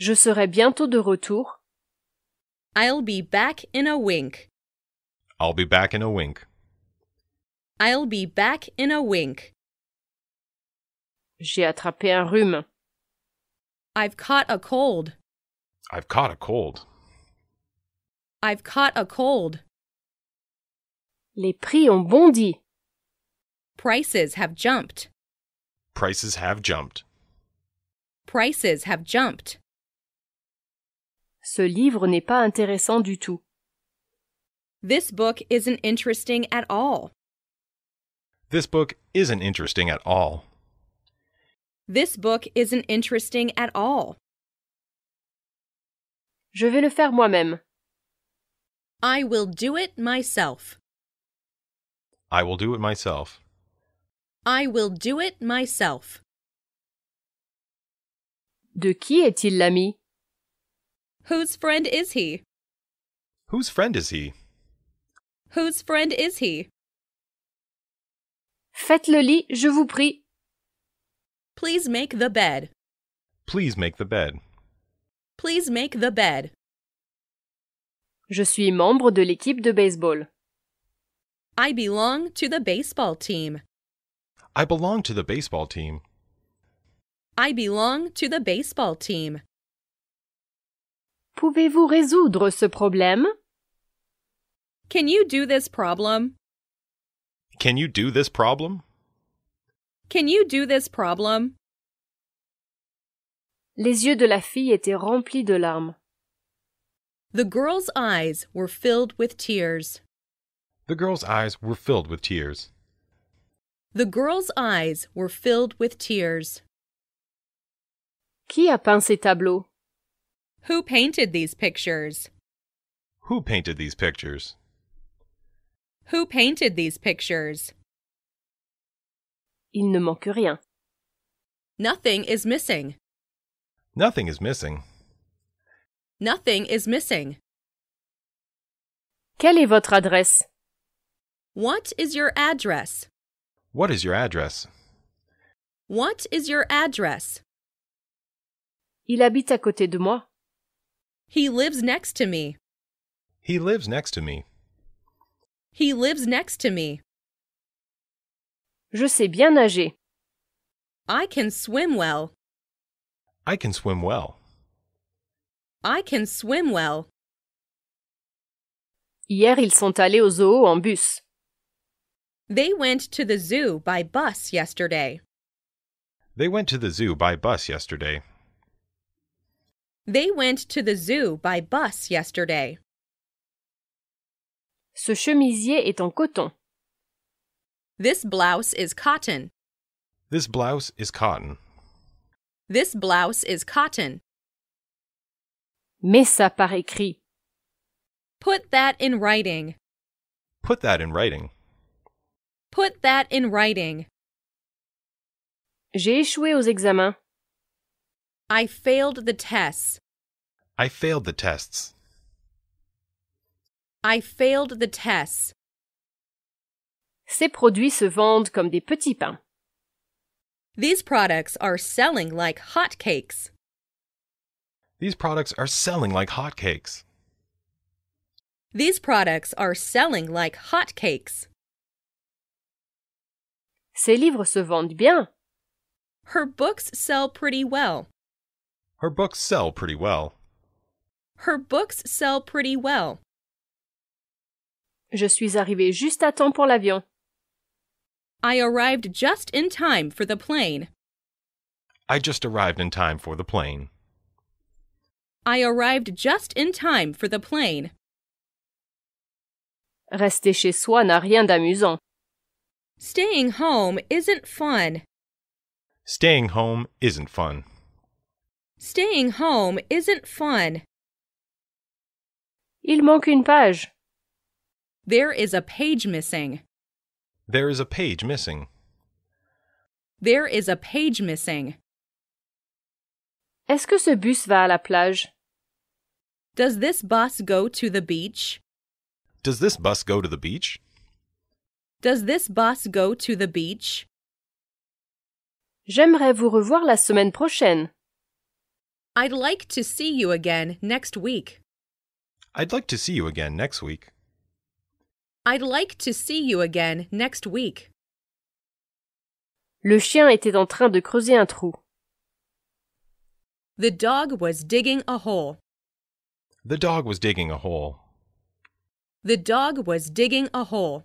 Je serai bientôt de retour. I'll be back in a wink. I'll be back in a wink. I'll be back in a wink. J'ai attrapé un rhume. I've caught a cold. I've caught a cold. I've caught a cold. Les prix ont bondi. Prices have jumped. Prices have jumped. Prices have jumped. Ce livre n'est pas intéressant du tout. This book isn't interesting at all. This book isn't interesting at all. This book isn't interesting at all. Je vais le faire moi-même. I will do it myself. I will do it myself. I will do it myself. De qui est-il l'ami? Whose friend is he? Whose friend is he? Whose friend is he? Faites le lit, je vous prie. Please make the bed. Please make the bed. Please make the bed. Je suis membre de l'équipe de baseball. I belong to the baseball team. I belong to the baseball team. I belong to the baseball team. Pouvez-vous résoudre ce problème? Can you do this problem? Can you do this problem? Can you do this problem? Les yeux de la fille étaient remplis de larmes. The girl's eyes were filled with tears. The girl's eyes were filled with tears. The girl's eyes were filled with tears. Qui a peint ces tableaux? Who painted these pictures? Who painted these pictures? Who painted these pictures? Il ne manque rien. Nothing is missing. Nothing is missing. Nothing is missing. Quelle est votre adresse? What is your address? What is your address? What is your address? Il habite à côté de moi. He lives next to me. He lives next to me. He lives next to me. Je sais bien nager. I can swim well. I can swim well. I can swim well. Hier, ils sont allés au zoo en bus. They went to the zoo by bus yesterday. They went to the zoo by bus yesterday. They went to the zoo by bus yesterday. Ce chemisier est en coton. This blouse is cotton. This blouse is cotton. This blouse is cotton. Mets ça par écrit. Put that in writing. Put that in writing. Put that in writing. J'ai échoué aux examens. I failed the tests. I failed the tests. I failed the tests. Ces produits se vendent comme des petits pains. These products are selling like hotcakes. These products are selling like hotcakes. These products are selling like hotcakes. Ses livres se vendent bien. Her books sell pretty well. Her books sell pretty well. Her books sell pretty well. Je suis arrivé juste à temps pour l'avion. I arrived just in time for the plane. I just arrived in time for the plane. I arrived just in time for the plane. Rester chez soi n'a rien d'amusant. Staying home isn't fun. Staying home isn't fun. Staying home isn't fun. Il manque une page. There is a page missing. There is a page missing. There is a page missing. Est-ce que ce bus va à la plage? Does this bus go to the beach? Does this bus go to the beach? Does this bus go to the beach? J'aimerais vous revoir la semaine prochaine. I'd like to see you again next week. I'd like to see you again next week. I'd like to see you again next week. Le chien était en train de creuser un trou. The dog was digging a hole. The dog was digging a hole. The dog was digging a hole.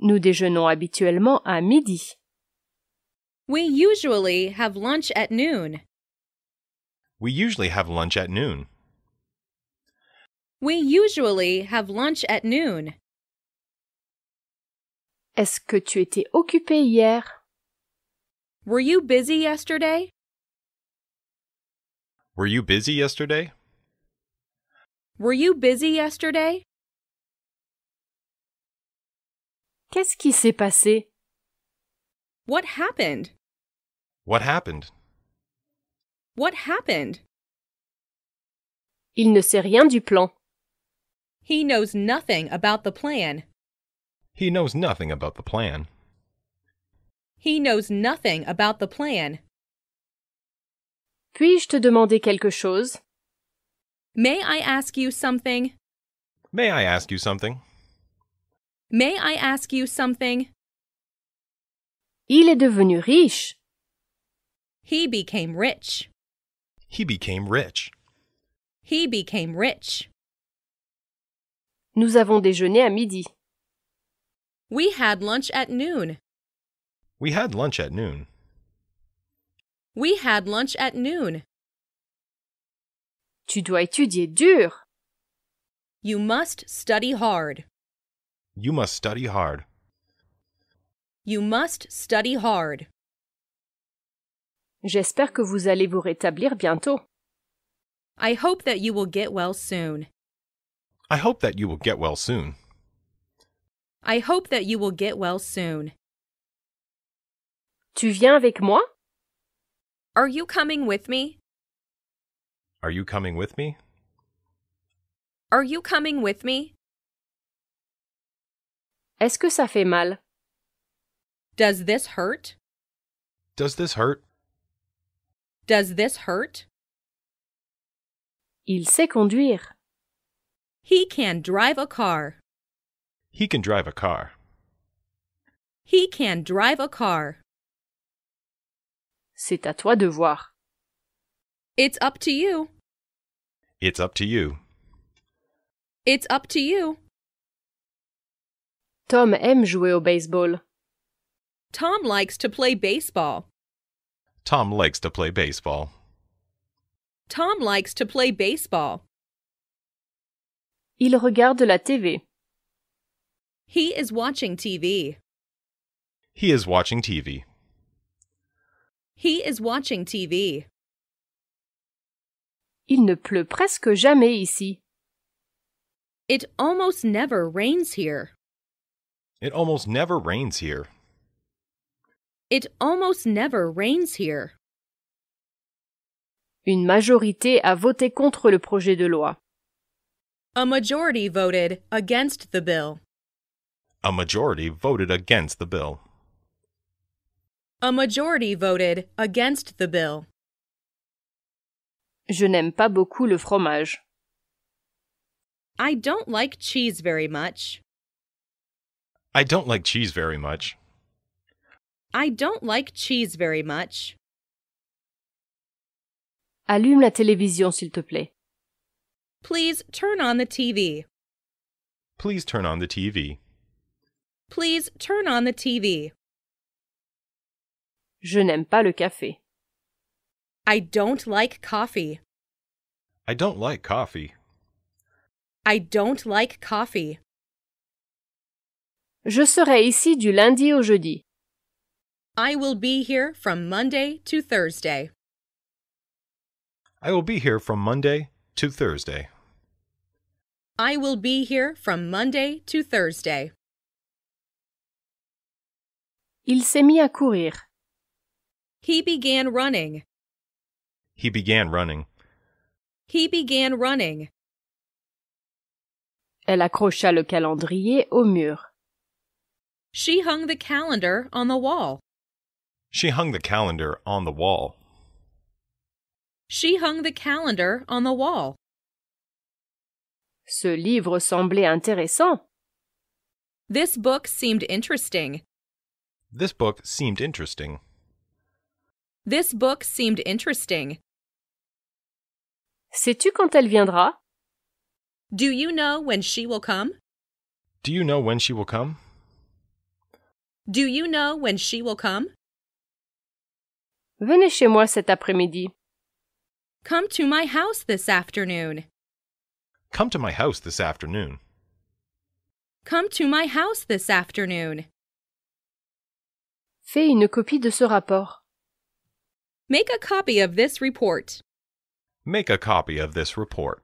Nous déjeunons habituellement à midi. We usually have lunch at noon. We usually have lunch at noon. We usually have lunch at noon. Est-ce que tu étais occupé hier? Were you busy yesterday? Were you busy yesterday? Were you busy yesterday? Qu'est-ce qui s'est passé? What happened? What happened? What happened? Il ne sait rien du plan. He knows nothing about the plan. He knows nothing about the plan. He knows nothing about the plan. Puis-je te demander quelque chose? May I ask you something? May I ask you something? May I ask you something? Il est devenu riche. He became rich. He became rich. He became rich. Nous avons déjeuné à midi. We had lunch at noon. We had lunch at noon. We had lunch at noon. Tu dois étudier dur. You must study hard. You must study hard. You must study hard. J'espère que vous allez vous rétablir bientôt. I hope that you will get well soon. I hope that you will get well soon. I hope that you will get well soon. Tu viens avec moi? Are you coming with me? Are you coming with me? Are you coming with me? Est-ce que ça fait mal? Does this hurt? Does this hurt? Does this hurt? Il sait conduire. He can drive a car. He can drive a car. He can drive a car. C'est à toi de voir. It's up to you. It's up to you. It's up to you. Tom aime jouer au baseball. Tom likes to play baseball. Tom likes to play baseball. Tom likes to play baseball. Il regarde la TV. He is watching TV. He is watching TV. He is watching TV. Il ne pleut presque jamais ici. It almost never rains here. It almost never rains here. It almost never rains here. Une majorité a voté contre le projet de loi. A majority voted against the bill. A majority voted against the bill. A majority voted against the bill. Je n'aime pas beaucoup le fromage. I don't like cheese very much. I don't like cheese very much. I don't like cheese very much. Allume la télévision, s'il te plaît. Please turn on the TV. Please turn on the TV. Please turn on the TV. Je n'aime pas le café. I don't like coffee. I don't like coffee. I don't like coffee. Je serai ici du lundi au jeudi. I will be here from Monday to Thursday. I will be here from Monday to Thursday. I will be here from Monday to Thursday. Il s'est mis à courir. He began running. He began running. He began running. Elle accrocha le calendrier au mur. She hung the calendar on the wall. She hung the calendar on the wall. She hung the calendar on the wall. Ce livre semblait intéressant. This book seemed interesting. This book seemed interesting. This book seemed interesting. Sais-tu quand elle viendra? Do you know when she will come? Do you know when she will come? Do you know when she will come? Venez chez moi cet après-midi. Come to my house this afternoon. Come to my house this afternoon. Come to my house this afternoon. Fais une copie de ce rapport. Make a copy of this report. Make a copy of this report.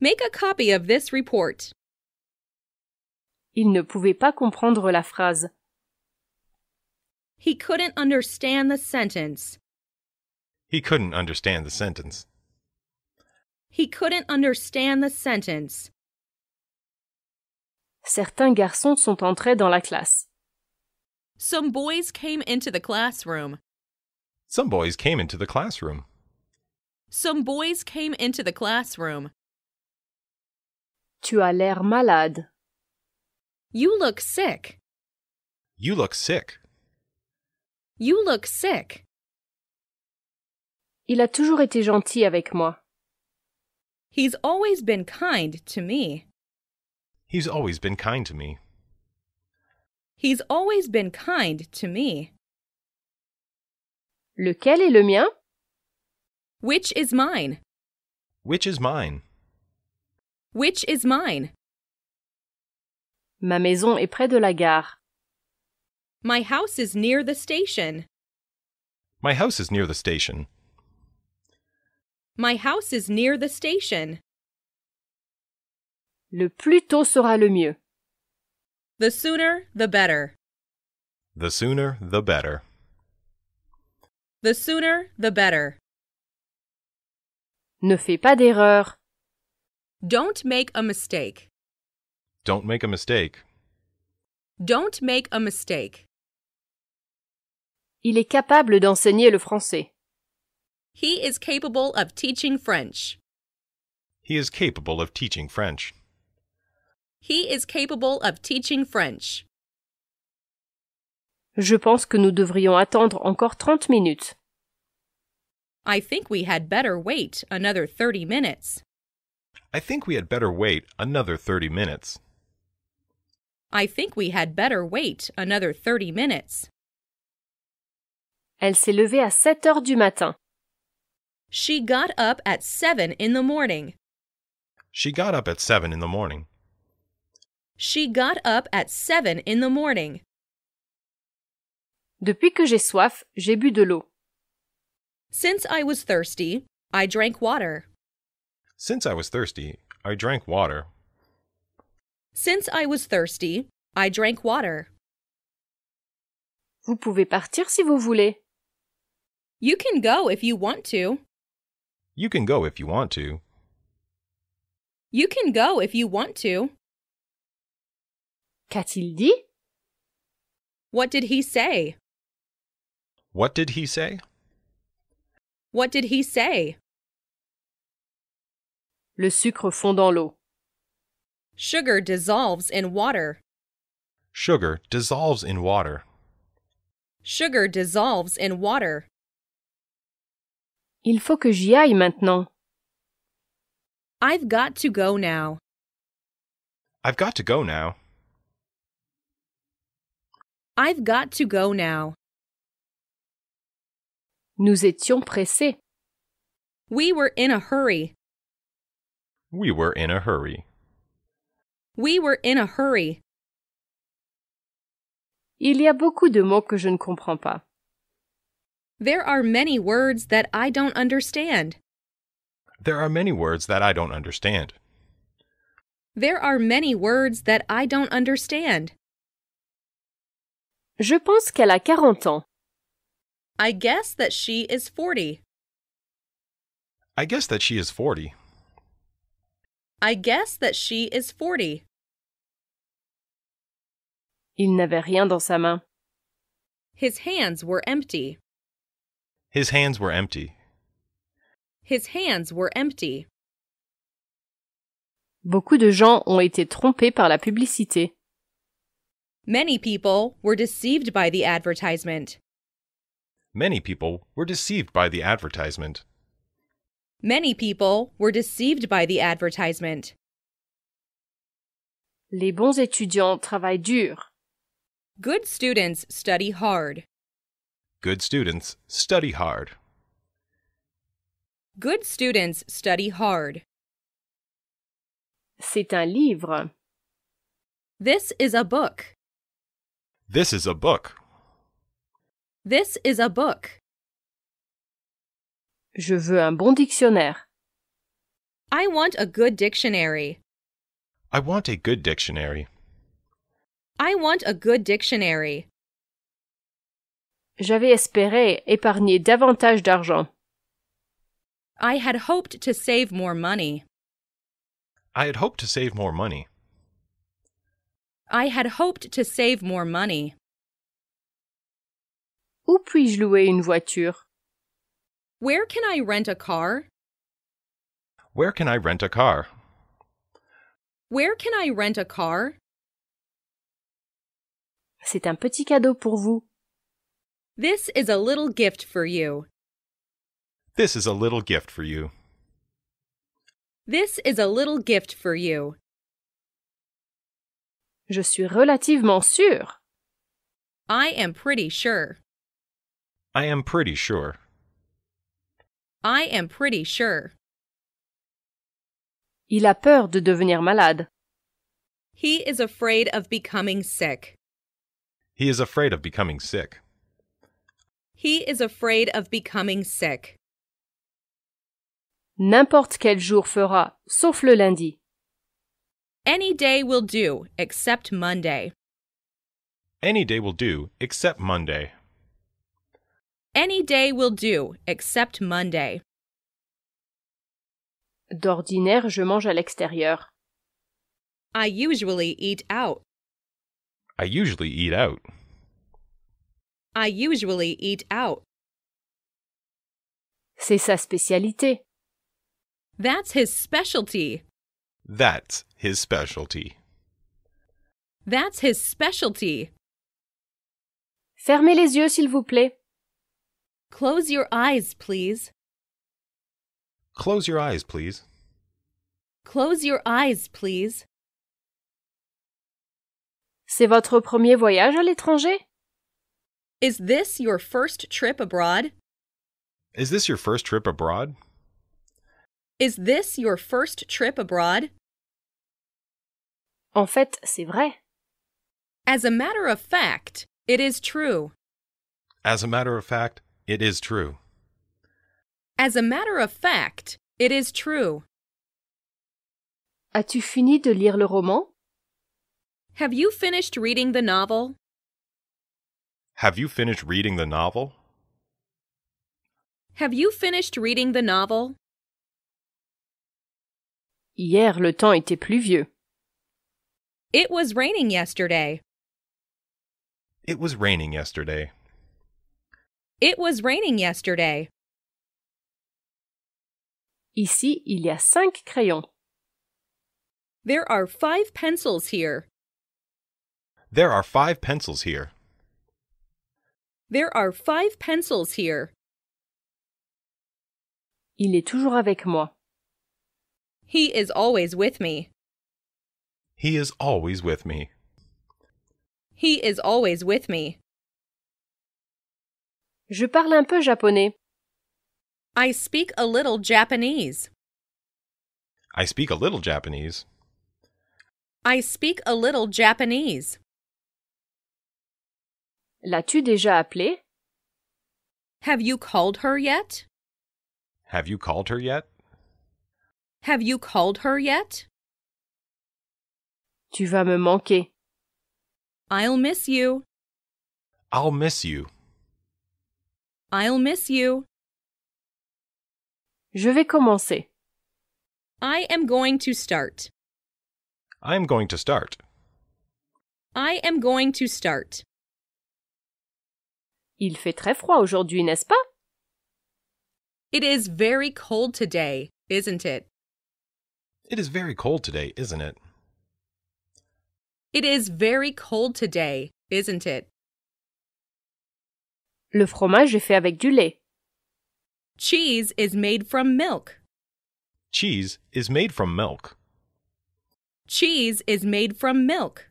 Make a copy of this report. Il ne pouvait pas comprendre la phrase. He couldn't understand the sentence. He couldn't understand the sentence. He couldn't understand the sentence. Certains garçons sont entrés dans la classe. Some boys came into the classroom. Some boys came into the classroom. Some boys came into the classroom. Tu as l'air malade. You look sick. You look sick. You look sick. Il a toujours été gentil avec moi. He's always been kind to me. He's always been kind to me. He's always been kind to me. Lequel est le mien? Which is mine? Which is mine? Which is mine? Ma maison est près de la gare. My house is near the station. My house is near the station. My house is near the station. Le plus tôt sera le mieux. The sooner, the better. The sooner, the better. The sooner, the better. Ne fais pas d'erreur. Don't make a mistake. Don't make a mistake. Don't make a mistake. Il est capable d'enseigner le français. He is capable of teaching French. He is capable of teaching French. He is capable of teaching French. Je pense que nous devrions attendre encore 30 minutes. I think we had better wait another 30 minutes. I think we had better wait another 30 minutes. I think we had better wait another 30 minutes. Elle s'est levée à 7 heures du matin. She got up at 7 in the morning. She got up at 7 in the morning. She got up at 7 in the morning. Depuis que j'ai soif, j'ai bu de l'eau. Since I was thirsty, I drank water. Since I was thirsty, I drank water. Since I was thirsty, I drank water. Vous pouvez partir si vous voulez. You can go if you want to. You can go if you want to. You can go if you want to. Qu'a-t-il dit? What did he say? What did he say? What did he say? Le sucre fond dans l'eau. Sugar dissolves in water. Sugar dissolves in water. Sugar dissolves in water. Il faut que j'y aille maintenant. I've got to go now. I've got to go now. I've got to go now. Nous étions pressés. We were in a hurry. We were in a hurry. We were in a hurry. Il y a beaucoup de mots que je ne comprends pas. There are many words that I don't understand. There are many words that I don't understand. There are many words that I don't understand. Je pense qu'elle a 40 ans. I guess that she is 40. I guess that she is 40. I guess that she is 40. Il n'avait rien dans sa main. His hands were empty. His hands were empty. His hands were empty. Beaucoup de gens ont été trompés par la publicité. Many people were deceived by the advertisement. Many people were deceived by the advertisement. Many people were deceived by the advertisement. Les bons étudiants travaillent dur. Good students study hard. Good students study hard. Good students study hard. C'est un livre. This is a book. This is a book. This is a book. Je veux un bon dictionnaire. I want a good dictionary. I want a good dictionary. I want a good dictionary. J'avais espéré épargner davantage d'argent. I had hoped to save more money. I had hoped to save more money. I had hoped to save more money. Où puis-je louer une voiture? Where can I rent a car? Where can I rent a car? Where can I rent a car? C'est un petit cadeau pour vous. This is a little gift for you. This is a little gift for you. This is a little gift for you. Je suis relativement sûr. I am pretty sure. I am pretty sure. I am pretty sure. Il a peur de devenir malade. He is afraid of becoming sick. He is afraid of becoming sick. He is afraid of becoming sick. N'importe quel jour fera, sauf le lundi. Any day will do, except Monday. Any day will do, except Monday. Any day will do, except Monday. D'ordinaire, je mange à l'extérieur. I usually eat out. I usually eat out. I usually eat out. C'est sa spécialité. That's his specialty. That's his specialty. That's his specialty. Fermez les yeux, s'il vous plaît. Close your eyes, please. Close your eyes, please. Close your eyes, please. C'est votre premier voyage à l'étranger? Is this your first trip abroad? Is this your first trip abroad? Is this your first trip abroad? En fait, c'est vrai. As a matter of fact, it is true. As a matter of fact, it is true. As a matter of fact, it is true. As-tu fini de lire le roman? Have you finished reading the novel? Have you finished reading the novel? Have you finished reading the novel? Hier, le temps était pluvieux. It was raining yesterday. It was raining yesterday. It was raining yesterday. Ici, il y a cinq crayons. There are five pencils here. There are five pencils here. There are five pencils here. Il est toujours avec moi. He is always with me. He is always with me. He is always with me. Je parle un peu japonais. I speak a little Japanese. I speak a little Japanese. I speak a little Japanese. L'as-tu déjà appelée? Have you called her yet? Have you called her yet? Have you called her yet? Tu vas me manquer. I'll miss you. I'll miss you. I'll miss you. Je vais commencer. I am going to start. I am going to start. I am going to start. Il fait très froid aujourd'hui, n'est-ce pas? It is very cold today, isn't it? It is very cold today, isn't it? It is very cold today, isn't it? Le fromage est fait avec du lait. Cheese is made from milk. Cheese is made from milk. Cheese is made from milk.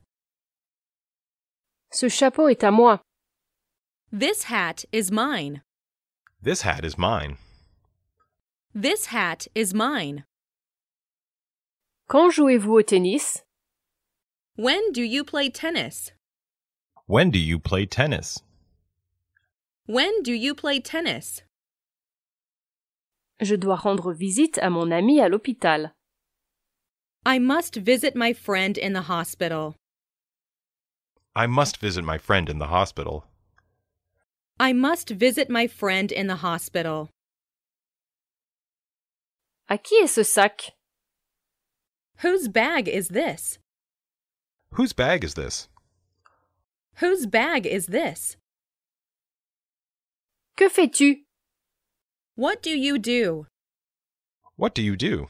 Ce chapeau est à moi. This hat is mine. This hat is mine. This hat is mine. Quand jouez-vous au tennis? When do you play tennis? When do you play tennis? When do you play tennis? Je dois rendre visite à mon ami à l'hôpital. I must visit my friend in the hospital. I must visit my friend in the hospital. I must visit my friend in the hospital. À qui est ce sac? Whose bag is this? Whose bag is this? Whose bag is this? Que fais-tu? What do you do? What do you do?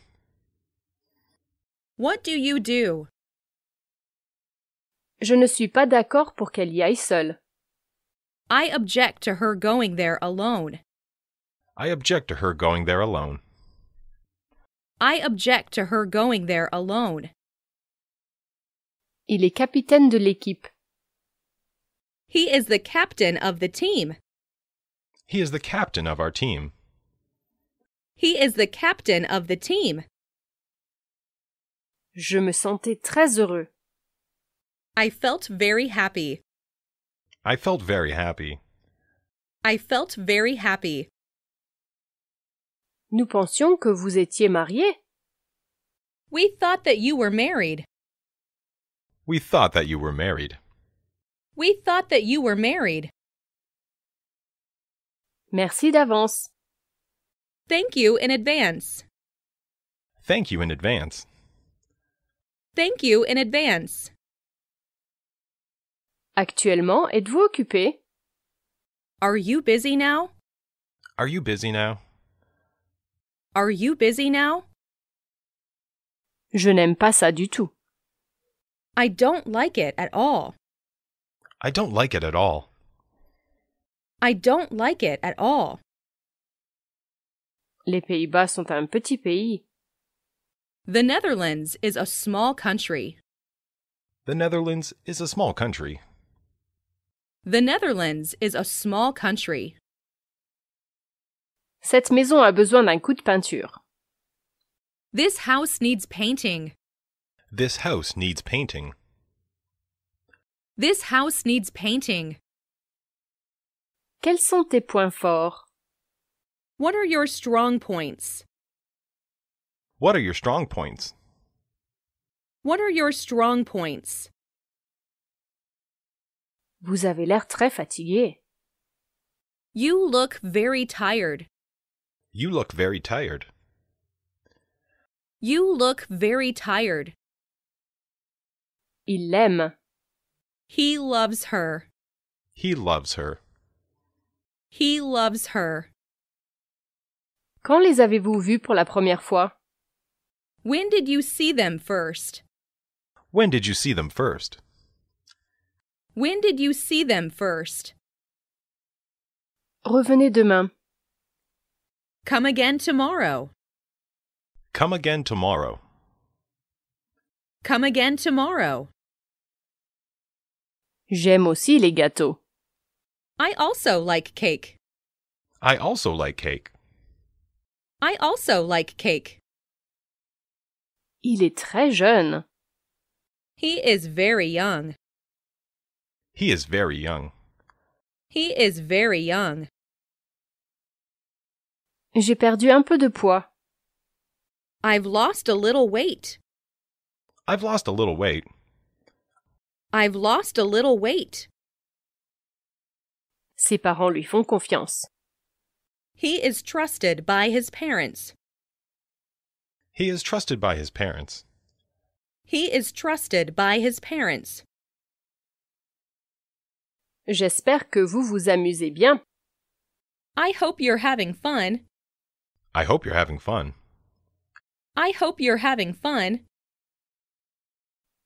What do you do? Je ne suis pas d'accord pour qu'elle y aille seule. I object to her going there alone. I object to her going there alone. I object to her going there alone. Il est capitaine de l'équipe. He is the captain of the team. He is the captain of our team. He is the captain of the team. Je me sentais très heureux. I felt very happy. I felt very happy. I felt very happy. Nous pensions que vous étiez marié. We thought that you were married. We thought that you were married. We thought that you were married. Merci d'avance. Thank you in advance. Thank you in advance. Thank you in advance. Actuellement, êtes-vous occupé? Are you busy now? Are you busy now? Are you busy now? Je n'aime pas ça du tout. I don't like it at all. I don't like it at all. I don't like it at all. Les Pays-Bas sont un petit pays. The Netherlands is a small country. The Netherlands is a small country. The Netherlands is a small country. Cette maison a besoin d'un coup de peinture. This house needs painting. This house needs painting. This house needs painting. Quels sont tes points forts? What are your strong points? What are your strong points? What are your strong points? Vous avez l'air très fatigué. You look very tired. You look very tired. You look very tired. Il l'aime. He loves her. He loves her. He loves her. Quand les avez-vous vus pour la première fois? When did you see them first? When did you see them first? When did you see them first? Revenez demain. Come again tomorrow. Come again tomorrow. Come again tomorrow. J'aime aussi les gâteaux. I also like cake. I also like cake. I also like cake. Il est très jeune. He is very young. He is very young. He is very young. J'ai perdu un peu de poids. I've lost a little weight. I've lost a little weight. I've lost a little weight. Ses parents lui font confiance. He is trusted by his parents. He is trusted by his parents. He is trusted by his parents. J'espère que vous vous amusez bien. I hope you're having fun. I hope you're having fun. I hope you're having fun.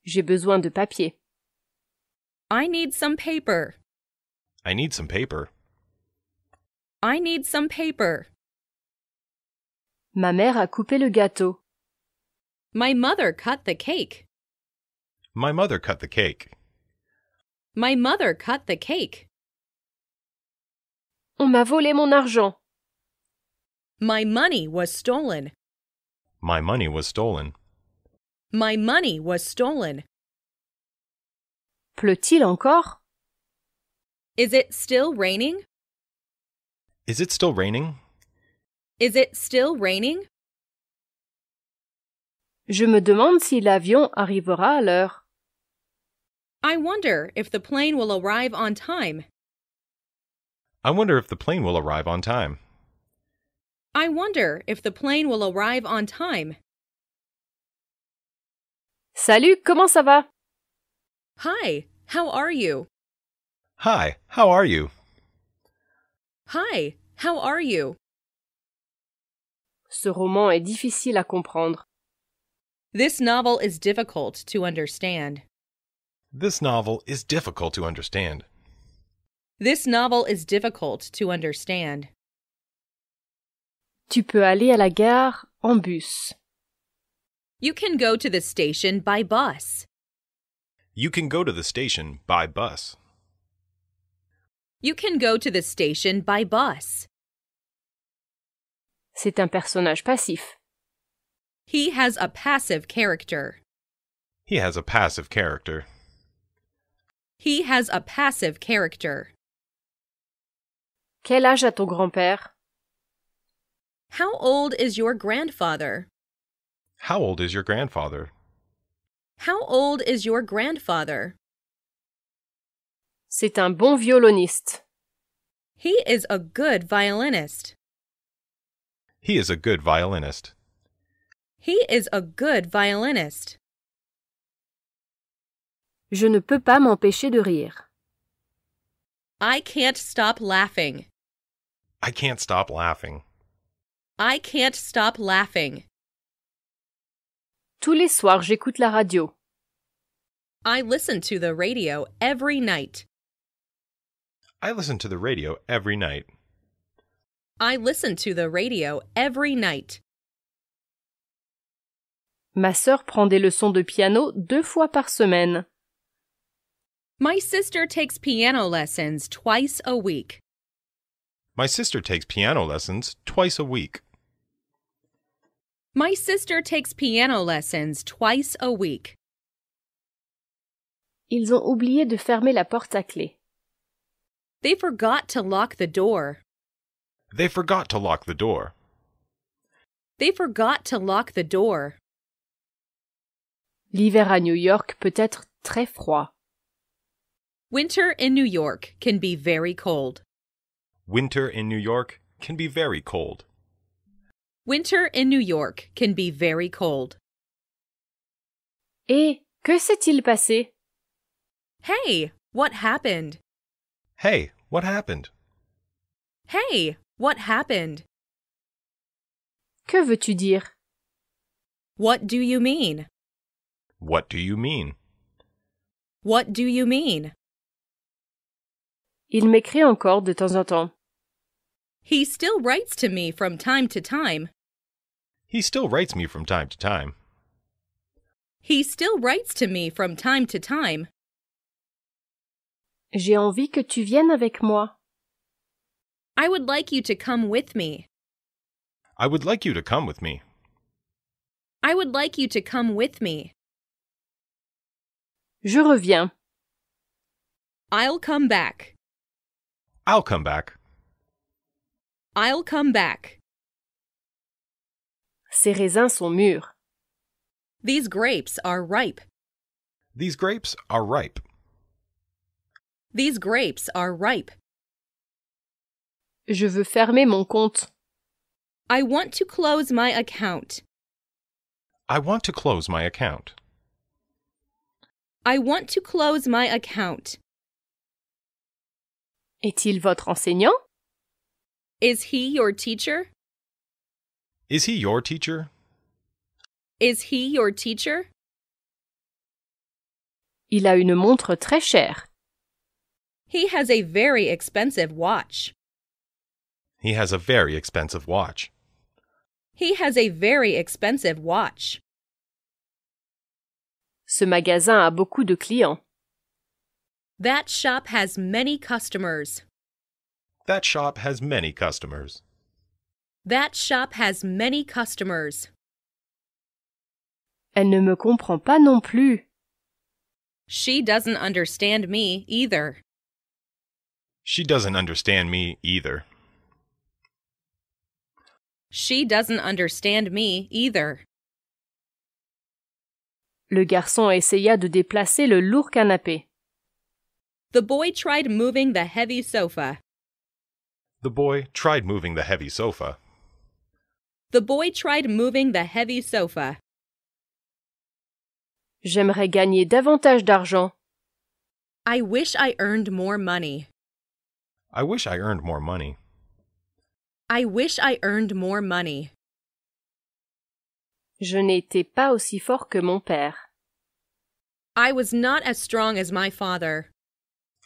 J'ai besoin de papier. I need some paper. I need some paper. I need some paper. Ma mère a coupé le gâteau. My mother cut the cake. My mother cut the cake. My mother cut the cake. On m'a volé mon argent. My money was stolen. My money was stolen. My money was stolen. Pleut-il encore? Is it still raining? Is it still raining? Is it still raining? Je me demande si l'avion arrivera à l'heure. I wonder if the plane will arrive on time. I wonder if the plane will arrive on time. I wonder if the plane will arrive on time. Salut, comment ça va? Hi, how are you? Hi, how are you? Hi, how are you? Ce roman est difficile à comprendre. This novel is difficult to understand. This novel is difficult to understand. This novel is difficult to understand. Tu peux aller à la gare en bus. You can go to the station by bus. You can go to the station by bus. You can go to the station by bus. C'est un personnage passif. He has a passive character. He has a passive character. He has a passive character. Quel âge a ton grand-père? How old is your grandfather? How old is your grandfather? How old is your grandfather? C'est un bon violoniste. He is a good violinist. He is a good violinist. He is a good violinist. Je ne peux pas m'empêcher de rire. I can't stop laughing. I can't stop laughing. I can't stop laughing. Tous les soirs, j'écoute la radio. I listen to the radio every night. I listen to the radio every night. I listen to the radio every night. Ma sœur prend des leçons de piano deux fois par semaine. My sister takes piano lessons twice a week. My sister takes piano lessons twice a week. My sister takes piano lessons twice a week. Ils ont oublié de fermer la porte à clé. They forgot to lock the door. They forgot to lock the door. They forgot to lock the door. L'hiver à New York peut être très froid. Winter in New York can be very cold. Winter in New York can be very cold. Winter in New York can be very cold. que s'est-il passé? Hey, what happened? Hey, what happened? Hey, what happened? Que veux-tu dire? What do you mean? What do you mean? What do you mean? Il m'écrit encore de temps en temps. He still writes to me from time to time. He still writes me from time to time. He still writes to me from time to time. J'ai envie que tu viennes avec moi. I would like you to come with me. I would like you to come with me. I would like you to come with me. Je reviens. I'll come back. I'll come back. I'll come back. Ces raisins sont mûrs. These grapes are ripe. These grapes are ripe. These grapes are ripe. Je veux fermer mon compte. I want to close my account. I want to close my account. I want to close my account. Est-il votre enseignant? Is he your teacher? Is he your teacher? Is he your teacher? Il a une montre très chère. He has a very expensive watch. He has a very expensive watch. He has a very expensive watch. Ce magasin a beaucoup de clients. That shop has many customers. That shop has many customers. That shop has many customers. Elle ne me comprend pas non plus. She doesn't understand me either. She doesn't understand me either. She doesn't understand me either. Le garçon essaya de déplacer le lourd canapé. The boy tried moving the heavy sofa. The boy tried moving the heavy sofa. The boy tried moving the heavy sofa. J'aimerais gagner davantage d'argent. I wish I earned more money. I wish I earned more money. I wish I earned more money. Je n'étais pas aussi fort que mon père. I was not as strong as my father.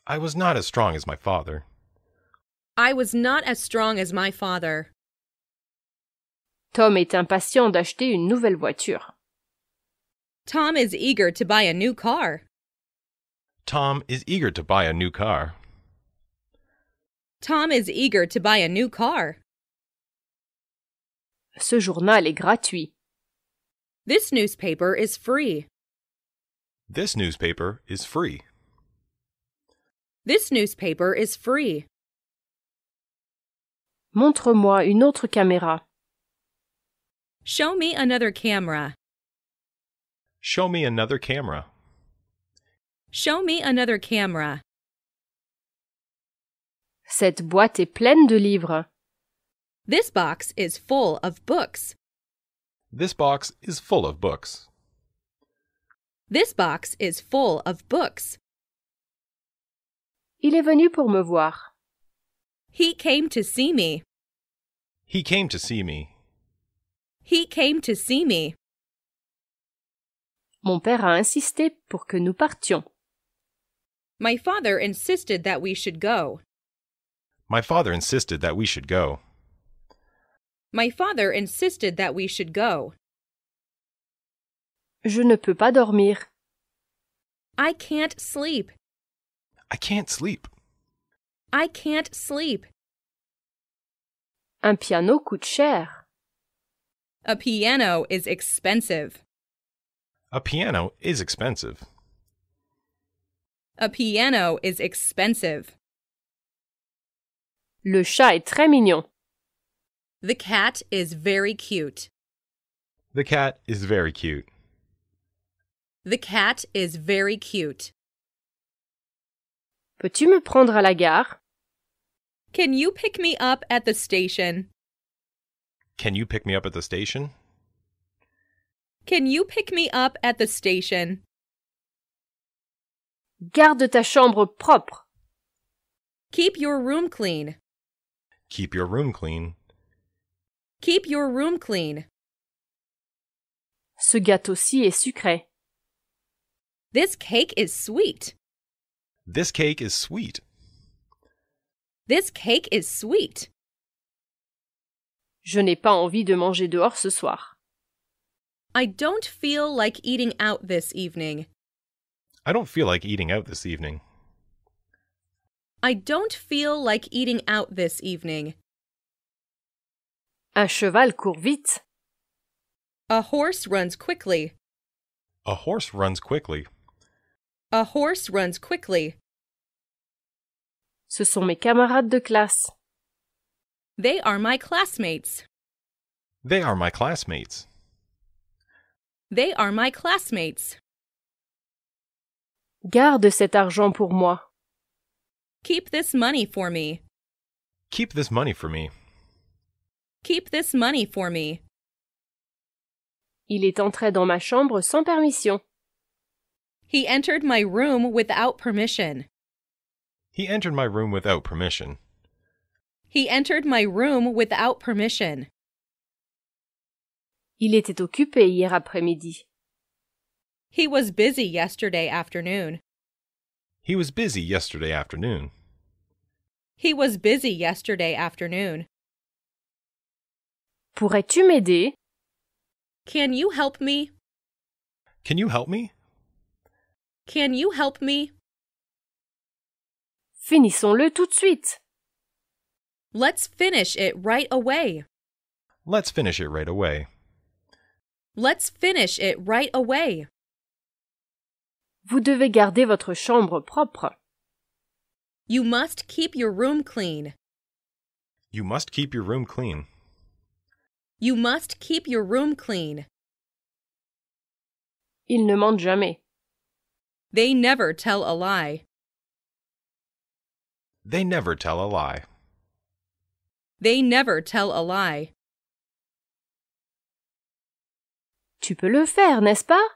I was not as strong as my father. I was not as strong as my father. Tom est impatient d'acheter une nouvelle voiture. Tom is eager to buy a new car. Tom is eager to buy a new car. Tom is eager to buy a new car. Ce journal est gratuit. This newspaper is free. This newspaper is free. This newspaper is free. Montre-moi une autre caméra. Show me another camera. Show me another camera. Show me another camera. Cette boîte est pleine de livres. This box is full of books. This box is full of books. This box is full of books. Il est venu pour me voir. He came to see me. He came to see me. He came to see me. Mon père a insisté pour que nous partions. My father insisted that we should go. My father insisted that we should go. My father insisted that we should go. Je ne peux pas dormir. I can't sleep. I can't sleep. I can't sleep. Un piano coûte cher. A piano is expensive. A piano is expensive. A piano is expensive. Le chat est très mignon. The cat is very cute. The cat is very cute. The cat is very cute. Peux-tu me prendre à la gare? Can you pick me up at the station? Can you pick me up at the station? Can you pick me up at the station? Garde ta chambre propre. Keep your room clean. Keep your room clean. Keep your room clean. Ce gâteau-ci est sucré. This cake is sweet. This cake is sweet. This cake is sweet. Je n'ai pas envie de manger dehors ce soir. I don't feel like eating out this evening. I don't feel like eating out this evening. I don't feel like eating out this evening. Un cheval court vite. A horse runs quickly. A horse runs quickly. A horse runs quickly. Ce sont mes camarades de classe. They are my classmates. They are my classmates. They are my classmates. Garde cet argent pour moi. Keep this money for me. Keep this money for me. Keep this money for me. Il est entré dans ma chambre sans permission. He entered my room without permission. He entered my room without permission. He entered my room without permission. Il était occupé hier après-midi. He was busy yesterday afternoon. He was busy yesterday afternoon. He was busy yesterday afternoon. Pourrais-tu m'aider? Can you help me? Can you help me? Can you help me? Finissons-le tout de suite. Let's finish it right away. Let's finish it right away. Let's finish it right away. Vous devez garder votre chambre propre. You must keep your room clean. You must keep your room clean. You must keep your room clean. Ils ne mentent jamais. They never tell a lie. They never tell a lie. They never tell a lie. Tu peux le faire, n'est-ce pas?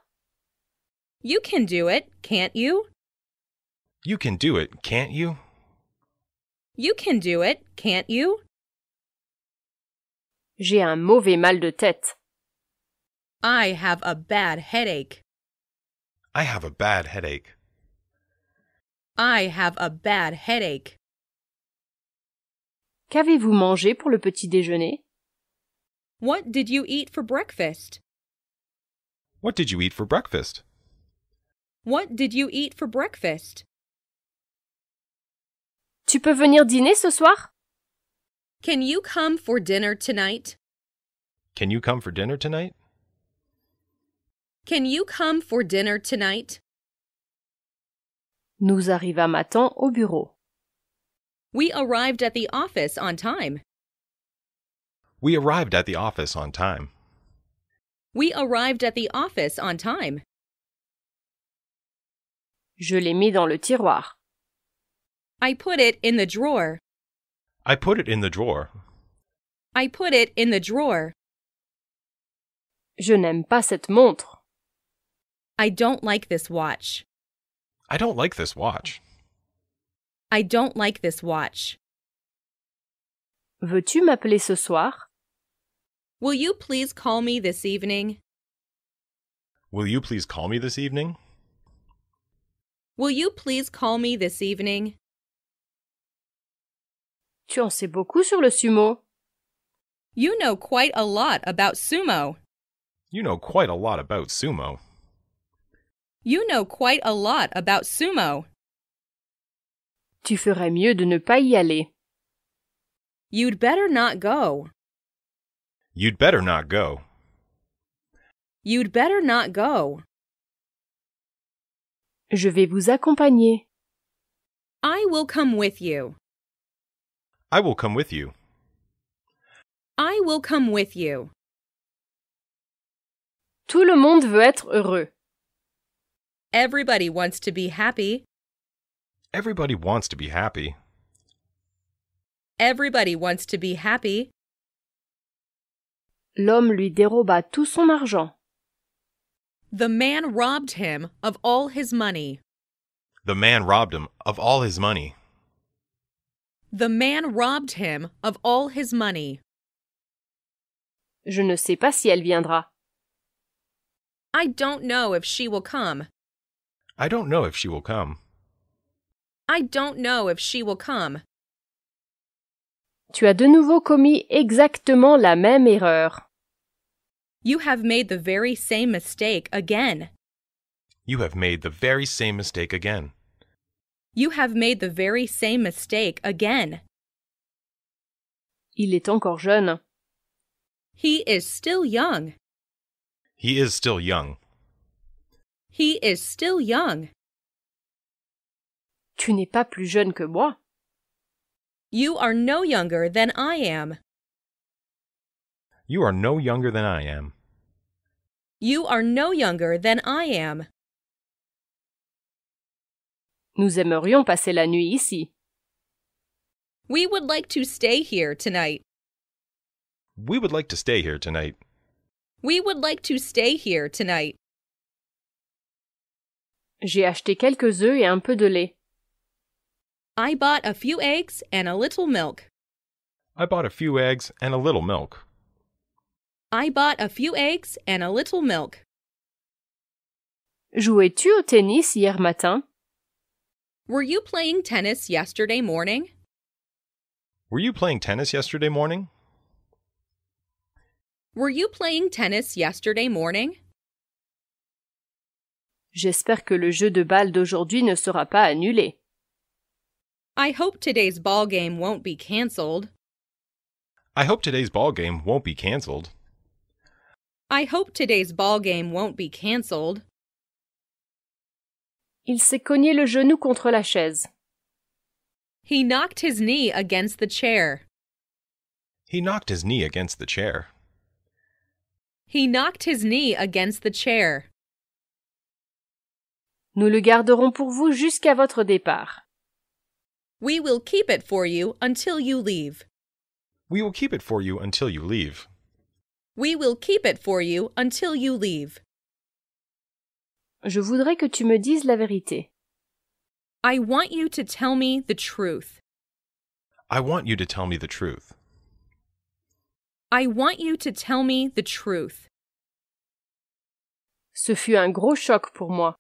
You can do it, can't you? You can do it, can't you? You can do it, can't you? J'ai un mauvais mal de tête. I have a bad headache. I have a bad headache. I have a bad headache. Qu'avez-vous mangé pour le petit déjeuner? What did you eat for breakfast? What did you eat for breakfast? What did you eat for breakfast? Tu peux venir dîner ce soir? Can you come for dinner tonight? Can you come for dinner tonight? Can you come for dinner tonight? Nous arrivâmes à temps au bureau. We arrived at the office on time. We arrived at the office on time. We arrived at the office on time. Je l'ai mis dans le tiroir. I put it in the drawer. I put it in the drawer. I put it in the drawer. Je n'aime pas cette montre. I don't like this watch. I don't like this watch. I don't like this watch. Veux-tu m'appeler ce soir? Will you please call me this evening? Will you please call me this evening? Will you please call me this evening? Tu en sais beaucoup sur le sumo. You know quite a lot about sumo. You know quite a lot about sumo. You know quite a lot about sumo. Tu ferais mieux de ne pas y aller. You'd better not go. You'd better not go. You'd better not go. Je vais vous accompagner. I will come with you. I will come with you. I will come with you. Tout le monde veut être heureux. Everybody wants to be happy. Everybody wants to be happy. Everybody wants to be happy. L'homme lui déroba tout son argent. The man robbed him of all his money. The man robbed him of all his money. The man robbed him of all his money. Je ne sais pas si elle viendra. I don't know if she will come. I don't know if she will come. I don't know if she will come. Tu as de nouveau commis exactement la même erreur. You have made the very same mistake again. You have made the very same mistake again. You have made the very same mistake again. Il est encore jeune. He is still young. He is still young. He is still young. Tu n'es pas plus jeune que moi. You are no younger than I am. You are no younger than I am. You are no younger than I am. Nous aimerions passer la nuit ici. We would like to stay here tonight. We would like to stay here tonight. We would like to stay here tonight. J'ai acheté quelques œufs et un peu de lait. I bought a few eggs and a little milk. I bought a few eggs and a little milk. I bought a few eggs and a little milk. Jouais-tu au tennis hier matin? Were you playing tennis yesterday morning? Were you playing tennis yesterday morning? Were you playing tennis yesterday morning? J'espère que le jeu de balle d'aujourd'hui ne sera pas annulé. I hope today's ball game won't be canceled. I hope today's ball game won't be canceled. I hope today's ball game won't be canceled. Il s'est cogné le genou contre la chaise. He knocked his knee against the chair. He knocked his knee against the chair. He knocked his knee against the chair. Nous le garderons pour vous jusqu'à votre départ. We will keep it for you until you leave. We will keep it for you until you leave. We will keep it for you until you leave. Je voudrais que tu me dises la vérité. I want you to tell me the truth. I want you to tell me the truth. I want you to tell me the truth. Ce fut un gros choc pour moi.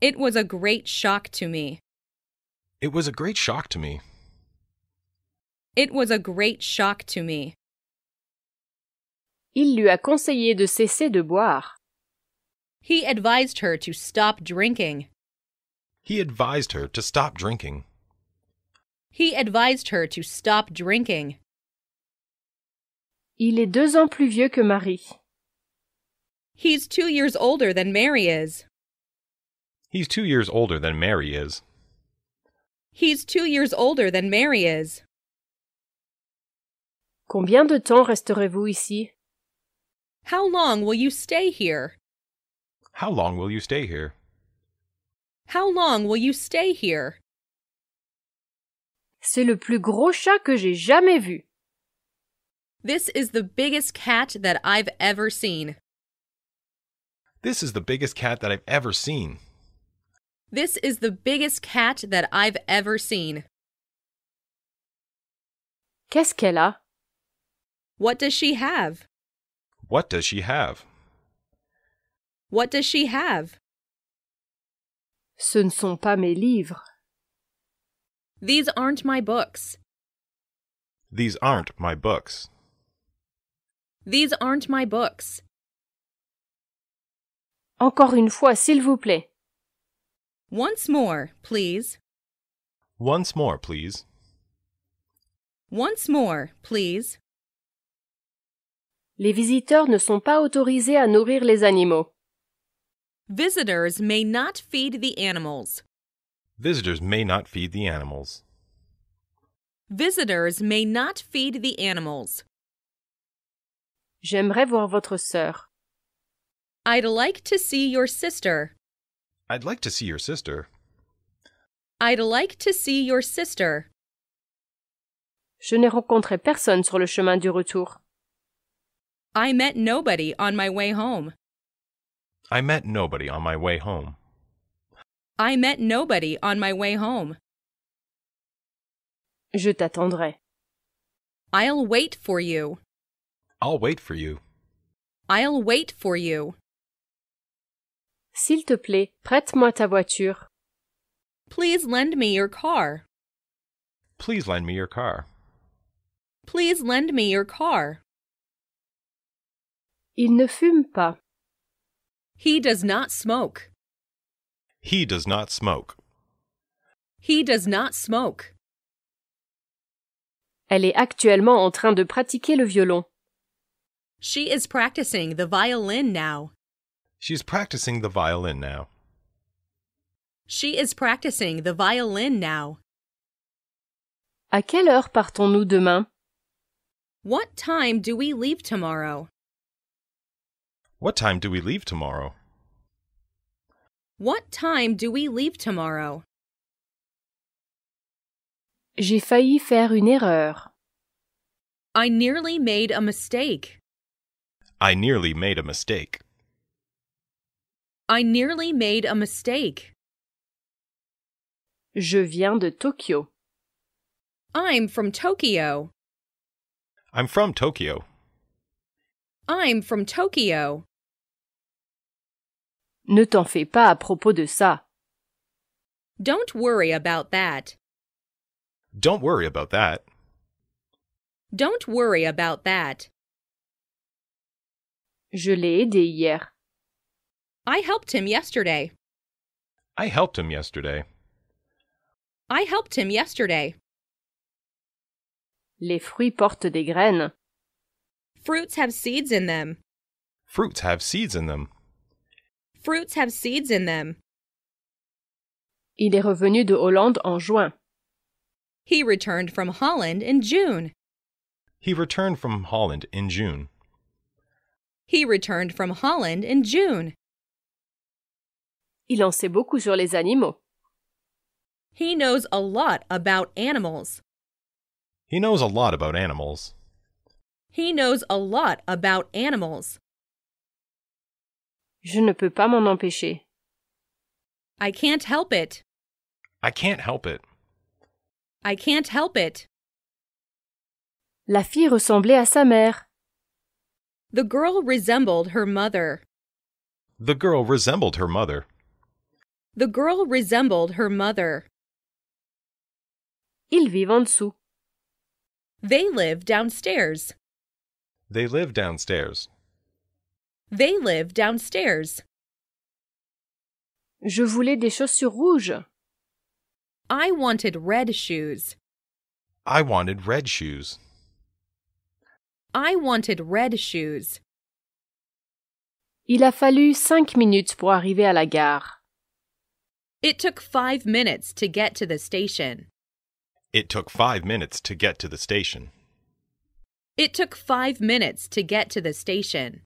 It was a great shock to me. It was a great shock to me. It was a great shock to me. Il lui a conseillé de cesser de boire. He advised her to stop drinking. He advised her to stop drinking. He advised her to stop drinking. Il est deux ans plus vieux que Marie. He's two years older than Mary is. He's two years older than Mary is. He's two years older than Mary is. Combien de temps resterez-vous ici? How long will you stay here? How long will you stay here? How long will you stay here? C'est le plus gros chat que j'ai jamais vu. This is the biggest cat that I've ever seen. This is the biggest cat that I've ever seen. This is the biggest cat that I've ever seen. Qu'est-ce qu'elle a? What does she have? What does she have? What does she have? Ce ne sont pas mes livres. These aren't my books. These aren't my books. These aren't my books. Encore une fois, s'il vous plaît. Once more, please. Once more, please. Once more, please. Les visiteurs ne sont pas autorisés à nourrir les animaux. Visitors may not feed the animals. Visitors may not feed the animals. Visitors may not feed the animals. J'aimerais voir votre sœur. I'd like to see your sister. I'd like to see your sister. I'd like to see your sister. Je n'ai rencontré personne sur le chemin du retour. I met nobody on my way home. I met nobody on my way home. I met nobody on my way home. Je t'attendrai. I'll wait for you. I'll wait for you. I'll wait for you. S'il te plaît, prête-moi ta voiture. Please lend me your car. Please lend me your car. Please lend me your car. Il ne fume pas. He does not smoke. He does not smoke. He does not smoke. Elle est actuellement en train de pratiquer le violon. She is practicing the violin now. She's practicing the violin now. She is practicing the violin now. À quelle heure partons-nous demain? What time do we leave tomorrow? What time do we leave tomorrow? What time do we leave tomorrow? J'ai failli faire une erreur. I nearly made a mistake. I nearly made a mistake. I nearly made a mistake. Je viens de Tokyo. I'm from Tokyo. I'm from Tokyo. I'm from Tokyo. Ne t'en fais pas à propos de ça. Don't worry about that. Don't worry about that. Don't worry about that. Je l'ai aidé hier. I helped him yesterday. I helped him yesterday. I helped him yesterday. Les fruits portent des graines. Fruits have seeds in them. Fruits have seeds in them. Fruits have seeds in them. Il est revenu de Hollande en juin. He returned from Holland in June. He returned from Holland in June. He returned from Holland in June. Il en sait beaucoup sur les animaux. He knows a lot about animals. He knows a lot about animals. He knows a lot about animals. Je ne peux pas m'en empêcher. I can't help it. I can't help it. I can't help it. La fille ressemblait à sa mère. The girl resembled her mother. The girl resembled her mother. The girl resembled her mother. Ils vivent en dessous. They live downstairs. They live downstairs. They live downstairs. Je voulais des chaussures rouges. I wanted red shoes. I wanted red shoes. I wanted red shoes. Il a fallu cinq minutes pour arriver à la gare. It took five minutes to get to the station. It took five minutes to get to the station. It took five minutes to get to the station.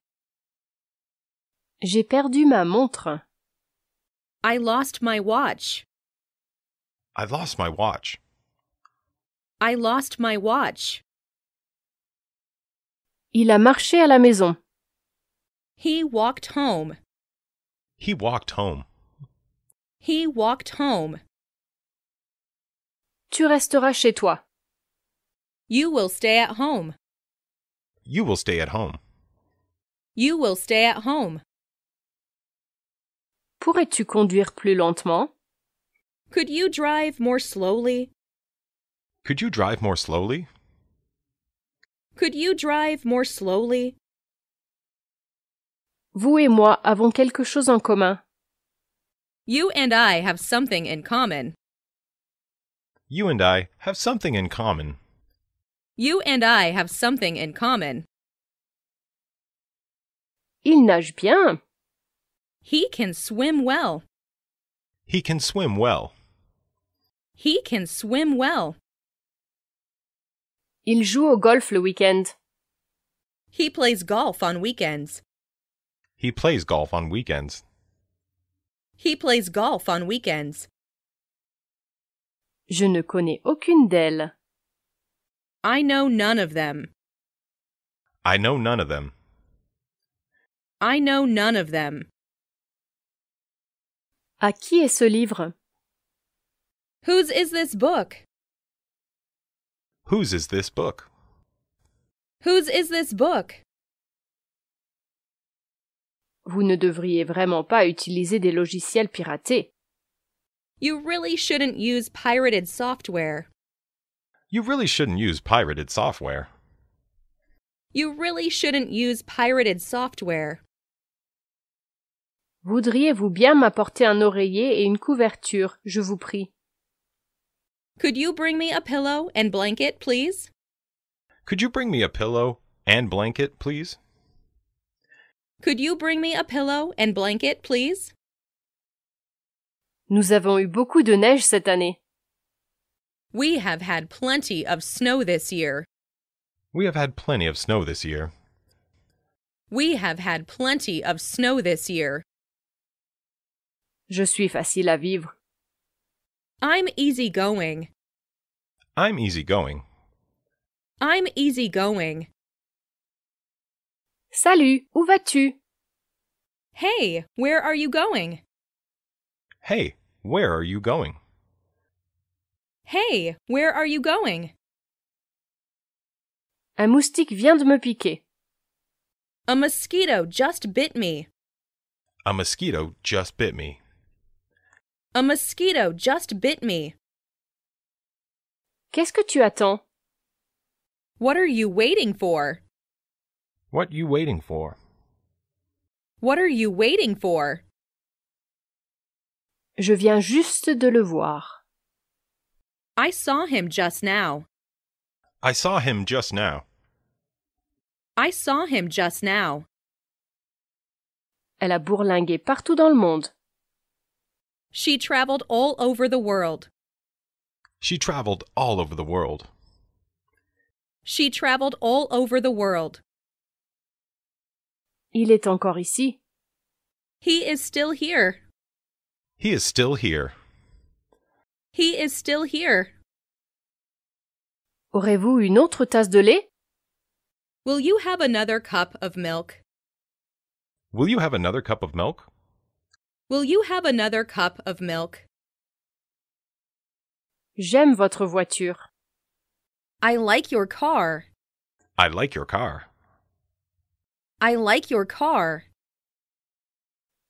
J'ai perdu ma montre. I lost my watch. I lost my watch. I lost my watch. Il a marché à la maison. He walked home. He walked home. He walked home. Tu resteras chez toi. You will stay at home. You will stay at home. You will stay at home. Pourrais-tu conduire plus lentement? Could you drive more slowly? Could you drive more slowly? Could you drive more slowly? Vous et moi avons quelque chose en commun. You and I have something in common. You and I have something in common. You and I have something in common. Il nage bien. He can swim well. He can swim well. He can swim well. Il joue au golf le week-end. He plays golf on weekends. He plays golf on weekends. He plays golf on weekends. Je ne connais aucune d'elles. I know none of them. I know none of them. I know none of them. À qui est ce livre? Whose is this book? Whose is this book? Whose is this book? Vous ne devriez vraiment pas utiliser des logiciels piratés. You really shouldn't use pirated software. You really shouldn't use pirated software. You really shouldn't use pirated software. Voudriez-vous bien m'apporter un oreiller et une couverture, je vous prie? Could you bring me a pillow and blanket, please? Could you bring me a pillow and blanket, please? Could you bring me a pillow and blanket, please? Nous avons eu beaucoup de neige cette année. We have had plenty of snow this year. We have had plenty of snow this year. We have had plenty of snow this year. Je suis facile à vivre. I'm easygoing. I'm easygoing. I'm easygoing. Salut, où vas-tu? Hey, where are you going? Hey, where are you going? Hey, where are you going? Un moustique vient de me piquer. A mosquito just bit me. A mosquito just bit me. A mosquito just bit me. Qu'est-ce que tu attends? What are you waiting for? What you waiting for? What are you waiting for? Je viens juste de le voir. I saw him just now. I saw him just now. I saw him just now. Elle a bourlingué partout dans le monde. She traveled all over the world. She traveled all over the world. She traveled all over the world. Il est encore ici. He is still here. He is still here. He is still here. Aurez-vous une autre tasse de lait? Will you have another cup of milk? Will you have another cup of milk? Will you have another cup of milk? J'aime votre voiture. I like your car. I like your car. I like your car.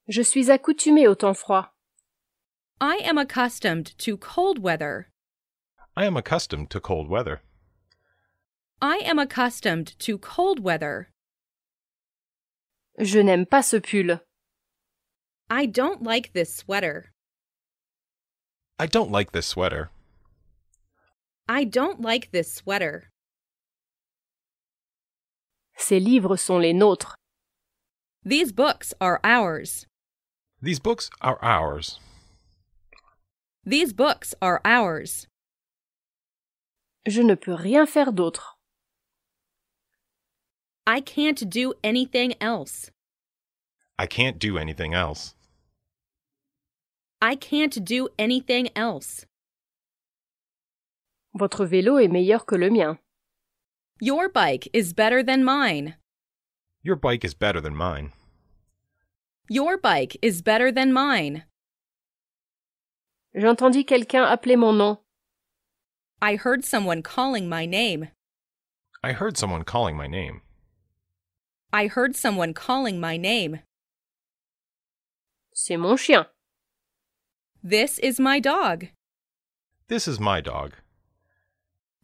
Je suis accoutumé au temps froid. I am accustomed to cold weather. I am accustomed to cold weather. I am accustomed to cold weather. Je n'aime pas ce pull. I don't like this sweater. I don't like this sweater. I don't like this sweater. Ces livres sont les nôtres. These books are ours. These books are ours. These books are ours. Je ne peux rien faire d'autre. I can't do anything else. I can't do anything else. I can't do anything else. Votre vélo est meilleur que le mien. Your bike is better than mine. Your bike is better than mine. Your bike is better than mine. J'entendis quelqu'un appeler mon nom. I heard someone calling my name. I heard someone calling my name. I heard someone calling my name. C'est mon chien. This is my dog. This is my dog.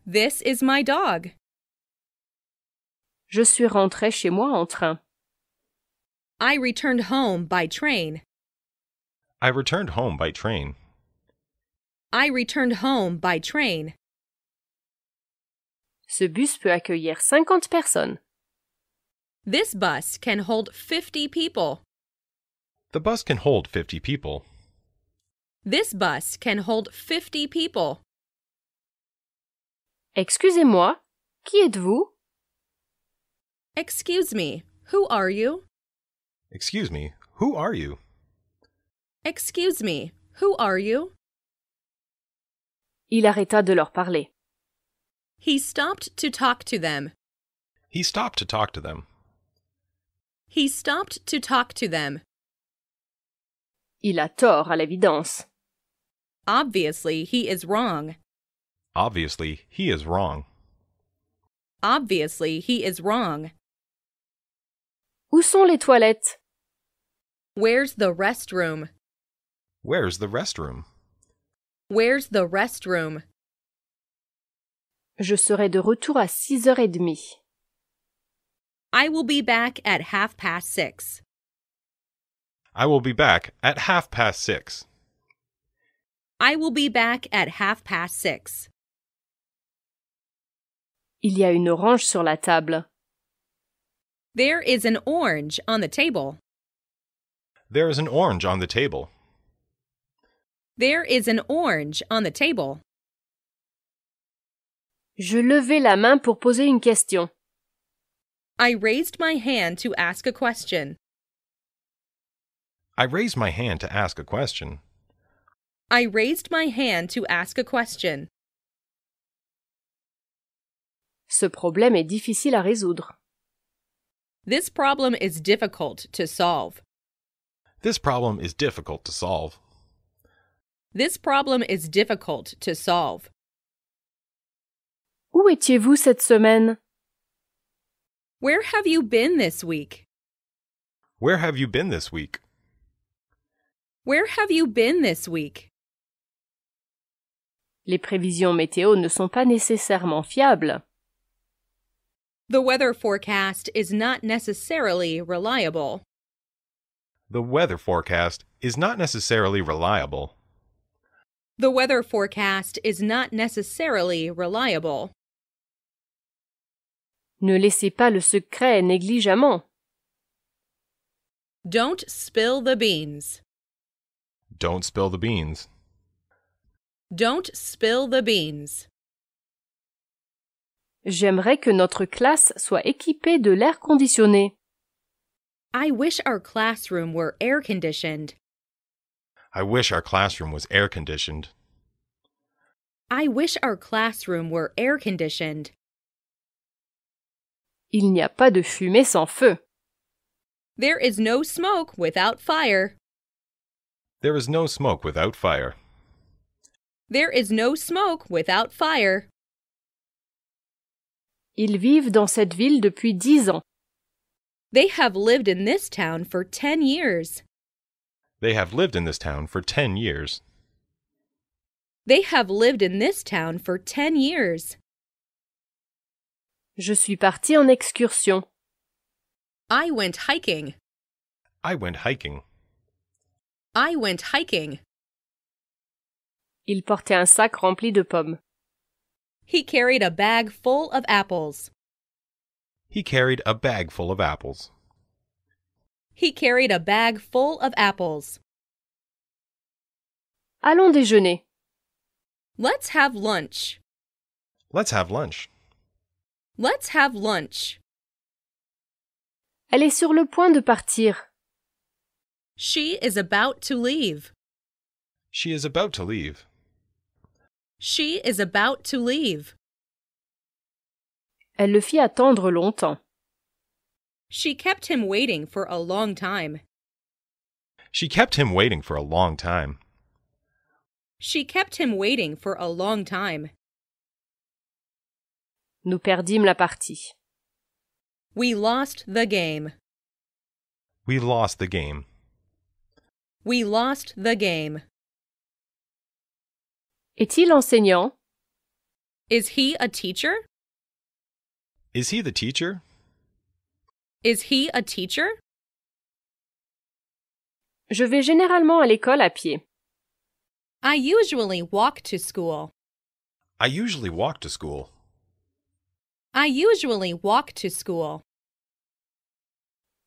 This is my dog. Je suis rentré chez moi en train. I returned home by train. I returned home by train. I returned home by train. Ce bus peut accueillir 50 personnes. This bus can hold 50 people. The bus can hold 50 people. This bus can hold 50 people. Excusez-moi, qui êtes-vous? Excuse me, who are you? Excuse me, who are you? Excuse me, who are you? Il arrêta de leur parler. He stopped to talk to them. He stopped to talk to them. He stopped to talk to them. Il a tort à l'évidence. Obviously, he is wrong. Obviously, he is wrong. Obviously, he is wrong. Où sont les toilettes? Where's the restroom? Where's the restroom? Where's the restroom? Je serai de retour à six heures et demie. I will be back at half past six. I will be back at half past six. I will be back at half past six. Il y a une orange sur la table. There is an orange on the table. There is an orange on the table. There is an orange on the table. Je levai la main pour poser une question. I raised my hand to ask a question. I raised my hand to ask a question. I raised my hand to ask a question. Ce problème est difficile à résoudre. This problem is difficult to solve. This problem is difficult to solve. This problem is difficult to solve. Où étiez-vous cette semaine? Where have you been this week? Where have you been this week? Where have you been this week? Les prévisions météo ne sont pas nécessairement fiables. The weather forecast is not necessarily reliable. The weather forecast is not necessarily reliable. The weather forecast is not necessarily reliable. Ne laissez pas le secret négligemment. Don't spill the beans. Don't spill the beans. Don't spill the beans. J'aimerais que notre classe soit équipée de l'air conditionné. I wish our classroom were air conditioned. I wish our classroom was air conditioned. I wish our classroom were air conditioned. Il n'y a pas de fumée sans feu. There is no smoke without fire. There is no smoke without fire. There is no smoke without fire. Ils vivent dans cette ville depuis dix ans. They have lived in this town for ten years. They have lived in this town for ten years. They have lived in this town for ten years. Je suis parti en excursion. I went hiking. I went hiking. I went hiking. Il portait un sac rempli de pommes. He carried a bag full of apples. He carried a bag full of apples. He carried a bag full of apples. Allons déjeuner. Let's have lunch. Let's have lunch. Let's have lunch. Elle est sur le point de partir. She is about to leave. She is about to leave. She is about to leave. Elle le fit attendre longtemps. She kept him waiting for a long time. She kept him waiting for a long time. She kept him waiting for a long time. Nous perdîmes la partie. We lost the game. We lost the game. We lost the game. Est-il enseignant? Is he a teacher? Is he the teacher? Is he a teacher? Je vais généralement à l'école à pied. I usually walk to school. I usually walk to school. I usually walk to school.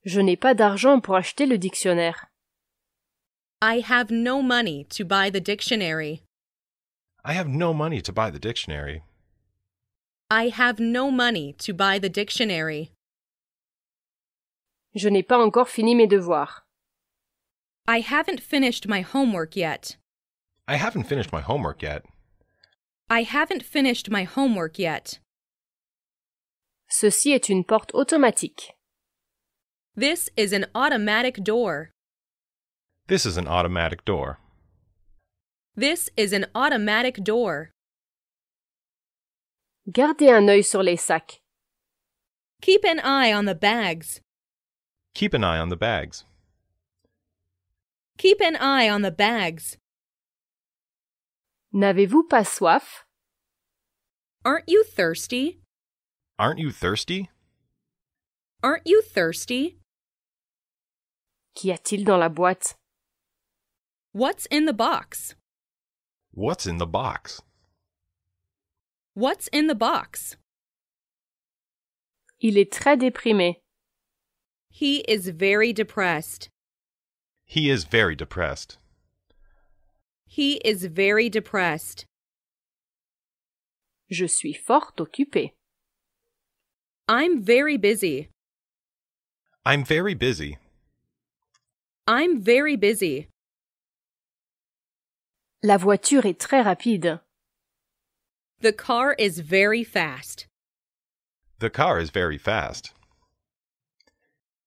Je n'ai pas d'argent pour acheter le dictionnaire. I have no money to buy the dictionary. I have no money to buy the dictionary. I have no money to buy the dictionary. Je n'ai pas encore fini mes devoirs. I haven't finished my homework yet. I haven't finished my homework yet. I haven't finished my homework yet. Ceci est une porte automatique. This is an automatic door. This is an automatic door. This is an automatic door. Gardez un œil sur les sacs. Keep an eye on the bags. Keep an eye on the bags. Keep an eye on the bags. N'avez-vous pas soif? Aren't you thirsty? Aren't you thirsty? Aren't you thirsty? Qu'y a-t-il dans la boîte? What's in the box? What's in the box? What's in the box? Il est très déprimé. He is very depressed. He is very depressed. He is very depressed. Je suis fort occupé. I'm very busy. I'm very busy. I'm very busy. La voiture est très rapide. The car is very fast. The car is very fast.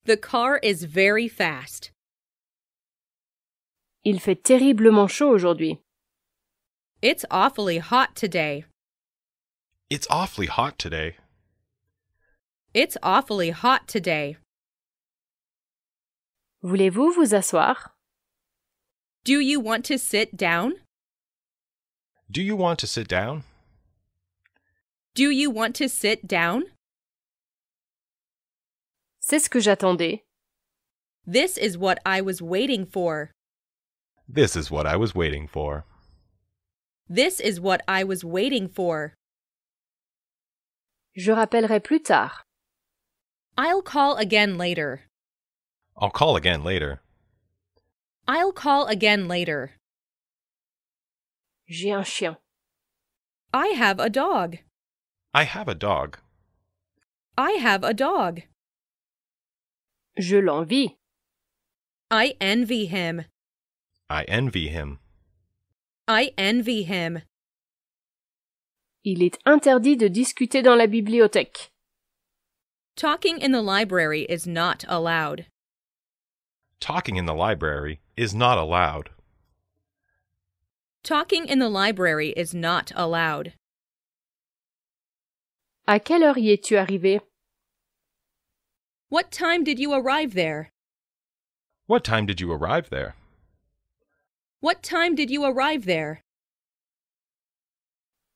The car is very fast. Il fait terriblement chaud aujourd'hui. It's awfully hot today. It's awfully hot today. It's awfully hot today. Voulez-vous vous asseoir? Do you want to sit down? Do you want to sit down? Do you want to sit down? C'est ce que j'attendais. This is what I was waiting for. This is what I was waiting for. This is what I was waiting for. Je rappellerai plus tard. I'll call again later. I'll call again later. I'll call again later. J'ai un chien. I have a dog. I have a dog. I have a dog. Je l'envie. I envy him. I envy him. I envy him. Il est interdit de discuter dans la bibliothèque. Talking in the library is not allowed. Talking in the library is not allowed. Talking in the library is not allowed. À quelle heure y es-tu arrivé? What time did you arrive there? What time did you arrive there? What time did you arrive there?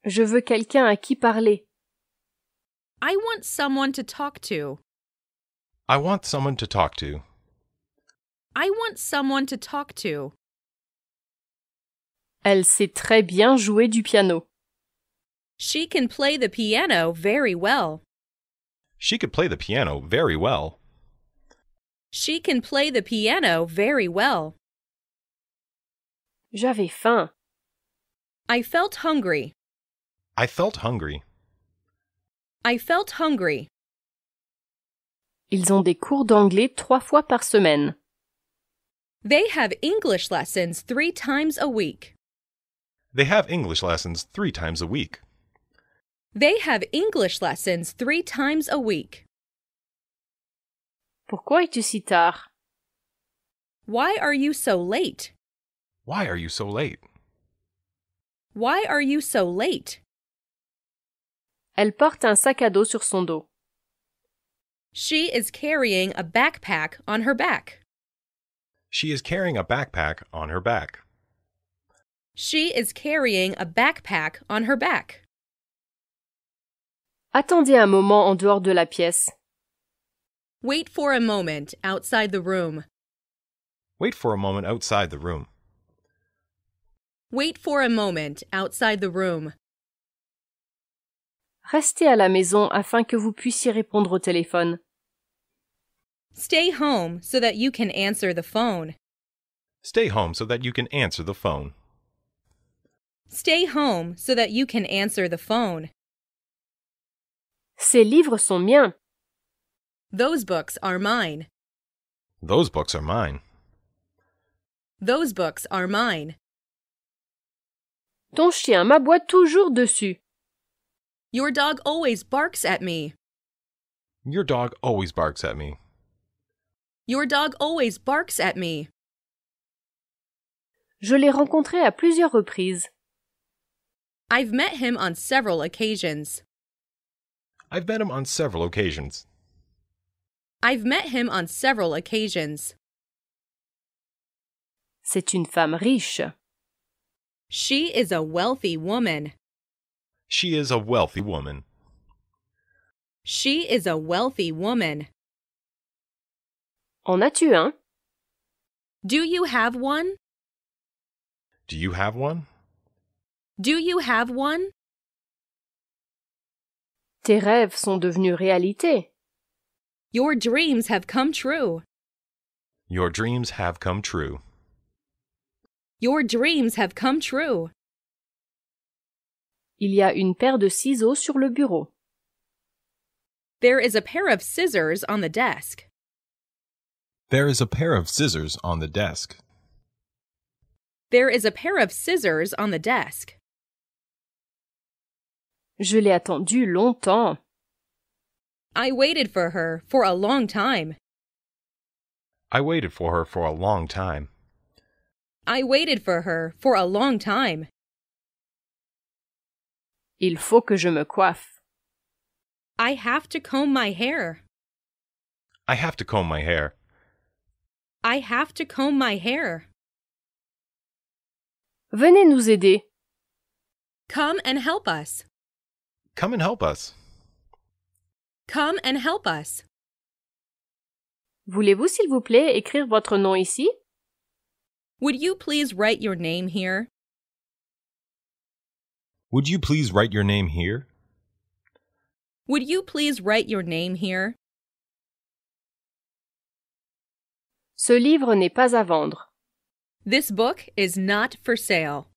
Je veux quelqu'un à qui parler. I want someone to talk to. I want someone to talk to. I want someone to talk to. Elle sait très bien jouer du piano. She can play the piano very well. She can play the piano very well. She can play the piano very well. J'avais faim. I felt hungry. I felt hungry. I felt hungry. Ils ont des cours d'anglais trois fois par semaine. They have English lessons three times a week. They have English lessons three times a week. They have English lessons three times a week. Pourquoi es-tu si tard? Why are you so late? Why are you so late? Why are you so late? Elle porte un sac à dos sur son dos. She is carrying a backpack on her back. She is carrying a backpack on her back. She is carrying a backpack on her back. Attendez un moment en dehors de la pièce. Wait for a moment outside the room. Wait for a moment outside the room. Wait for a moment outside the room. Restez à la maison afin que vous puissiez répondre au téléphone. Stay home so that you can answer the phone. Stay home so that you can answer the phone. Stay home so that you can answer the phone. Ces livres sont miens. Those books are mine. Those books are mine. Those books are mine. Ton chien m'aboie toujours dessus. Your dog always barks at me. Your dog always barks at me. Your dog always barks at me. Je l'ai rencontré à plusieurs reprises. I've met him on several occasions. I've met him on several occasions. I've met him on several occasions. C'est une femme riche. She is a wealthy woman. She is a wealthy woman. She is a wealthy woman. En as-tu un? Do you have one? Do you have one? Do you have one? Tes rêves sont devenus réalité. Your dreams have come true. Your dreams have come true. Your dreams have come true. Il y a une paire de ciseaux sur le bureau. There is a pair of scissors on the desk. There is a pair of scissors on the desk. There is a pair of scissors on the desk. Je l'ai attendue longtemps. I waited for her for a long time. I waited for her for a long time. I waited for her for a long time. Il faut que je me coiffe. I have to comb my hair. I have to comb my hair. I have to comb my hair. Venez nous aider. Come and help us. Come and help us. Come and help us. Voulez-vous, s'il vous plaît, écrire votre nom ici? Would you please write your name here? Would you please write your name here? Would you please write your name here? Ce livre n'est pas à vendre. This book is not for sale.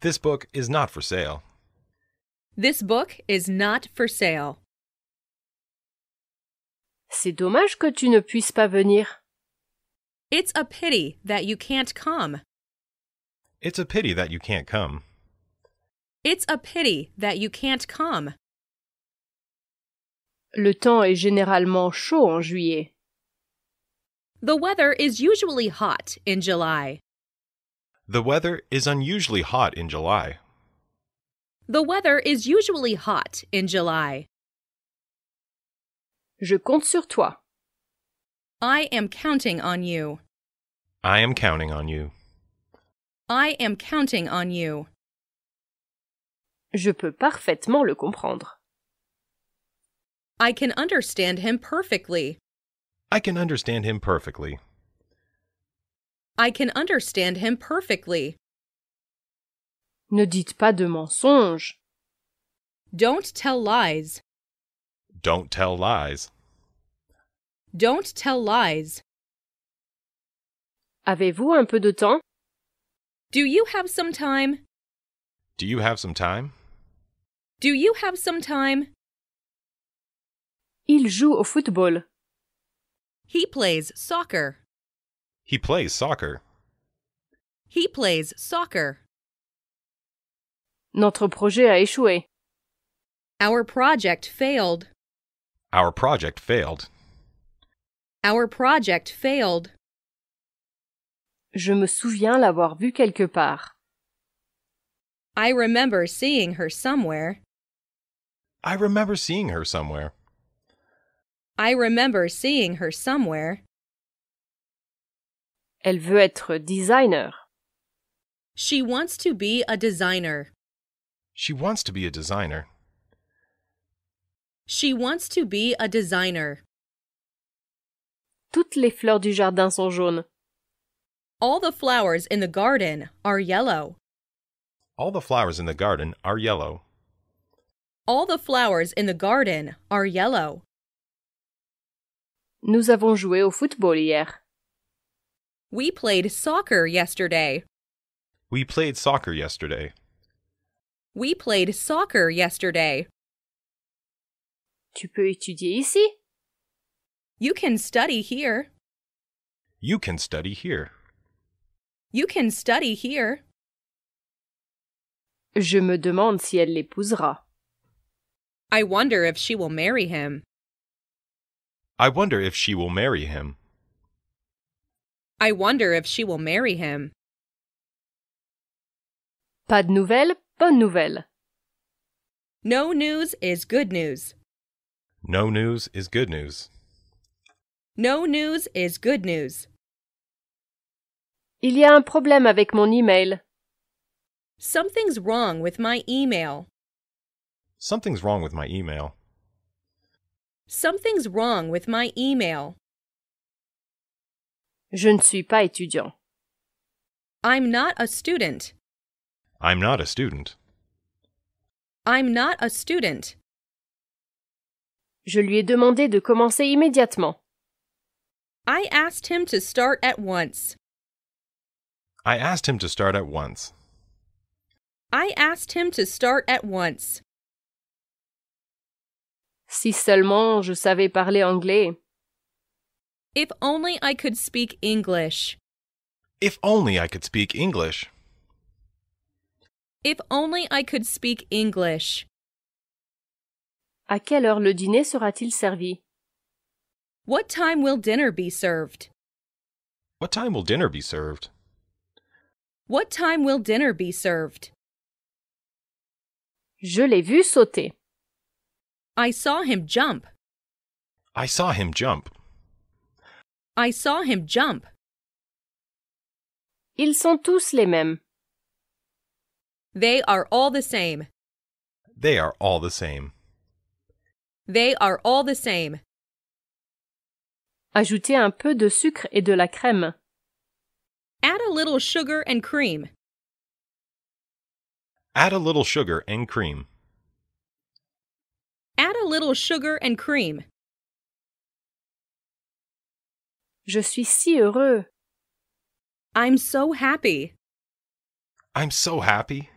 This book is not for sale. This book is not for sale. C'est dommage que tu ne puisses pas venir. It's a pity that you can't come. It's a pity that you can't come. It's a pity that you can't come. Le temps est généralement chaud en juillet. The weather is usually hot in July. The weather is unusually hot in July. The weather is usually hot in July. Je compte sur toi. I am counting on you. I am counting on you. I am counting on you. Je peux parfaitement le comprendre. I can understand him perfectly. I can understand him perfectly. I can understand him perfectly. Ne dites pas de mensonges. Don't tell lies. Don't tell lies. Don't tell lies. Avez-vous un peu de temps? Do you have some time? Do you have some time? Do you have some time? Il joue au football. He plays soccer. He plays soccer. He plays soccer. Notre projet a échoué. Our project failed. Our project failed. Our project failed. Je me souviens l'avoir vue quelque part. I remember seeing her somewhere. I remember seeing her somewhere. I remember seeing her somewhere. Elle veut être designer. She wants to be a designer. She wants to be a designer. She wants to be a designer. Toutes les fleurs du jardin sont jaunes. All the flowers in the garden are yellow. All the flowers in the garden are yellow. All the flowers in the garden are yellow. Nous avons joué au football hier. We played soccer yesterday. We played soccer yesterday. We played soccer yesterday. Tu peux étudier ici? You can study here. You can study here. You can study here. Je me demande si elle l'épousera. I wonder if she will marry him. I wonder if she will marry him. I wonder if she will marry him. Pas de nouvelles Bonne nouvelle. No news is good news. No news is good news. No news is good news. Il y a un problème avec mon email. Something's wrong with my email. Something's wrong with my email. Something's wrong with my email. Je ne suis pas étudiant. I'm not a student. I'm not a student. I'm not a student. Je lui ai demandé de commencer immédiatement. I asked him to start at once. I asked him to start at once. I asked him to start at once. Si seulement je savais parler anglais. If only I could speak English. If only I could speak English. If only I could speak English. À quelle heure le dîner sera-t-il servi? What time will dinner be served? What time will dinner be served? What time will dinner be served? Je l'ai vu sauter. I saw him jump. I saw him jump. I saw him jump. Ils sont tous les mêmes. They are all the same. They are all the same. They are all the same. Ajoutez un peu de sucre et de la crème. Add a little sugar and cream. Add a little sugar and cream. Add a little sugar and cream. Je suis si heureux. I'm so happy. I'm so happy.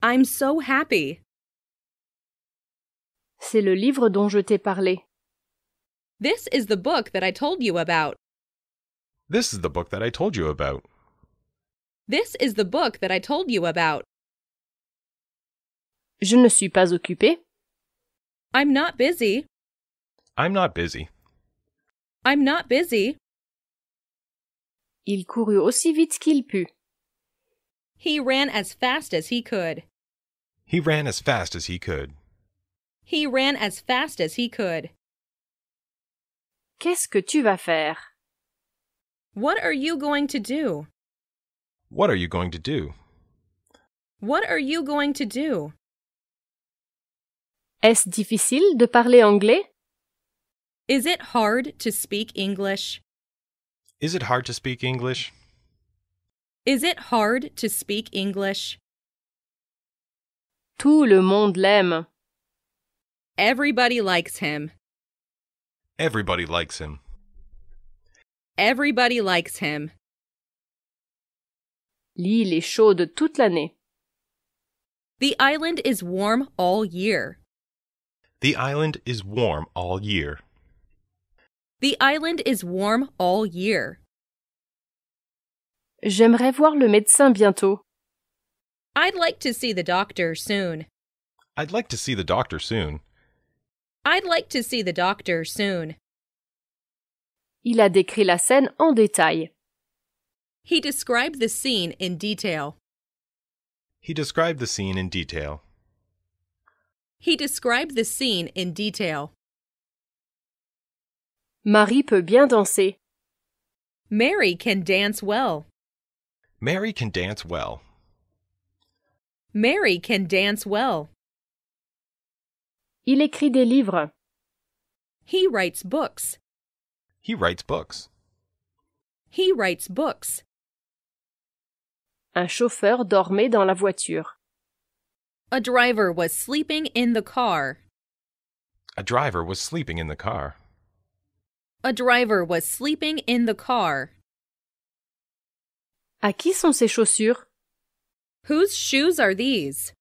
I'm so happy. C'est le livre dont je t'ai parlé. This is the book that I told you about. This is the book that I told you about. This is the book that I told you about. Je ne suis pas occupé. I'm not busy. I'm not busy. I'm not busy. Il courut aussi vite qu'il put. He ran as fast as he could. He ran as fast as he could. He ran as fast as he could. Qu'est-ce que tu vas faire? What are you going to do? What are you going to do? What are you going to do? Est-ce difficile de parler anglais? Is it hard to speak English? Is it hard to speak English? Is it hard to speak English? Tout le monde l'aime. Everybody likes him. Everybody likes him. Everybody likes him. L'île est chaude toute l'année. The island is warm all year. The island is warm all year. The island is warm all year. J'aimerais voir le médecin bientôt. I'd like to see the doctor soon. I'd like to see the doctor soon. I'd like to see the doctor soon. Il a décrit la scène en détail. He described the scene in detail. He described the scene in detail. He described the scene in detail. Marie peut bien danser. Mary can dance well. Mary can dance well. Mary can dance well. Il écrit des livres. He writes books. He writes books. He writes books. Un chauffeur dormait dans la voiture. A driver was sleeping in the car. A driver was sleeping in the car. A driver was sleeping in the car. À qui sont ces chaussures? Whose shoes are these?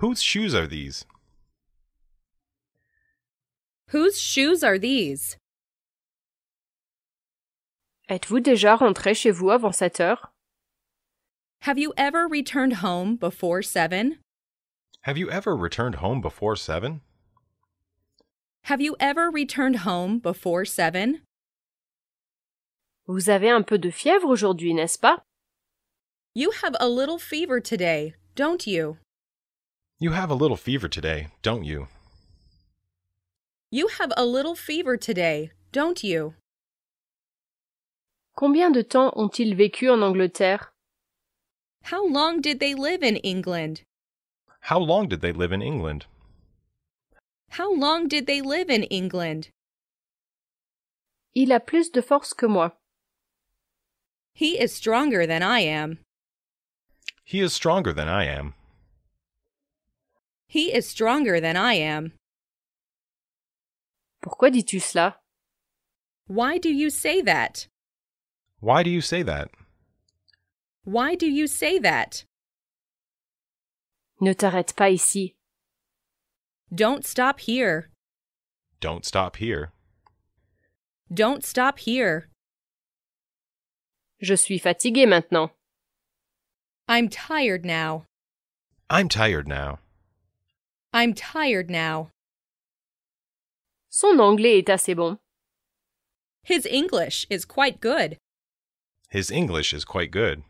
Whose shoes are these? Whose shoes are these? Êtes-vous déjà rentré chez vous avant sept heures? Have you ever returned home before seven? Have you ever returned home before seven? Have you ever returned home before seven? Vous avez un peu de fièvre aujourd'hui, n'est-ce pas? You have a little fever today, don't you? You have a little fever today, don't you? You have a little fever today, don't you? Combien de temps ont-ils vécu en Angleterre? How long did they live in England? How long did they live in England? How long did they live in England? Il a plus de force que moi. He is stronger than I am. He is stronger than I am. He is stronger than I am. Pourquoi dis-tu cela? Why do you say that? Why do you say that? Why do you say that? Ne t'arrête pas ici. Don't stop here. Don't stop here. Don't stop here. Je suis fatigué maintenant. I'm tired now. I'm tired now. I'm tired now. Son anglais est assez bon. His English is quite good. His English is quite good.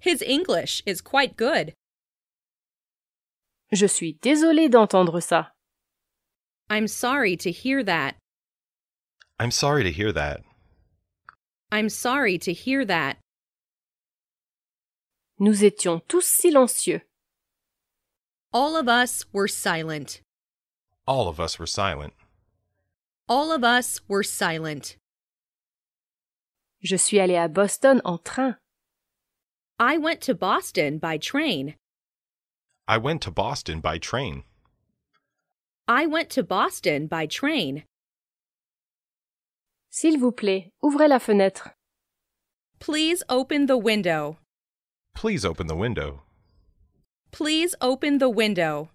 His English is quite good. Je suis désolé d'entendre ça. I'm sorry to hear that. I'm sorry to hear that. I'm sorry to hear that. Nous étions tous silencieux. All of us were silent. All of us were silent. All of us were silent. Je suis allé à Boston en train. I went to Boston by train. I went to Boston by train. I went to Boston by train. S'il vous plaît, ouvrez la fenêtre. Please open the window. Please open the window. Please open the window.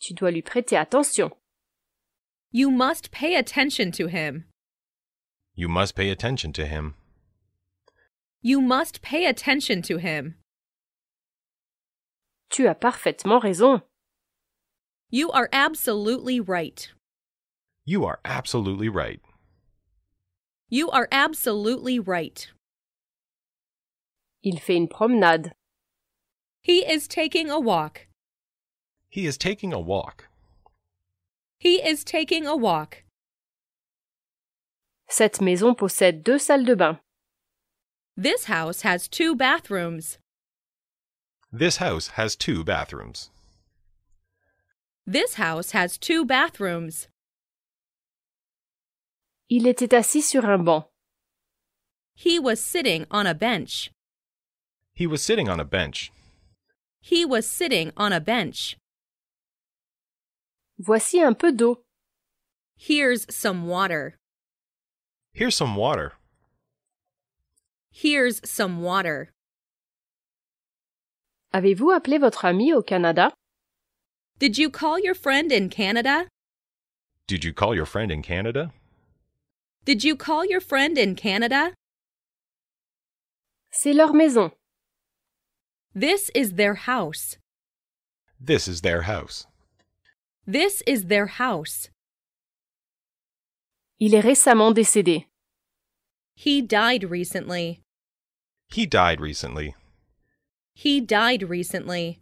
Tu dois lui prêter attention. You must pay attention to him. You must pay attention to him. You must pay attention to him. Tu as parfaitement raison. You are absolutely right. You are absolutely right. You are absolutely right. Il fait une promenade. He is taking a walk. He is taking a walk. He is taking a walk. Cette maison possède deux salles de bain. This house has two bathrooms. This house has two bathrooms. This house has two bathrooms. Il était assis sur un banc. He was sitting on a bench. He was sitting on a bench. He was sitting on a bench. Voici un peu d'eau. Here's some water. Here's some water. Here's some water. Avez-vous appelé votre ami au Canada? Did you call your friend in Canada? Did you call your friend in Canada? Did you call your friend in Canada? C'est leur maison. This is their house. This is their house. This is their house. Il est récemment décédé. He died recently. He died recently. He died recently.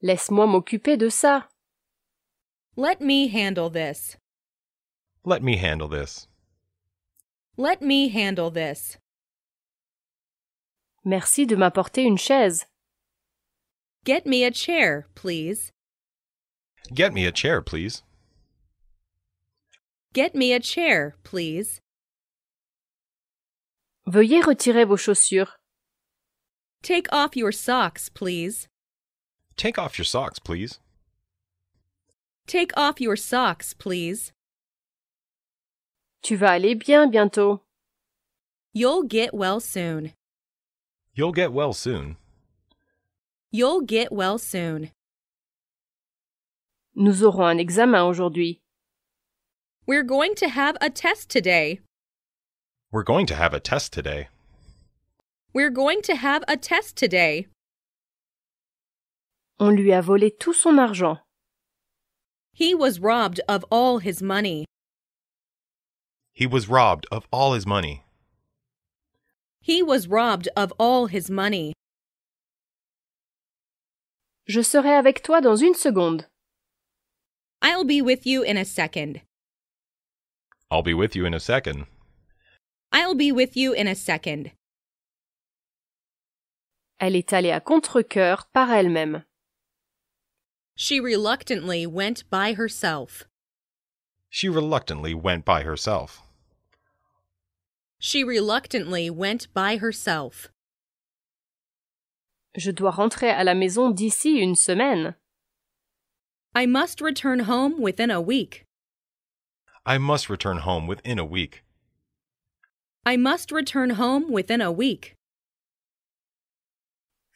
Laisse-moi m'occuper de ça. Let me handle this. Let me handle this. Let me handle this. Merci de m'apporter une chaise. Get me a chair, please. Get me a chair, please. Get me a chair, please. Veuillez retirer vos chaussures. Take off your socks, please. Take off your socks, please. Take off your socks, please. Tu vas aller bien bientôt. You'll get well soon. You'll get well soon. You'll get well soon. Nous aurons un examen aujourd'hui. We're going to have a test today. We're going to have a test today. We're going to have a test today. On lui a volé tout son argent. He was robbed of all his money. He was robbed of all his money. He was robbed of all his money. Je serai avec toi dans une seconde. I'll be with you in a second. I'll be with you in a second. I'll be with you in a second. Elle est allée à contre-cœur par elle-même. She reluctantly went by herself. She reluctantly went by herself. She reluctantly went by herself. Je dois rentrer à la maison d'ici une semaine. I must return home within a week. I must return home within a week. I must return home within a week.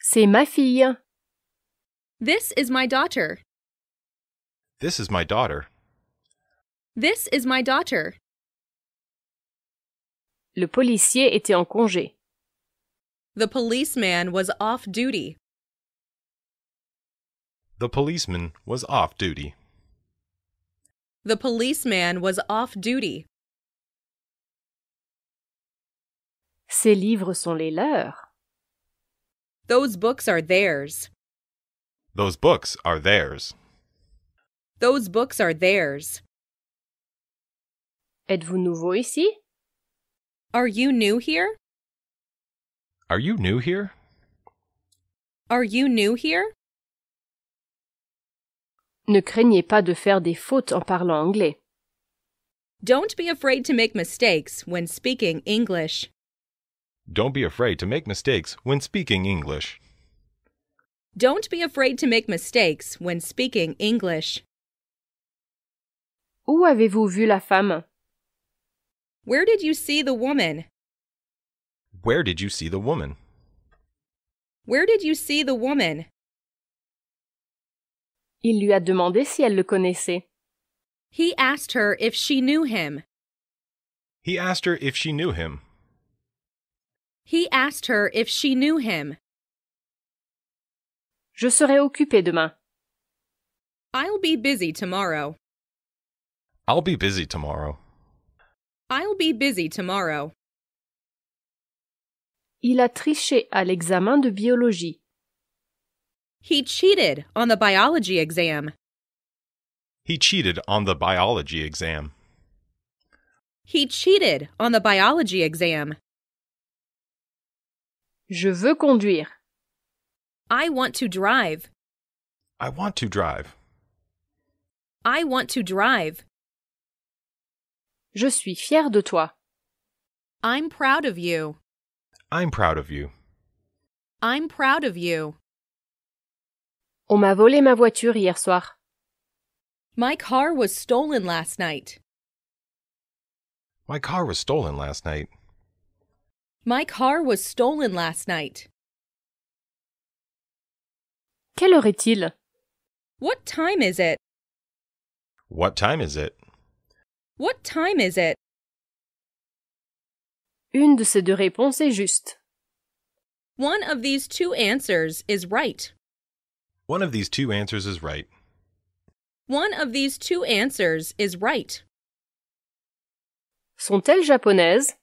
C'est ma fille. This is my daughter. This is my daughter. This is my daughter. Le policier était en congé. The policeman was off duty. The policeman was off duty. The policeman was off duty. Ces livres sont les leurs. Those books are theirs. Those books are theirs. Those books are theirs. Êtes-vous nouveau ici? Are you new here? Are you new here? Are you new here? Ne craignez pas de faire des fautes en parlant anglais. Don't be afraid to make mistakes when speaking English. Don't be afraid to make mistakes when speaking English. Don't be afraid to make mistakes when speaking English. Où avez-vous vu la femme? Where did you see the woman? Where did you see the woman? Where did you see the woman? Il lui a demandé si elle le connaissait. He asked her if she knew him. He asked her if she knew him. He asked her if she knew him. Je serai occupé demain. I'll be busy tomorrow. I'll be busy tomorrow. I'll be busy tomorrow. Il a triché à l'examen de biologie. He cheated on the biology exam. He cheated on the biology exam. He cheated on the biology exam. Je veux conduire. I want to drive. I want to drive. I want to drive. Je suis fier de toi. I'm proud of you. I'm proud of you. I'm proud of you. On m'a volé ma voiture hier soir. My car was stolen last night. My car was stolen last night. My car was stolen last night. Quelle heure est-il? What time is it? What time is it? What time is it? Une de ces deux réponses est juste. One of these two answers is right. One of these two answers is right. One of these two answers is right. Sont-elles japonaises?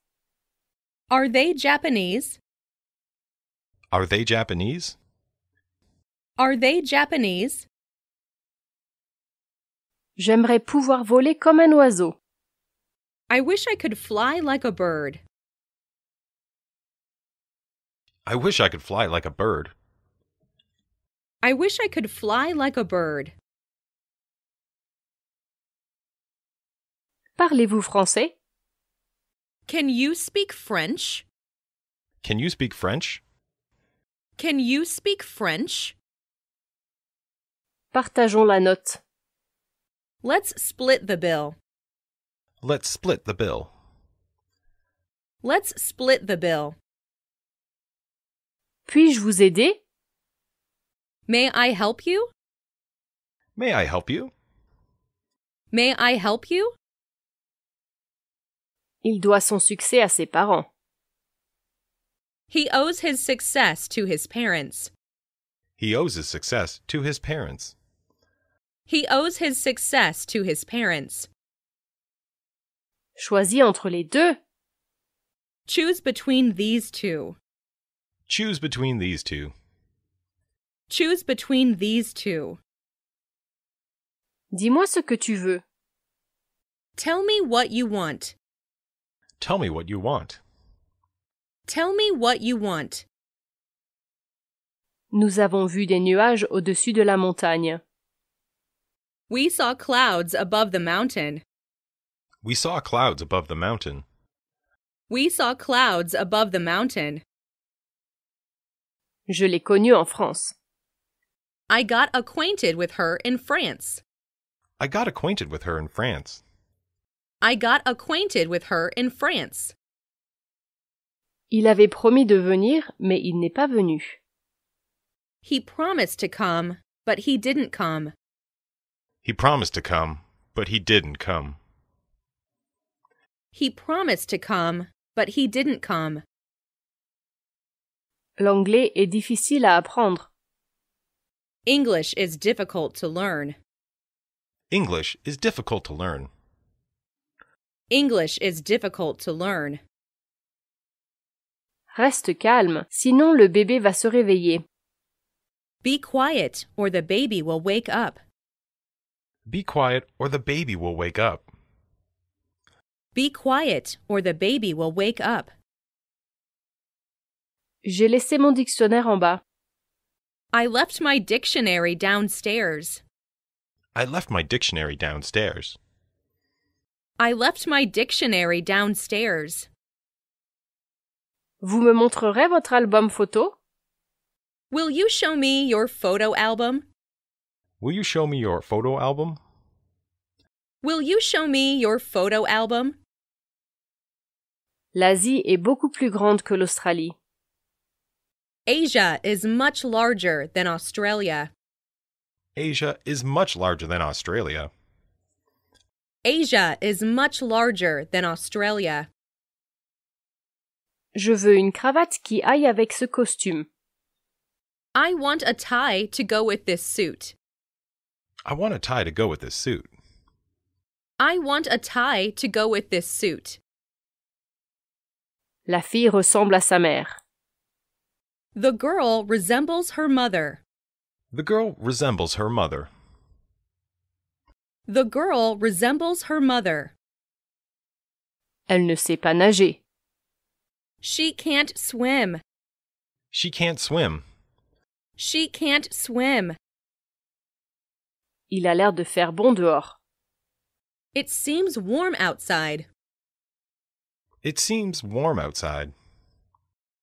Are they Japanese? Are they Japanese? Are they Japanese? J'aimerais pouvoir voler comme un oiseau. I wish I could fly like a bird. I wish I could fly like a bird. I wish I could fly like a bird. Parlez-vous français? Can you speak French? Can you speak French? Can you speak French? Partageons la note. Let's split the bill. Let's split the bill. Let's split the bill. Puis-je vous aider? May I help you? May I help you? May I help you? Il doit son succès à ses parents. He owes his success to his parents. He owes his success to his parents. He owes his success to his parents. Choisis entre les deux. Choose between these two. Choose between these two. Choose between these two. Dis-moi ce que tu veux. Tell me what you want. Tell me what you want. Tell me what you want. Nous avons vu des nuages au-dessus de la montagne. We saw clouds above the mountain. We saw clouds above the mountain. We saw clouds above the mountain. Je l'ai connue en France. I got acquainted with her in France. I got acquainted with her in France. I got acquainted with her in France. Il avait promis de venir, mais il n'est pas venu. He promised to come, but he didn't come. He promised to come, but he didn't come. He promised to come, but he didn't come. L'anglais est difficile à apprendre. English is difficult to learn. English is difficult to learn. English is difficult to learn. Reste calme, sinon le bébé va se réveiller. Be quiet or the baby will wake up. Be quiet or the baby will wake up. Be quiet or the baby will wake up. J'ai laissé mon dictionnaire en bas. I left my dictionary downstairs. I left my dictionary downstairs. I left my dictionary downstairs. Vous me montrerez votre album photo? Will you show me your photo album? Will you show me your photo album? Will you show me your photo album? L'Asie est beaucoup plus grande que l'Australie. Asia is much larger than Australia. Asia is much larger than Australia. Asia is much larger than Australia. Je veux une cravate qui aille avec ce costume. I want a tie to go with this suit. I want a tie to go with this suit. I want a tie to go with this suit. La fille ressemble à sa mère. The girl resembles her mother. The girl resembles her mother. The girl resembles her mother. Elle ne sait pas nager. She can't swim. She can't swim. She can't swim. Il a l'air de faire bon dehors. It seems warm outside. It seems warm outside.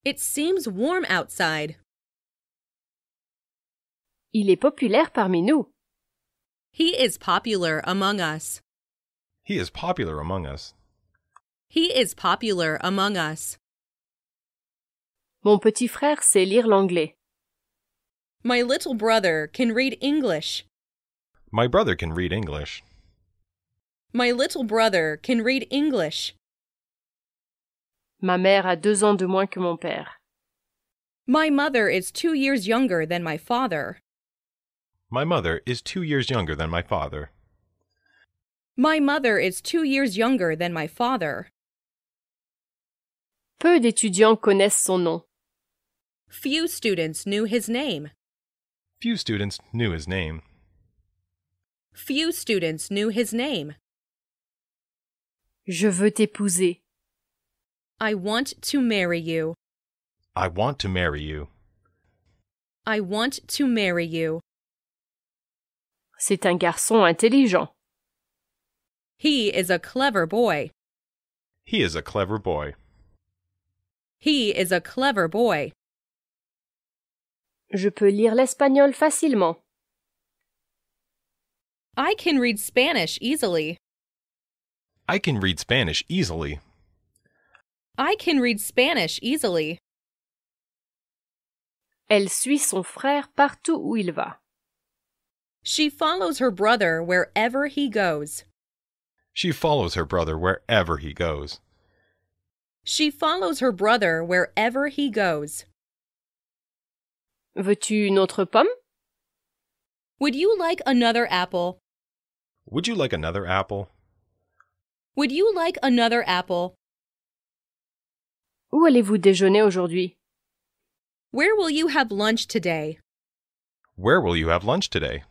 It seems warm outside. Il est populaire parmi nous. He is popular among us. He is popular among us. He is popular among us. Mon petit frère sait lire l'anglais. My little brother can read English. My brother can read English. My little brother can read English. Ma mère a deux ans de moins que mon père. My mother is two years younger than my father. My mother is two years younger than my father. My mother is two years younger than my father. Peu d'étudiants connaissent son nom. Few students knew his name. Few students knew his name. Few students knew his name. Je veux t'épouser. I want to marry you. I want to marry you. I want to marry you. C'est un garçon intelligent. He is a clever boy. He is a clever boy. He is a clever boy. Je peux lire l'espagnol facilement. I can read Spanish easily. I can read Spanish easily. I can read Spanish easily. Elle suit son frère partout où il va. She follows her brother wherever he goes. She follows her brother wherever he goes. She follows her brother wherever he goes. Veux-tu une autre pomme? Would you like another apple? Would you like another apple? Would you like another apple? Où allez-vous déjeuner aujourd'hui? Where will you have lunch today? Where will you have lunch today?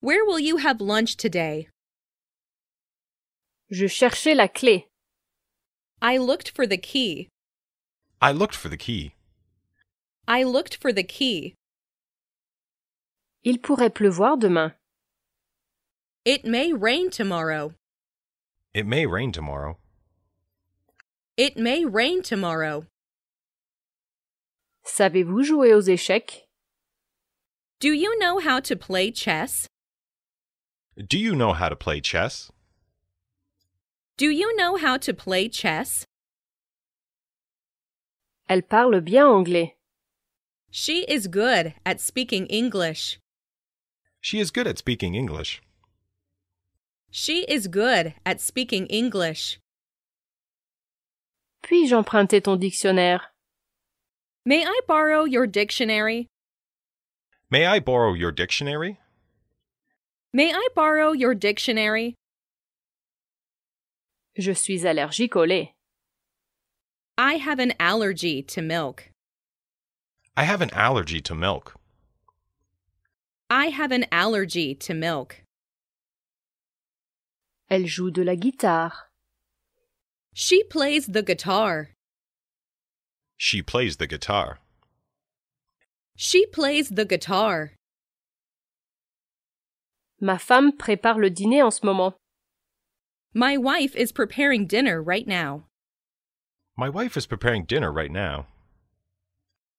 Where will you have lunch today? Je cherchais la clé. I looked for the key. I looked for the key. I looked for the key. Il pourrait pleuvoir demain. It may rain tomorrow. It may rain tomorrow. It may rain tomorrow. Savez-vous jouer aux échecs? Do you know how to play chess? Do you know how to play chess? Do you know how to play chess? Elle parle bien anglais. She is good at speaking English. She is good at speaking English. She is good at speaking English. Puis-je emprunter ton dictionnaire? May I borrow your dictionary? May I borrow your dictionary? May I borrow your dictionary? Je suis allergique au lait. I have an allergy to milk. I have an allergy to milk. I have an allergy to milk. Elle joue de la guitare. She plays the guitar. She plays the guitar. She plays the guitar. Ma femme prépare le dîner en ce moment. My wife is preparing dinner right now. My wife is preparing dinner right now.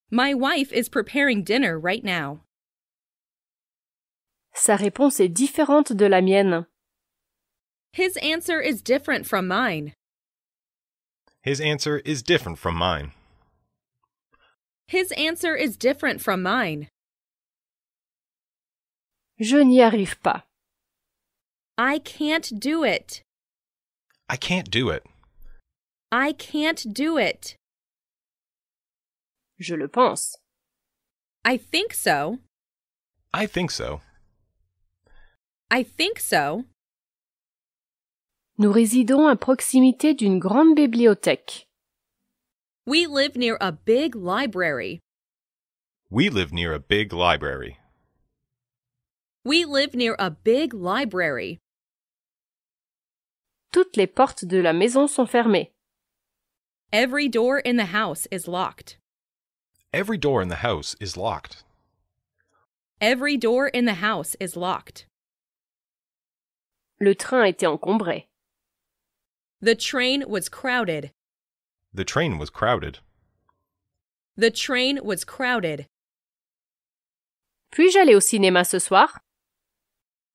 My wife is preparing dinner right now. Sa réponse est différente de la mienne. His answer is different from mine. His answer is different from mine. His answer is different from mine. Je n'y arrive pas. I can't do it. I can't do it. I can't do it. Je le pense. I think so. I think so. I think so. Nous résidons à proximité d'une grande bibliothèque. We live near a big library. We live near a big library. We live near a big library. Toutes les portes de la maison sont fermées. Every door in the house is locked. Every door in the house is locked. Every door in the house is locked. Le train était encombré. The train was crowded. The train was crowded. The train was crowded. Puis-je aller au cinéma ce soir?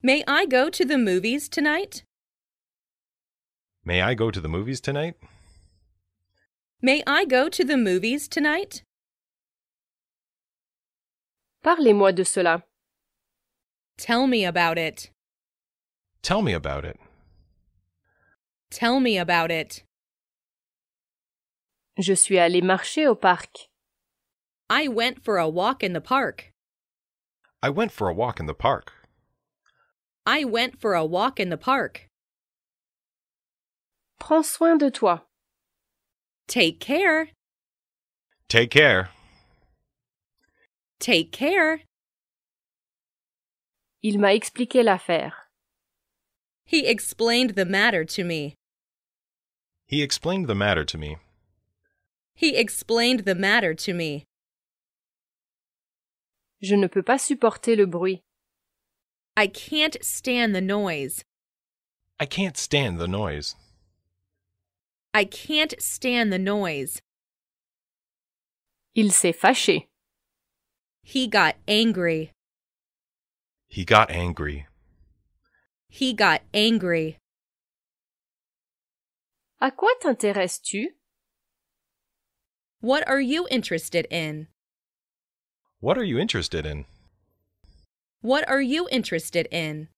May I go to the movies tonight? May I go to the movies tonight? May I go to the movies tonight? Parlez-moi de cela. Tell me about it. Tell me about it. Tell me about it. Je suis allé marcher au parc. I went for a walk in the park. I went for a walk in the park. I went for a walk in the park. Prends soin de toi. Take care. Take care. Take care. Il m'a expliqué l'affaire. He explained the matter to me. He explained the matter to me. He explained the matter to me. Je ne peux pas supporter le bruit. I can't stand the noise. I can't stand the noise. I can't stand the noise. Il s'est fâché. He got angry. He got angry. He got angry. À quoi t'intéresses-tu? What are you interested in? What are you interested in? What are you interested in?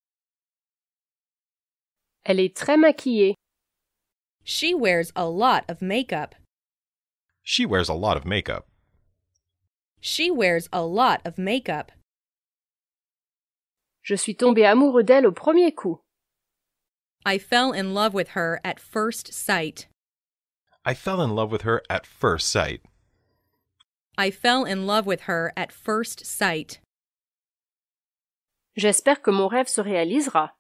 Elle est très maquillée. She wears a lot of makeup. She wears a lot of makeup. She wears a lot of makeup. Je suis tombé amoureux d'elle au premier coup. I fell in love with her at first sight. I fell in love with her at first sight. I fell in love with her at first sight. J'espère que mon rêve se réalisera.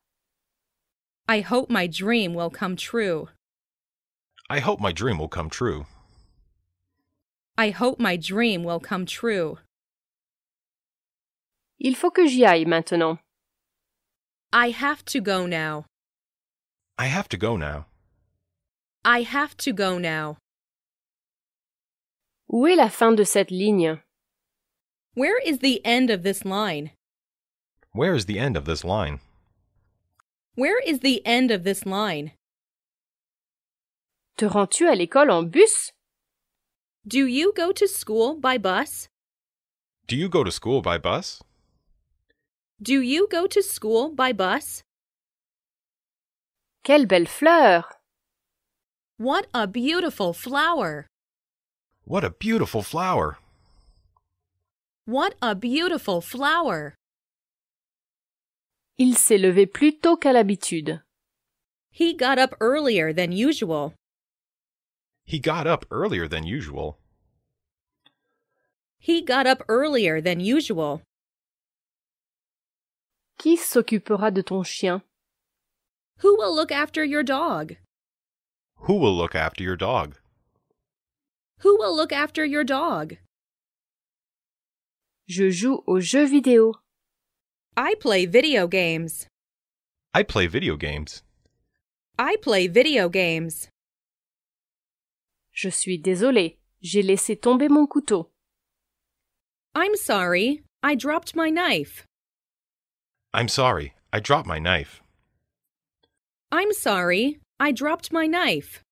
I hope my dream will come true. I hope my dream will come true. I hope my dream will come true. Il faut que j'y aille maintenant. I have to go now. I have to go now. I have to go now. Où est la fin de cette ligne? Where is the end of this line? Where is the end of this line? Where is the end of this line? Te rends-tu à l'école en bus? Do you go to school by bus? Do you go to school by bus? Do you go to school by bus? Quelle belle fleur! What a beautiful flower! What a beautiful flower! What a beautiful flower! Il s'est levé plus tôt qu'à l'habitude. He got up earlier than usual. He got up earlier than usual. He got up earlier than usual. Qui s'occupera de ton chien? Who will look after your dog? Who will look after your dog? Who will look after your dog? Je joue aux jeux vidéo. I play video games. I play video games. I play video games. Je suis désolé, j'ai laissé tomber mon couteau. I'm sorry, I dropped my knife. I'm sorry, I dropped my knife. I'm sorry, I dropped my knife.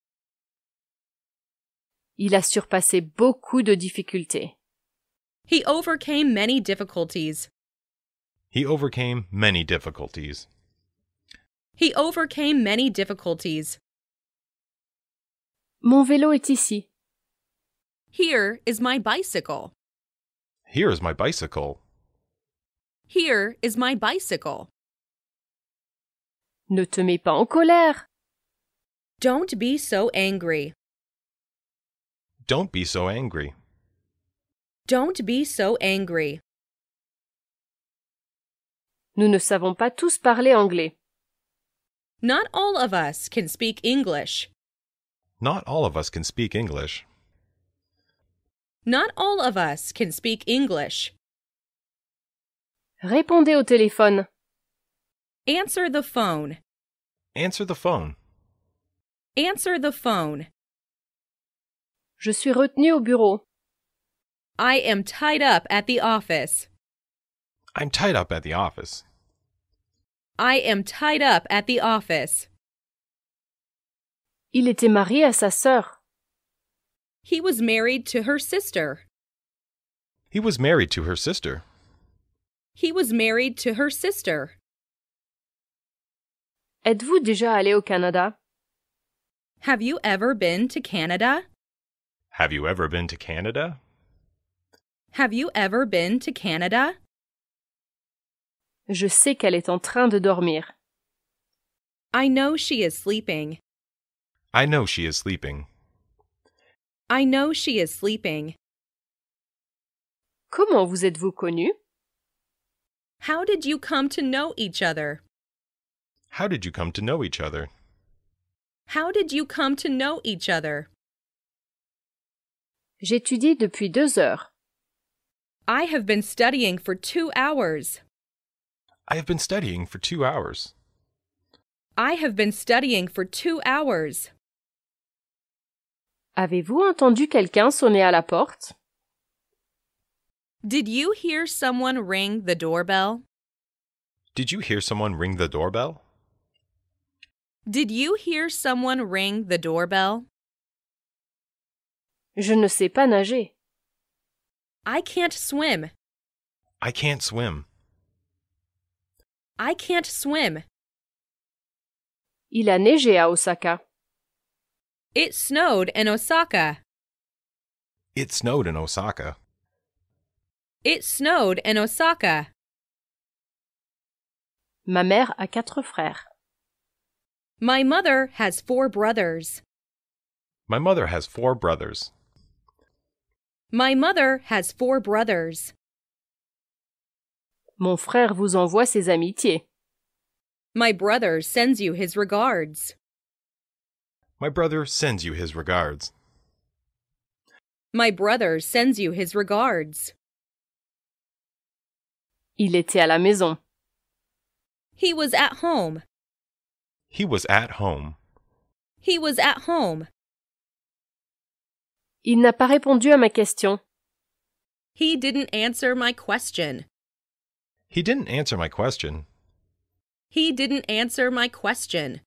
Il a surpassé beaucoup de difficultés. He overcame many difficulties. He overcame many difficulties. He overcame many difficulties. Mon vélo est ici. Here is my bicycle. Here is my bicycle. Here is my bicycle. Ne te mets pas en colère. Don't be so angry. Don't be so angry. Don't be so angry. Nous ne savons pas tous parler anglais. Not all of us can speak English. Not all of us can speak English. Not all of us can speak English. Répondez au téléphone. Answer the phone. Answer the phone. Answer the phone. Je suis retenu au bureau. I am tied up at the office. I'm tied up at the office. I am tied up at the office. Il était marié à sa sœur. He was married to her sister. He was married to her sister. He was married to her sister. Êtes-vous déjà allé au Canada? Have you ever been to Canada? Have you ever been to Canada? Have you ever been to Canada? Je sais qu'elle est en train de dormir. I know she is sleeping. I know she is sleeping. I know she is sleeping. Comment vous êtes-vous connu? How did you come to know each other? How did you come to know each other? How did you come to know each other? J'étudie depuis deux heures. I have been studying for two hours. I have been studying for two hours. I have been studying for two hours. Avez-vous entendu quelqu'un sonner à la porte? Did you hear someone ring the doorbell? Did you hear someone ring the doorbell? Did you hear someone ring the doorbell? Je ne sais pas nager. I can't swim. I can't swim. I can't swim. Il a neigé à Osaka. It snowed in Osaka. It snowed in Osaka. It snowed in Osaka. Ma mère a quatre frères. My mother has four brothers. My mother has four brothers. My mother has four brothers. Mon frère vous envoie ses amitiés. My brother sends you his regards. My brother sends you his regards. My brother sends you his regards. Il était à la maison. He was at home. He was at home. He was at home. Il n'a pas répondu à ma question. He didn't answer my question. He didn't answer my question. He didn't answer my question.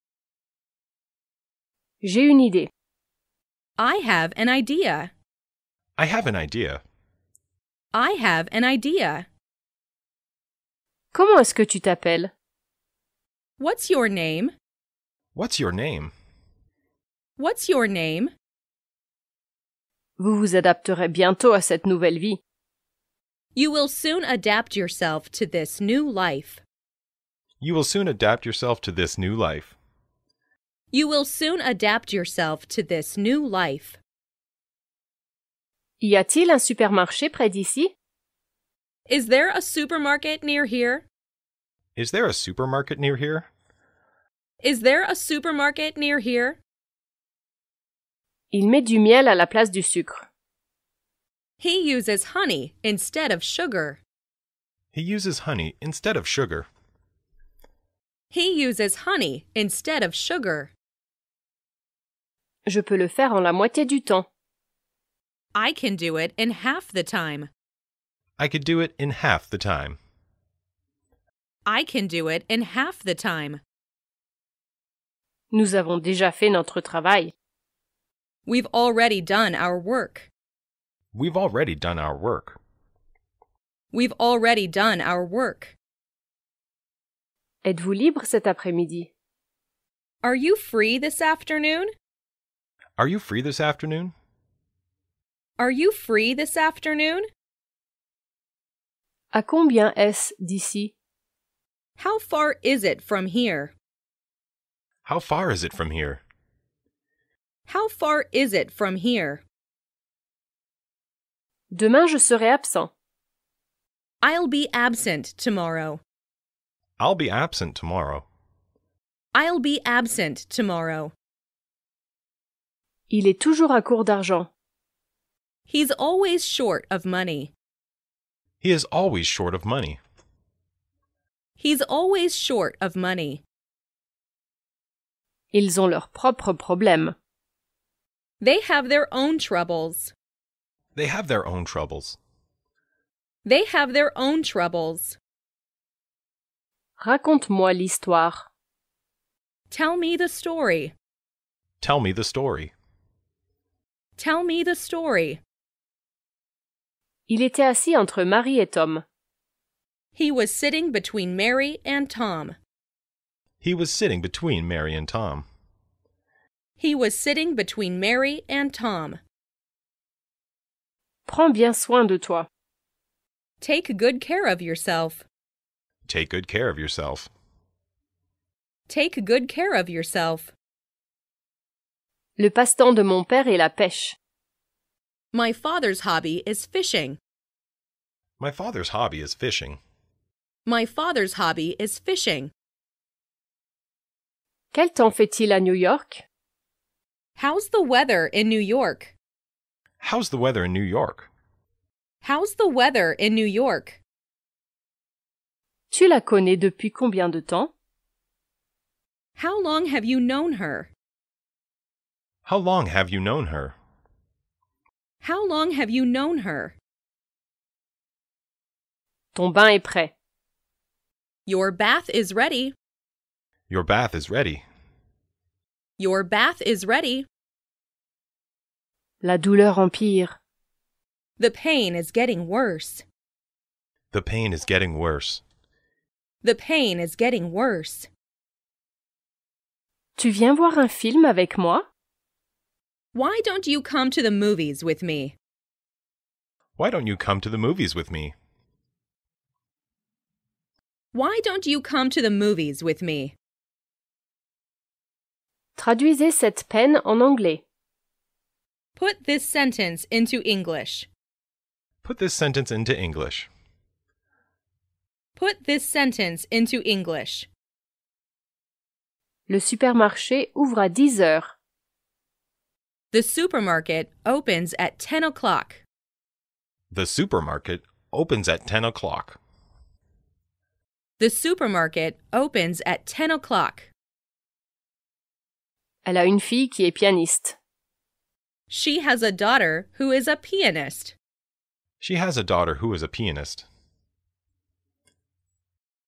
J'ai une idée. I have an idea. I have an idea. I have an idea. Comment est-ce que tu t'appelles What's your name? What's your name? What's your name? Vous vous adapterez bientôt à cette nouvelle vie. You will soon adapt yourself to this new life. You will soon adapt yourself to this new life. You will soon adapt yourself to this new life. Y a-t-il un supermarché près d'ici? Is there a supermarket near here? Is there a supermarket near here? Is there a supermarket near here? Il met du miel à la place du sucre. He uses honey instead of sugar. He uses honey instead of sugar. He uses honey instead of sugar. Je peux le faire en la moitié du temps. I can do it in half the time. I could do it in half the time. I can do it in half the time. Nous avons déjà fait notre travail. We've already done our work. We've already done our work. We've already done our work. Êtes-vous libre cet après-midi? Are you free this afternoon? Are you free this afternoon? Are you free this afternoon? À combien est-ce d'ici? How far is it from here? How far is it from here? How far is it from here? Demain, je serai absent. I'll be absent tomorrow. I'll be absent tomorrow. I'll be absent tomorrow. Il est toujours à court d'argent. He's always short of money. He is always short of money. He's always short of money. Ils ont leurs propres problèmes. They have their own troubles. They have their own troubles. They have their own troubles. Raconte-moi l'histoire. Tell me the story. Tell me the story. Tell me the story. Il était assis entre Marie et Tom. He was sitting between Mary and Tom. He was sitting between Mary and Tom. He was sitting between Mary and Tom. Prends bien soin de toi. Take good care of yourself. Take good care of yourself. Take good care of yourself. Le passe-temps de mon père est la pêche. My father's hobby is fishing. My father's hobby is fishing. My father's hobby is fishing. Quel temps fait-il à New York? How's the weather in New York? How's the weather in New York? How's the weather in New York? Tu la connais depuis combien de temps? How long have you known her? How long have you known her? How long have you known her? Ton bain est prêt. Your bath is ready. Your bath is ready. Your bath is ready. La douleur empire. The pain is getting worse. The pain is getting worse. The pain is getting worse. Tu viens voir un film avec moi? Why don't you come to the movies with me? Why don't you come to the movies with me? Why don't you come to the movies with me? Traduisez cette peine en anglais. Put this sentence into English. Put this sentence into English. Put this sentence into English. Le supermarché ouvre à 10 heures. The supermarket opens at 10 o'clock. The supermarket opens at 10 o'clock. The supermarket opens at 10 o'clock. Elle a une fille qui est pianiste. She has a daughter who is a pianist. She has a daughter who is a pianist.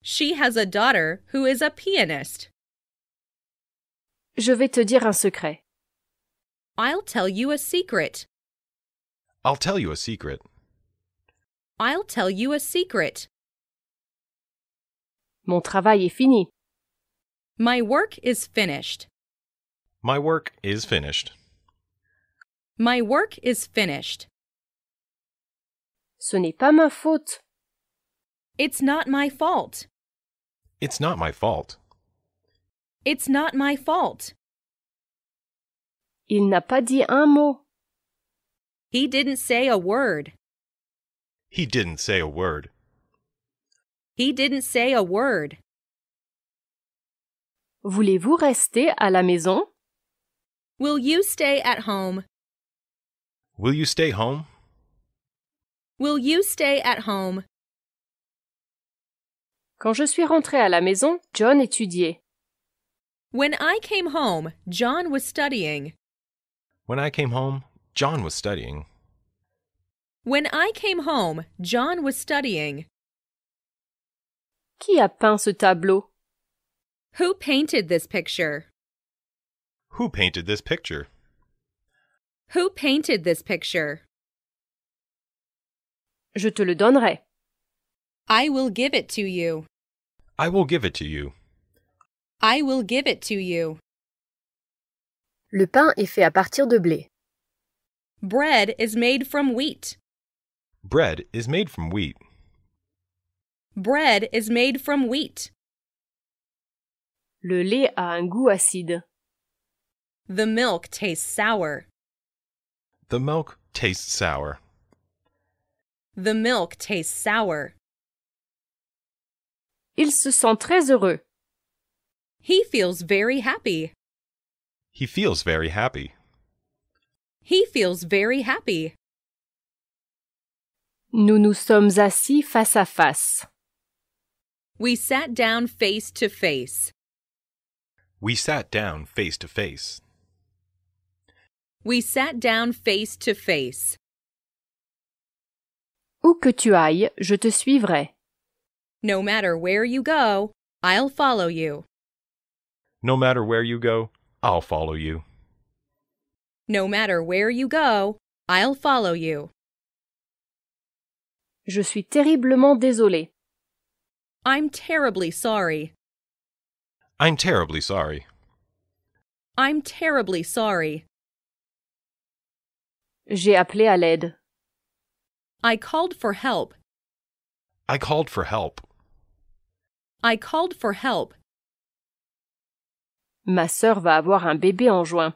She has a daughter who is a pianist. Je vais te dire un secret. I'll tell you a secret. I'll tell you a secret. I'll tell you a secret. Mon travail est fini. My work is finished. My work is finished. My work is finished. Ce n'est pas ma faute. It's not my fault. It's not my fault. It's not my fault. Il n'a pas dit un mot. He didn't say a word. He didn't say a word. He didn't say a word. Voulez-vous rester à la maison? Will you stay at home? Will you stay home? Will you stay at home? Quand je suis rentré à la maison, John étudiait. When I came home, John was studying. When I came home, John was studying. When I came home, John was studying. Qui a peint ce tableau? Who painted this picture? Who painted this picture? Who painted this picture? Je te le donnerai. I will give it to you. I will give it to you. I will give it to you. Le pain est fait à partir de blé. Bread is made from wheat. Bread is made from wheat. Bread is made from wheat. Le lait a un goût acide. The milk tastes sour. The milk tastes sour. The milk tastes sour. Il se sent très heureux. He feels very happy. He feels very happy. He feels very happy. Nous nous sommes assis face à face. We sat down face to face. We sat down face to face. We sat down face to face. Où que tu ailles, je te suivrai. No matter where you go, I'll follow you. No matter where you go, I'll follow you. No matter where you go, I'll follow you. Je suis terriblement désolé. I'm terribly sorry. I'm terribly sorry. I'm terribly sorry. J'ai appelé à l'aide. I called for help. I called for help. I called for help. Ma sœur va avoir un bébé en juin.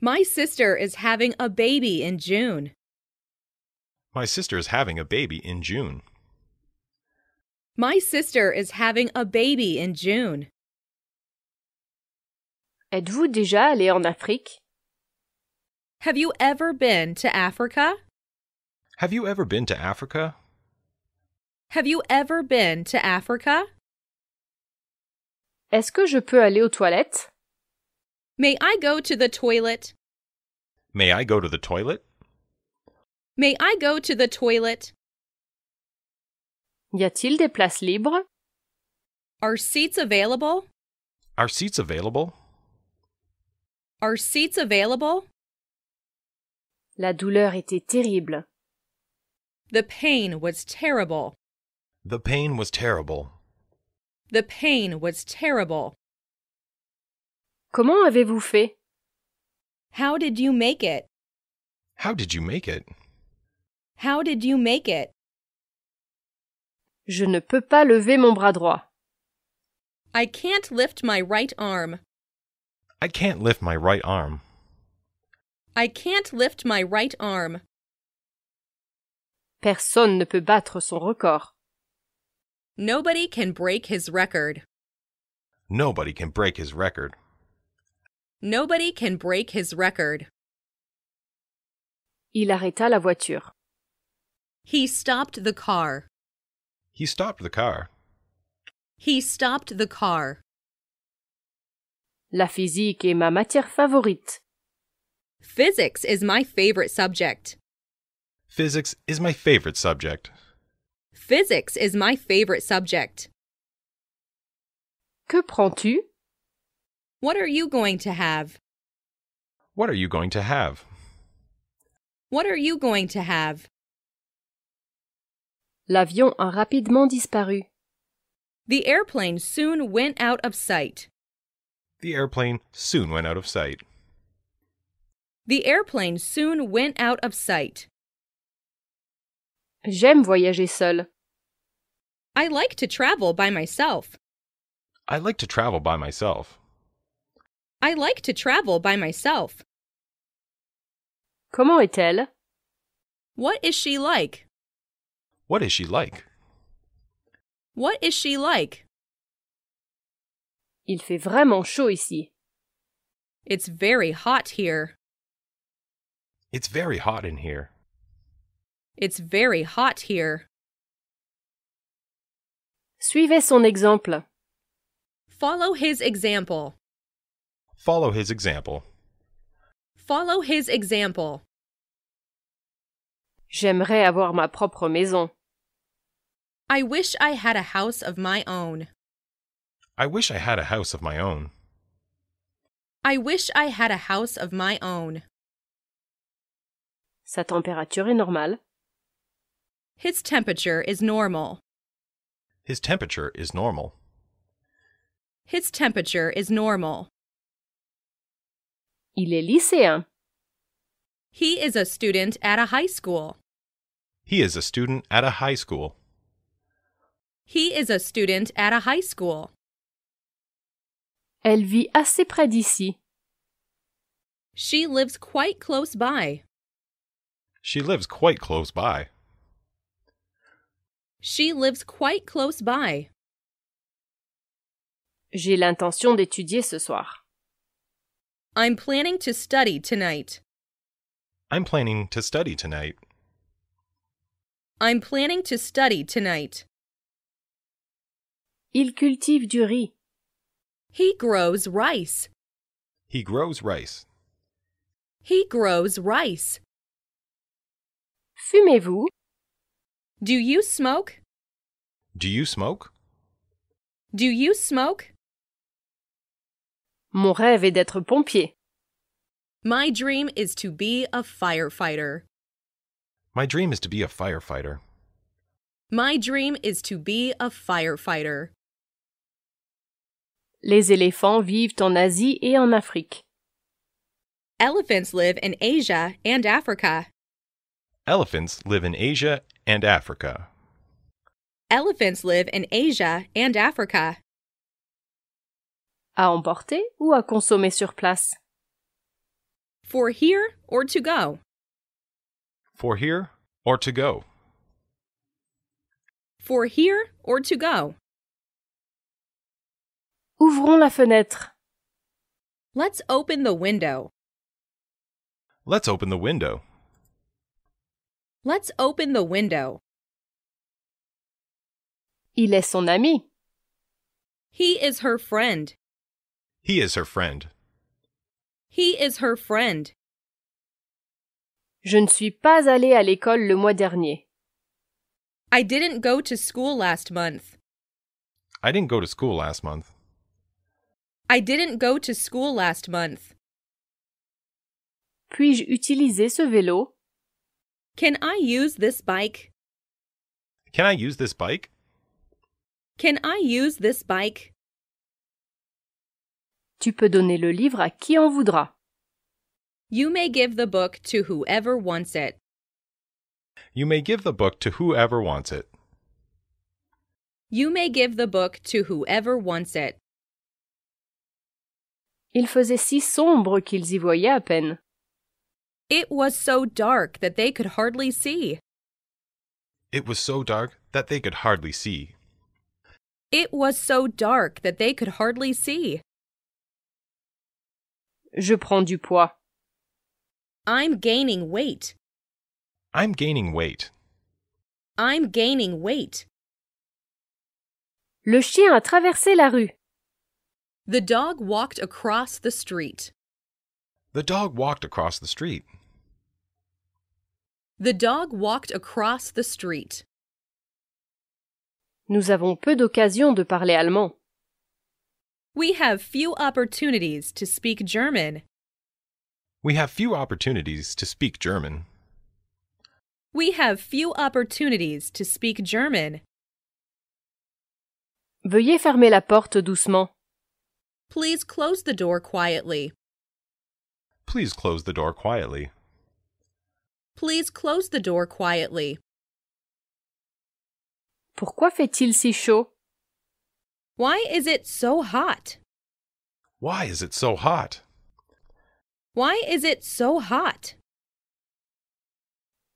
My sister is having a baby in June. My sister is having a baby in June. My sister is having a baby in June. Êtes-vous déjà allé en Afrique? Have you ever been to Africa? Have you ever been to Africa? Have you ever been to Africa? Est-ce que je peux aller aux toilettes? May I go to the toilet? May I go to the toilet? May I go to the toilet? Y a-t-il des places libres? Are seats available? Are seats available? Are seats available? La douleur était terrible. The pain was terrible. The pain was terrible. The pain was terrible. Comment avez-vous fait? How did you make it? How did you make it? How did you make it? Je ne peux pas lever mon bras droit. I can't lift my right arm. I can't lift my right arm. I can't lift my right arm. Personne ne peut battre son record. Nobody can break his record. Nobody can break his record. Nobody can break his record. Il arrêta la voiture. He stopped the car. He stopped the car. He stopped the car. La physique est ma matière favorite. Physics is my favorite subject. Physics is my favorite subject. Physics is my favorite subject. Que prends-tu? What are you going to have? What are you going to have? What are you going to have? L'avion a rapidement disparu. The airplane soon went out of sight. The airplane soon went out of sight. The airplane soon went out of sight. J'aime voyager seul. I like to travel by myself. I like to travel by myself. I like to travel by myself. Comment est-elle? What is she like? What is she like? What is she like? Il fait vraiment chaud ici. It's very hot here. It's very hot in here. It's very hot here. Suivez son exemple. Follow his example. Follow his example. Follow his example. J'aimerais avoir ma propre maison. I wish I had a house of my own. I wish I had a house of my own. I wish I had a house of my own. Sa température est normale. His temperature is normal. His temperature is normal. His temperature is normal. Il est lycéen. He is a student at a high school. He is a student at a high school. He is a student at a high school. Elle vit assez près d'ici. She lives quite close by. She lives quite close by. She lives quite close by. J'ai l'intention d'étudier ce soir. I'm planning to study tonight. I'm planning to study tonight. I'm planning to study tonight. Il cultive du riz. He grows rice. He grows rice. He grows rice. Fumez-vous? Do you smoke? Do you smoke? Do you smoke? Mon rêve est d'être pompier. My dream is to be a firefighter. My dream is to be a firefighter. My dream is to be a firefighter. Les éléphants vivent en Asie et en Afrique. Elephants live in Asia and Africa. Elephants live in Asia and Africa. Elephants live in Asia and Africa. À emporter ou à consommer sur place? For here or to go? For here or to go? For here or to go? Ouvrons la fenêtre. Let's open the window. Let's open the window. Let's open the window. Il est son ami. He is her friend. He is her friend. He is her friend. Je ne suis pas allé à l'école le mois dernier. I didn't go to school last month. I didn't go to school last month. I didn't go to school last month. Puis-je utiliser ce vélo? Can I use this bike? Can I use this bike? Can I use this bike? Tu peux donner le livre à qui en voudra. You may give the book to whoever wants it. You may give the book to whoever wants it. You may give the book to whoever wants it. Il faisait si sombre qu'ils y voyaient à peine. It was so dark that they could hardly see. It was so dark that they could hardly see. It was so dark that they could hardly see. Je prends du poids. I'm gaining weight. I'm gaining weight. I'm gaining weight. Le chien a traversé la rue. The dog walked across the street. The dog walked across the street. The dog walked across the street. Nous avons peu d'occasions de parler allemand. We have few opportunities to speak German. We have few opportunities to speak German. We have few opportunities to speak German. Veuillez fermer la porte doucement. Please close the door quietly. Please close the door quietly. Please close the door quietly. Pourquoi fait-il si chaud? Why is it so hot? Why is it so hot? Why is it so hot?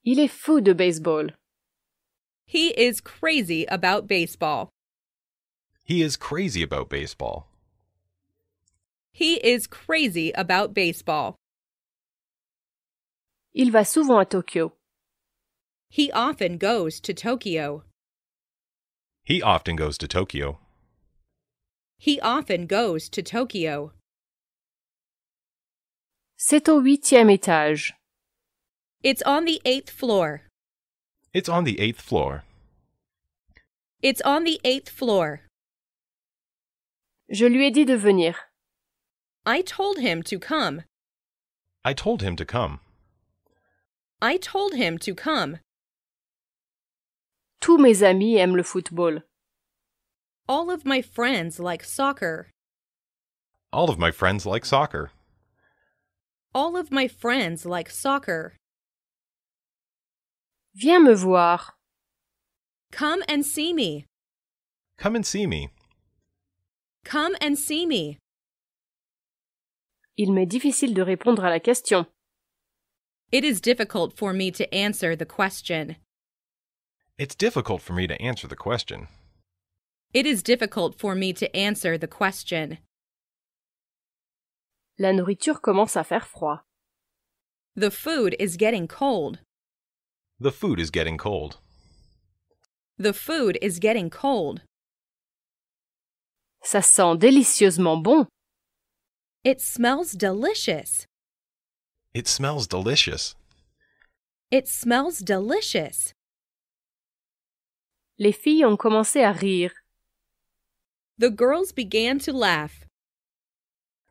Il est fou de baseball. He is crazy about baseball. He is crazy about baseball. He is crazy about baseball. Il va souvent à Tokyo. He often goes to Tokyo. He often goes to Tokyo. He often goes to Tokyo. C'est au huitième étage. It's on the eighth floor. It's on the eighth floor. It's on the eighth floor. Je lui ai dit de venir. I told him to come. I told him to come. I told him to come. Tous mes amis aiment le football. All of my friends like soccer. All of my friends like soccer. All of my friends like soccer. Viens me voir. Come and see me. Come and see me. Come and see me. Il m'est difficile de répondre à la question. It is difficult for me to answer the question. It's difficult for me to answer the question. It is difficult for me to answer the question. La nourriture commence à faire froid. The food is getting cold. The food is getting cold. The food is getting cold. Ça sent délicieusement bon. It smells delicious. It smells delicious. It smells delicious. Les filles ont commencé à rire. The girls began to laugh.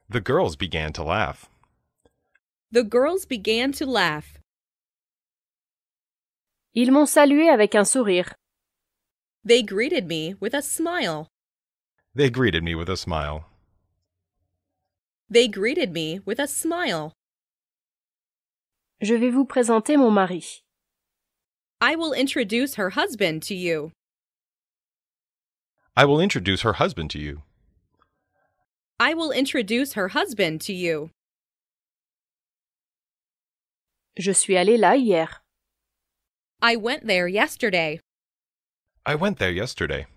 The girls began to laugh. The girls began to laugh. Ils m'ont salué avec un sourire. They greeted me with a smile. They greeted me with a smile. They greeted me with a smile. Je vais vous présenter mon mari. I will introduce her husband to you. I will introduce her husband to you. I will introduce her husband to you. Je suis allé là hier. I went there yesterday. I went there yesterday.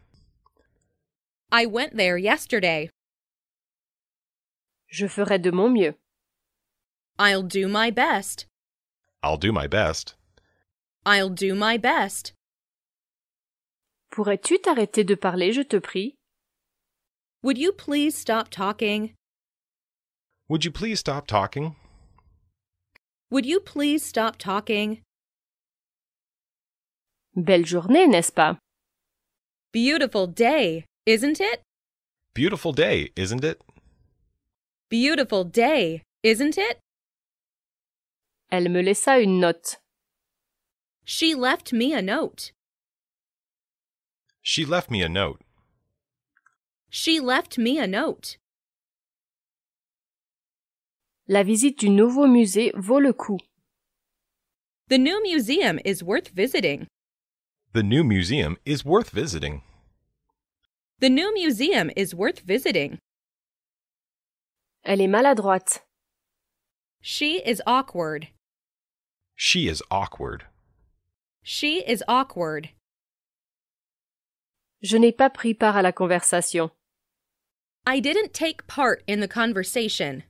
I went there yesterday. Je ferai de mon mieux. I'll do my best. I'll do my best. I'll do my best. Pourrais-tu t'arrêter de parler, je te prie? Would you please stop talking? Would you please stop talking? Would you please stop talking? Belle journée, n'est-ce pas? Beautiful day, isn't it? Beautiful day, isn't it? beautiful day, isn't it? Elle me laissa une note. She left me a note. She left me a note. She left me a note. La visite du nouveau musée vaut le coup. The new museum is worth visiting. The new museum is worth visiting. The new museum is worth visiting. Elle est maladroite. She is awkward. She is awkward. She is awkward. Je n'ai pas pris part à la conversation. I didn't take part in the conversation.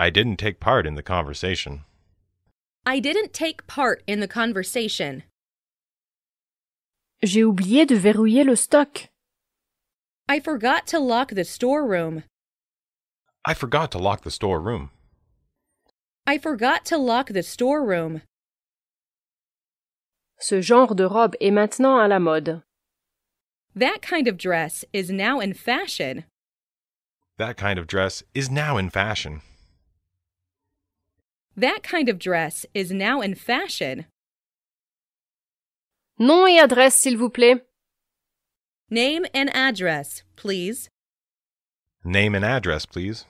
I didn't take part in the conversation. I didn't take part in the conversation. J'ai oublié de verrouiller le stock. I forgot to lock the storeroom. I forgot to lock the storeroom. I forgot to lock the storeroom. Ce genre de robe est maintenant à la mode. That kind of dress is now in fashion. That kind of dress is now in fashion. That kind of dress is now in fashion. Nom et adresse, s'il vous plaît. Name and address, please. Name and address, please.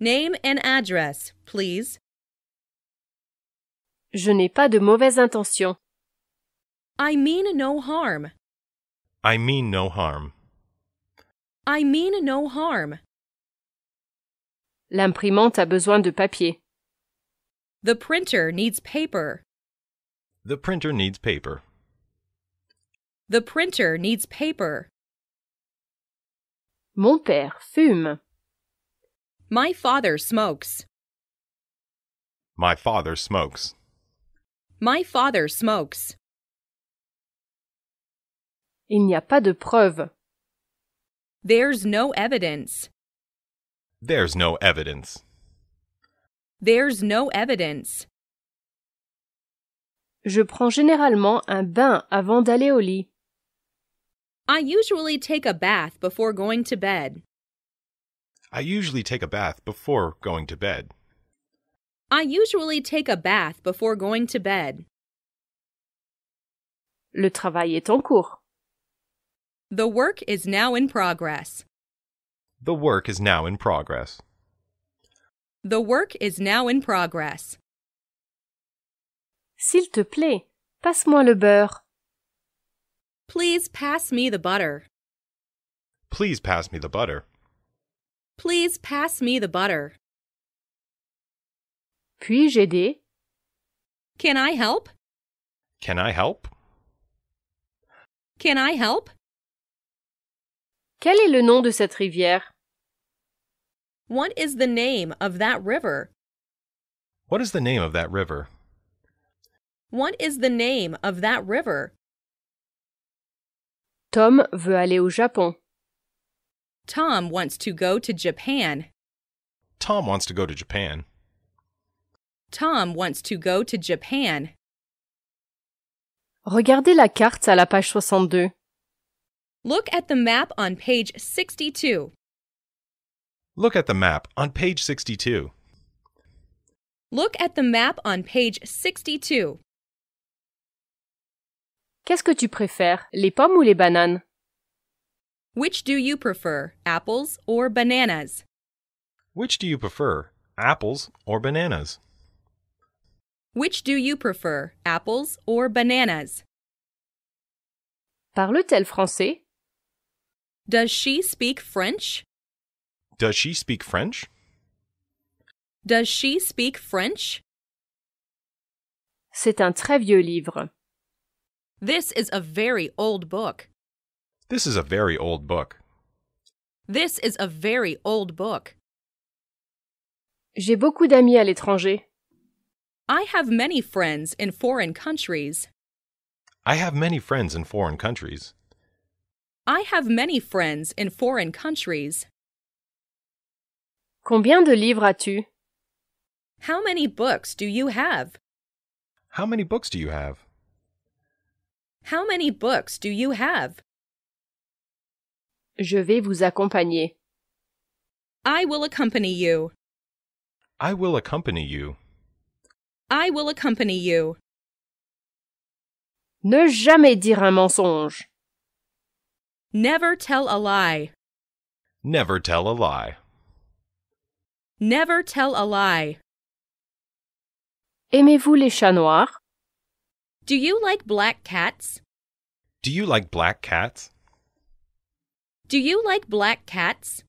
Name and address, please. Je n'ai pas de mauvaise intention. I mean no harm. I mean no harm. I mean no harm. L'imprimante a besoin de papier. The printer needs paper. The printer needs paper. The printer needs paper. Mon père fume. My father smokes. My father smokes. My father smokes. Il n'y a pas de preuve. There's no evidence. There's no evidence. There's no evidence. Je prends généralement un bain avant d'aller au lit. I usually take a bath before going to bed. I usually take a bath before going to bed. I usually take a bath before going to bed. Le travail est en cours. The work is now in progress. The work is now in progress. The work is now in progress. S'il te plaît, passe-moi le beurre. Please pass me the butter. Please pass me the butter. Please pass me the butter. Puis-je aider? Can I help? Can I help? Can I help? Quel est le nom de cette rivière? What is the name of that river? What is the name of that river? What is the name of that river? Tom veut aller au Japon. Tom wants to go to Japan. Tom wants to go to Japan. Tom wants to go to Japan. Regardez la carte à la page 62. Look at the map on page 62. Look at the map on page 62. Look at the map on page 62. Qu'est-ce que tu préfères, les pommes ou les bananes? Which do you prefer, apples or bananas? Which do you prefer, apples or bananas? Which do you prefer, apples or bananas? Parle-t-elle français? Does she speak French? Does she speak French? Does she speak French? C'est un très vieux livre. This is a very old book. This is a very old book. This is a very old book. J'ai beaucoup d'amis à l'étranger. I have many friends in foreign countries. I have many friends in foreign countries. I have many friends in foreign countries. Combien de livres as-tu? How many books do you have? How many books do you have? How many books do you have? Je vais vous accompagner. I will accompany you. I will accompany you. I will accompany you. Ne jamais dire un mensonge. Never tell a lie. Never tell a lie. Never tell a lie. Aimez-vous les chats noirs? Do you like black cats? Do you like black cats? Do you like black cats?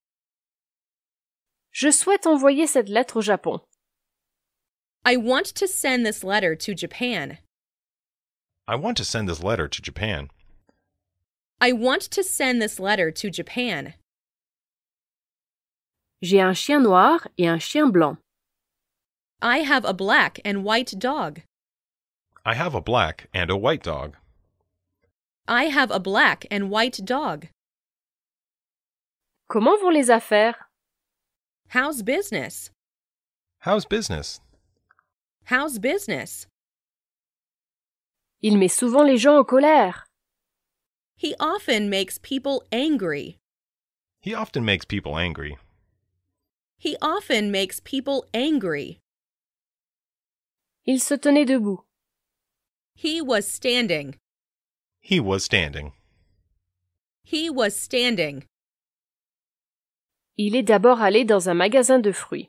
Je souhaite envoyer cette lettre au Japon. I want to send this letter to Japan. I want to send this letter to Japan. I want to send this letter to Japan. J'ai un chien noir et un chien blanc. I have a black and white dog. I have a black and a white dog. I have a black and white dog. Comment vont les affaires? How's business? How's business? How's business? Il met souvent les gens en colère. He often makes people angry. He often makes people angry. He often makes people angry. Il se tenait debout. He was standing. He was standing. He was standing. Il est d'abord allé dans un magasin de fruits.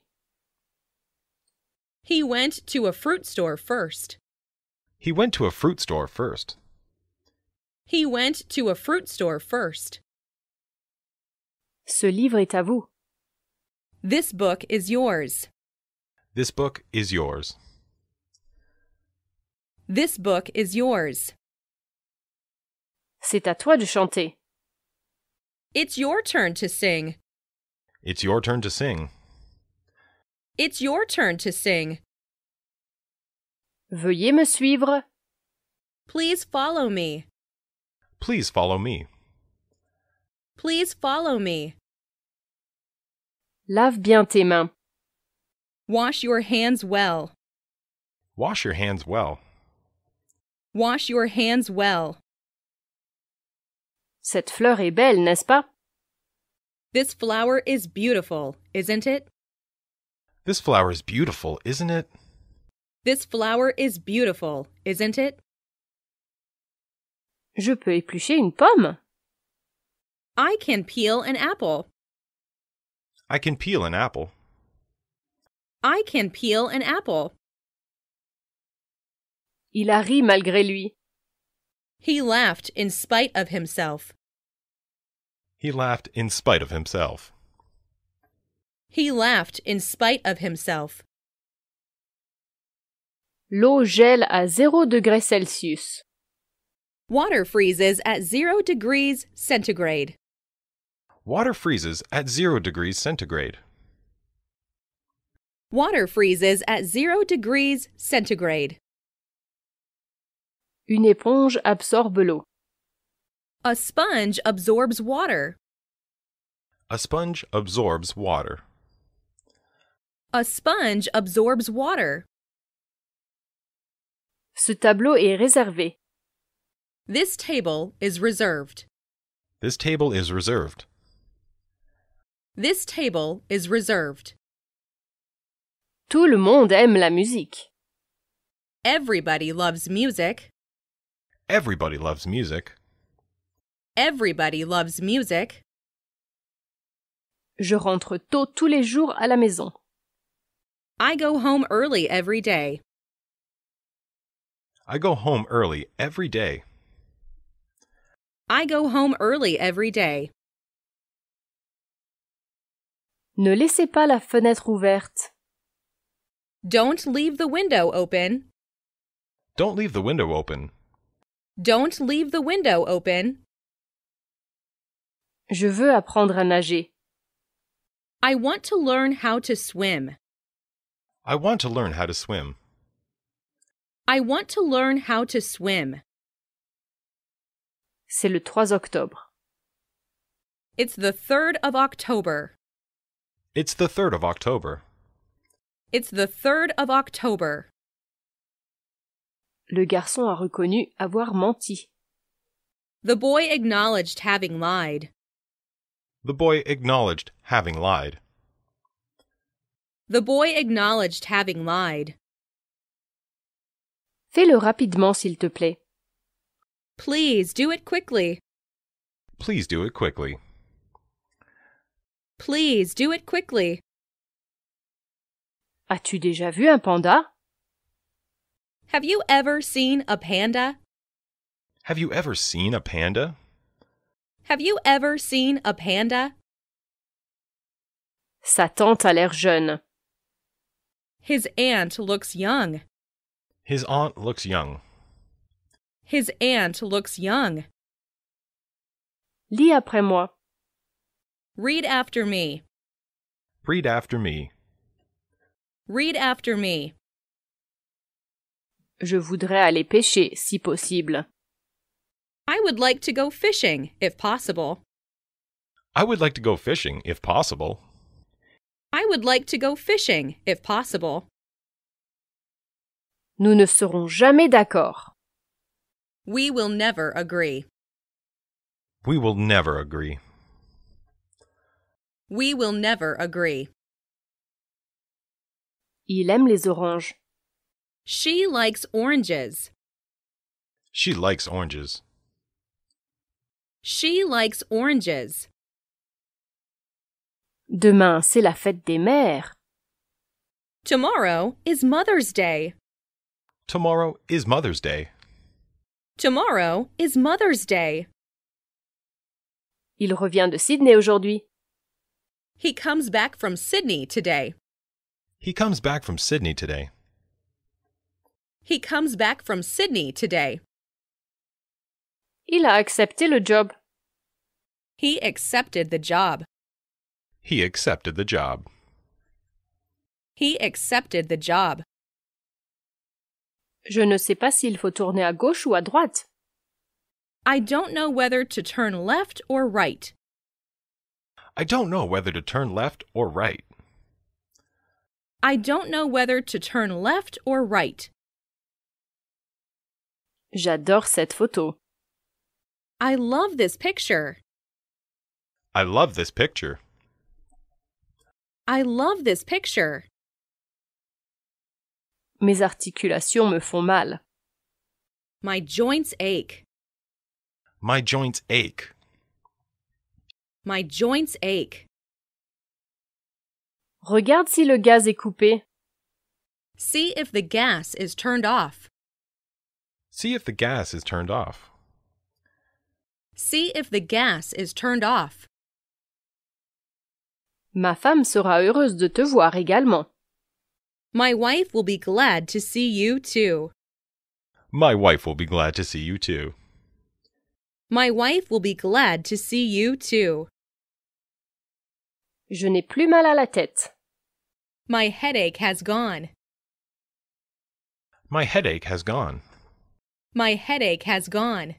He went to a fruit store first. He went to a fruit store first. He went to a fruit store first. Ce livre est à vous. This book is yours. This book is yours. This book is yours. C'est à toi de chanter. It's your turn to sing. It's your turn to sing. It's your turn to sing. Veuillez me suivre. Please follow me. Please follow me. Please follow me. Lave bien tes mains. Wash your hands well. Wash your hands well. Wash your hands well. Cette fleur est belle, n'est-ce pas? This flower is beautiful, isn't it? This flower is beautiful, isn't it? This flower is beautiful, isn't it? Je peux éplucher une pomme. I can peel an apple. I can peel an apple. I can peel an apple. Il a ri malgré lui. He laughed in spite of himself. He laughed in spite of himself. He laughed in spite of himself. L'eau gèle à 0 degrés Celsius. Water freezes at 0 degrees centigrade. Water freezes at 0 degrees centigrade. Water freezes at 0 degrees centigrade. Une éponge absorbe l'eau. A sponge absorbs water. A sponge absorbs water. A sponge absorbs water. Ce tableau est réservé. This table is reserved. This table is reserved. This table is reserved. Tout le monde aime la musique. Everybody loves music. Everybody loves music. Everybody loves music. Je rentre tôt tous les jours à la maison. I go home early every day. I go home early every day. I go home early every day. Ne laissez pas la fenêtre ouverte. Don't leave the window open. Don't leave the window open. Don't leave the window open. Je veux apprendre à nager. I want to learn how to swim. I want to learn how to swim. I want to learn how to swim. C'est le 3 octobre. It's the 3rd of October. It's the 3rd of October. It's the 3rd of October. Le garçon a reconnu avoir menti. The boy acknowledged having lied. The boy acknowledged having lied. The boy acknowledged having lied. Fais-le rapidement, s'il te plaît. Please do it quickly. Please do it quickly. Please do it quickly. As-tu déjà vu un panda? Have you ever seen a panda? Have you ever seen a panda? Have you ever seen a panda? Sa tante a l'air jeune. His aunt looks young. His aunt looks young. His aunt looks young. Lis après moi. Read after me. Read after me. Read after me. Je voudrais aller pêcher si possible. I would like to go fishing, if possible. I would like to go fishing, if possible. I would like to go fishing, if possible. Nous ne serons jamais d'accord. We will never agree. We will never agree. We will never agree. Il aime les oranges. She likes oranges. She likes oranges. She likes oranges. Demain, c'est la fête des mères. Tomorrow is Mother's Day. Tomorrow is Mother's Day. Tomorrow is Mother's Day. Il revient de Sydney aujourd'hui. He comes back from Sydney today. He comes back from Sydney today. He comes back from Sydney today. Il a accepté le job. He accepted the job. He accepted the job. He accepted the job. Je ne sais pas s'il faut tourner à gauche ou à droite. I don't know whether to turn left or right. I don't know whether to turn left or right. I don't know whether to turn left or right. J'adore cette photo. I love this picture. I love this picture. I love this picture. Mes articulations me font mal. My joints ache. My joints ache. My joints ache. Regarde si le gaz est coupé. See if the gas is turned off. See if the gas is turned off. See if the gas is turned off. Ma femme sera heureuse de te voir également. My wife will be glad to see you too. My wife will be glad to see you too. My wife will be glad to see you too. Je n'ai plus mal à la tête. My headache has gone. My headache has gone. My headache has gone.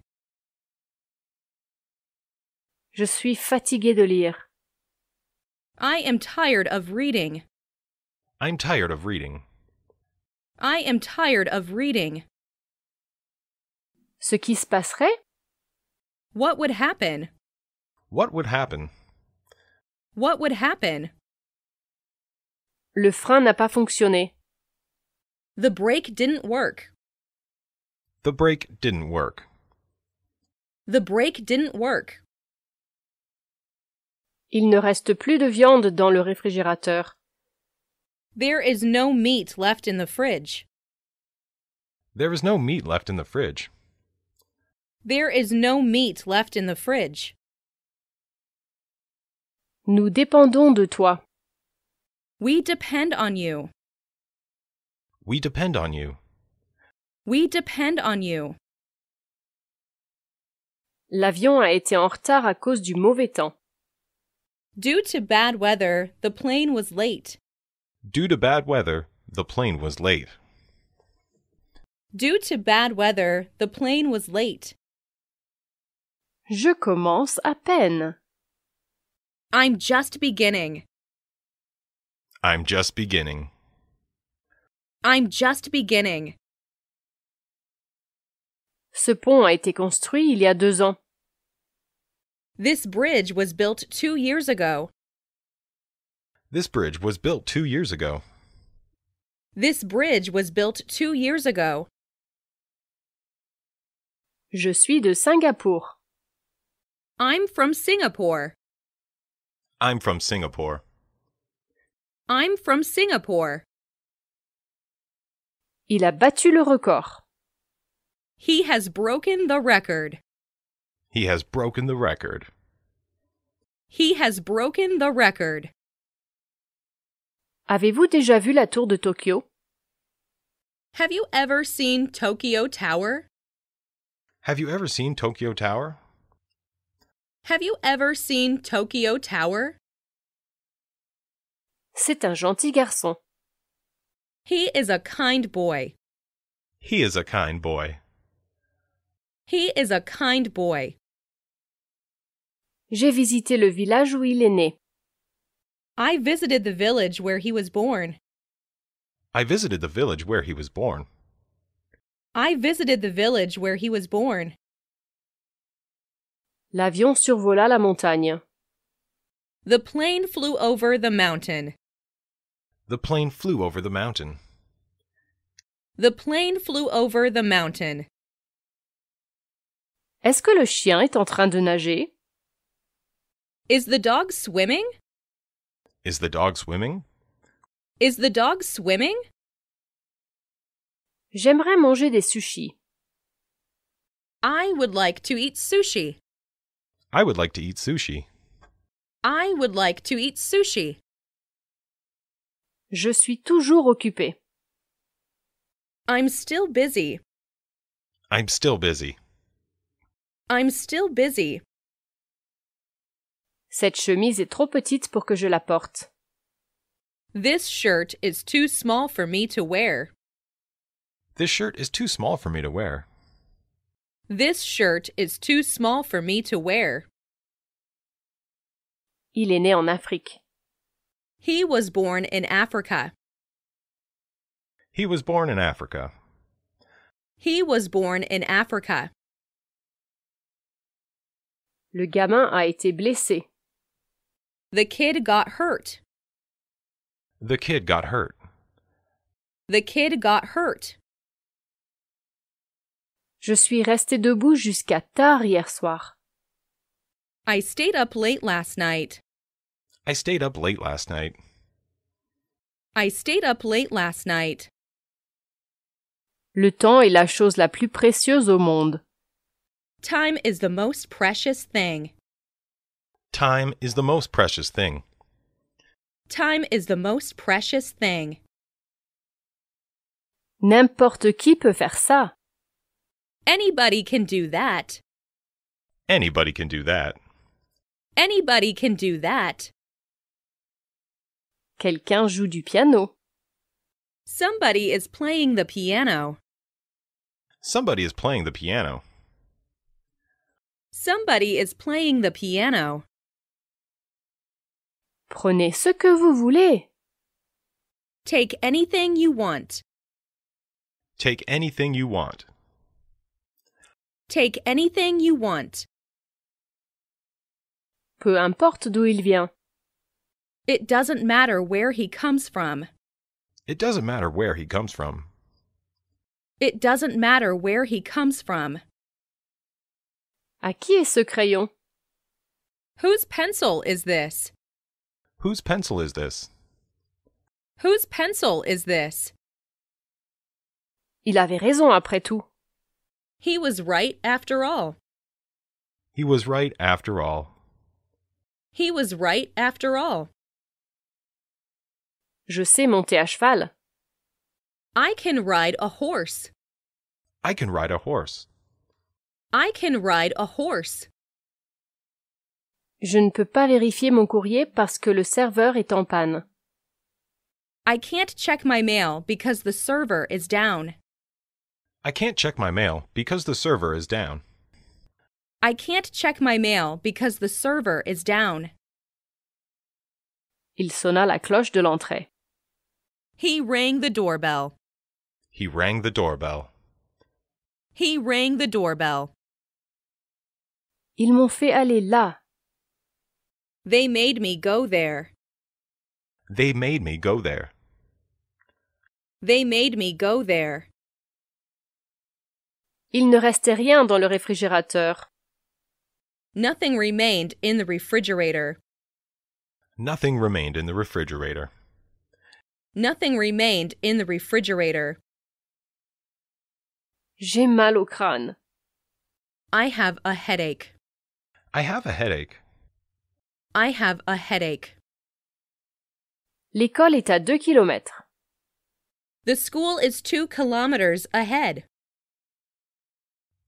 Je suis fatigué de lire. I am tired of reading. I'm tired of reading. I am tired of reading. Ce qui se passerait? What would happen? What would happen? What would happen? Le frein n'a pas fonctionné. The brake didn't work. The brake didn't work. The brake didn't work. Il ne reste plus de viande dans le réfrigérateur. There is no meat left in the fridge. There is no meat left in the fridge. There is no meat left in the fridge. Nous dépendons de toi. We depend on you. We depend on you. We depend on you. L'avion a été en retard à cause du mauvais temps. Due to bad weather, the plane was late. Due to bad weather, the plane was late. Due to bad weather, the plane was late. Je commence à peine. I'm just beginning. I'm just beginning. I'm just beginning. Ce pont a été construit il y a deux ans. This bridge was built two years ago. This bridge was built two years ago. This bridge was built two years ago. Je suis de Singapour. I'm from Singapore. I'm from Singapore. I'm from Singapore. Il a battu le record. He has broken the record. He has broken the record. He has broken the record. Avez-vous déjà vu la tour de Tokyo? Have you ever seen Tokyo Tower? Have you ever seen Tokyo Tower? Have you ever seen Tokyo Tower? C'est un gentil garçon. He is a kind boy. He is a kind boy. He is a kind boy. J'ai visité le village où il est né. I visited the village where he was born. I visited the village where he was born. I visited the village where he was born. L'avion survola la montagne. The plane flew over the mountain. The plane flew over the mountain. The plane flew over the mountain. Est-ce que le chien est en train de nager? Is the dog swimming? Is the dog swimming? Is the dog swimming? J'aimerais manger des sushis. I would like to eat sushi. I would like to eat sushi. I would like to eat sushi. Je suis toujours occupé. I'm still busy. I'm still busy. I'm still busy. Cette chemise est trop petite pour que je la porte. This shirt is too small for me to wear. This shirt is too small for me to wear. This shirt is too small for me to wear. Il est né en Afrique. He was born in Africa. He was born in Africa. He was born in Africa. Le gamin a été blessé. The kid got hurt. The kid got hurt. The kid got hurt. Je suis resté debout jusqu'à tard hier soir. I stayed up late last night. I stayed up late last night. I stayed up late last night. Le temps est la chose la plus précieuse au monde. Time is the most precious thing. Time is the most precious thing. Time is the most precious thing. N'importe qui peut faire ça. Anybody can do that. Anybody can do that. Anybody can do that. Quelqu'un joue du piano. Somebody is playing the piano. Somebody is playing the piano. Somebody is playing the piano. Prenez ce que vous voulez. Take anything you want. Take anything you want. Take anything you want. Peu importe d'où il vient. It doesn't matter where he comes from. It doesn't matter where he comes from. It doesn't matter where he comes from. À qui est ce crayon? Whose pencil is this? Whose pencil is this? Whose pencil is this? Il avait raison après tout. He was right after all. He was right after all. He was right after all. Je sais monter à cheval. I can ride a horse. I can ride a horse. I can ride a horse. Je ne peux pas vérifier mon courrier parce que le serveur est en panne. I can't check my mail because the server is down. I can't check my mail because the server is down. I can't check my mail because the server is down. Il sonna la cloche de l'entrée. He rang the doorbell. He rang the doorbell. He rang the doorbell. Ils m'ont fait aller là, They made me go there. They made me go there. They made me go there. Il ne restait rien dans le réfrigérateur. Nothing remained in the refrigerator. Nothing remained in the refrigerator. Nothing remained in the refrigerator. J'ai mal au crâne. I have a headache. I have a headache. I have a headache. L'école est à deux kilomètres. The school is two kilometers ahead.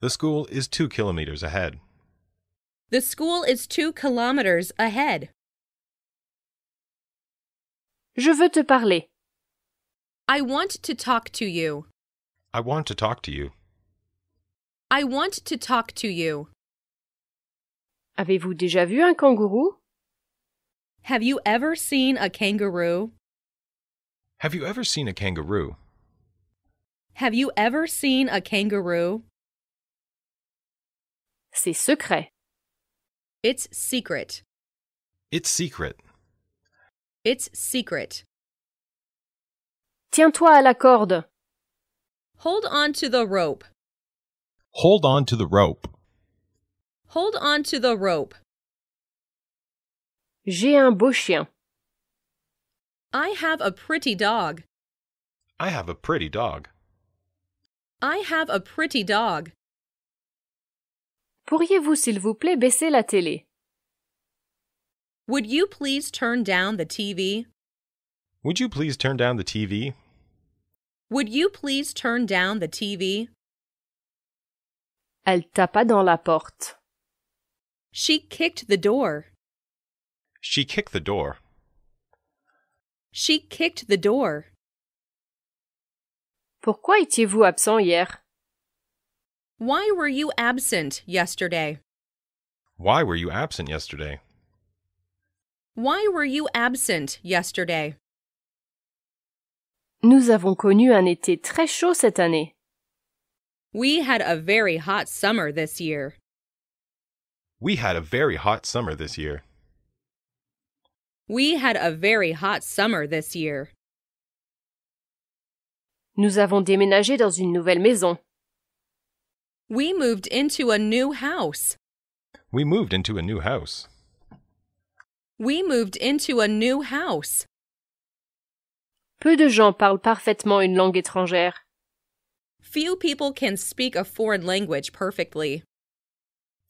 The school is two kilometers ahead. The school is two kilometers ahead. Je veux te parler. I want to talk to you. I want to talk to you. I want to talk to you. Avez-vous déjà vu un kangourou? Have you ever seen a kangaroo? Have you ever seen a kangaroo? Have you ever seen a kangaroo? C'est secret. It's secret. It's secret. It's secret. Tiens-toi à la corde. Hold on to the rope. Hold on to the rope. Hold on to the rope. J'ai un beau chien. I have a pretty dog. I have a pretty dog. I have a pretty dog. Pourriez-vous s'il vous plaît baisser la télé? Would you please turn down the TV? Would you please turn down the TV? Would you please turn down the TV? Elle tapa dans la porte. She kicked the door. She kicked the door. She kicked the door. Pourquoi étiez-vous absent hier? Why were you absent yesterday? Why were you absent yesterday? Why were you absent yesterday? Nous avons connu un été très chaud cette année. We had a very hot summer this year. We had a very hot summer this year. We had a very hot summer this year. Nous avons déménagé dans une nouvelle maison. We moved into a new house. We moved into a new house. We moved into a new house. Peu de gens parlent parfaitement une langue étrangère. Few people can speak a foreign language perfectly.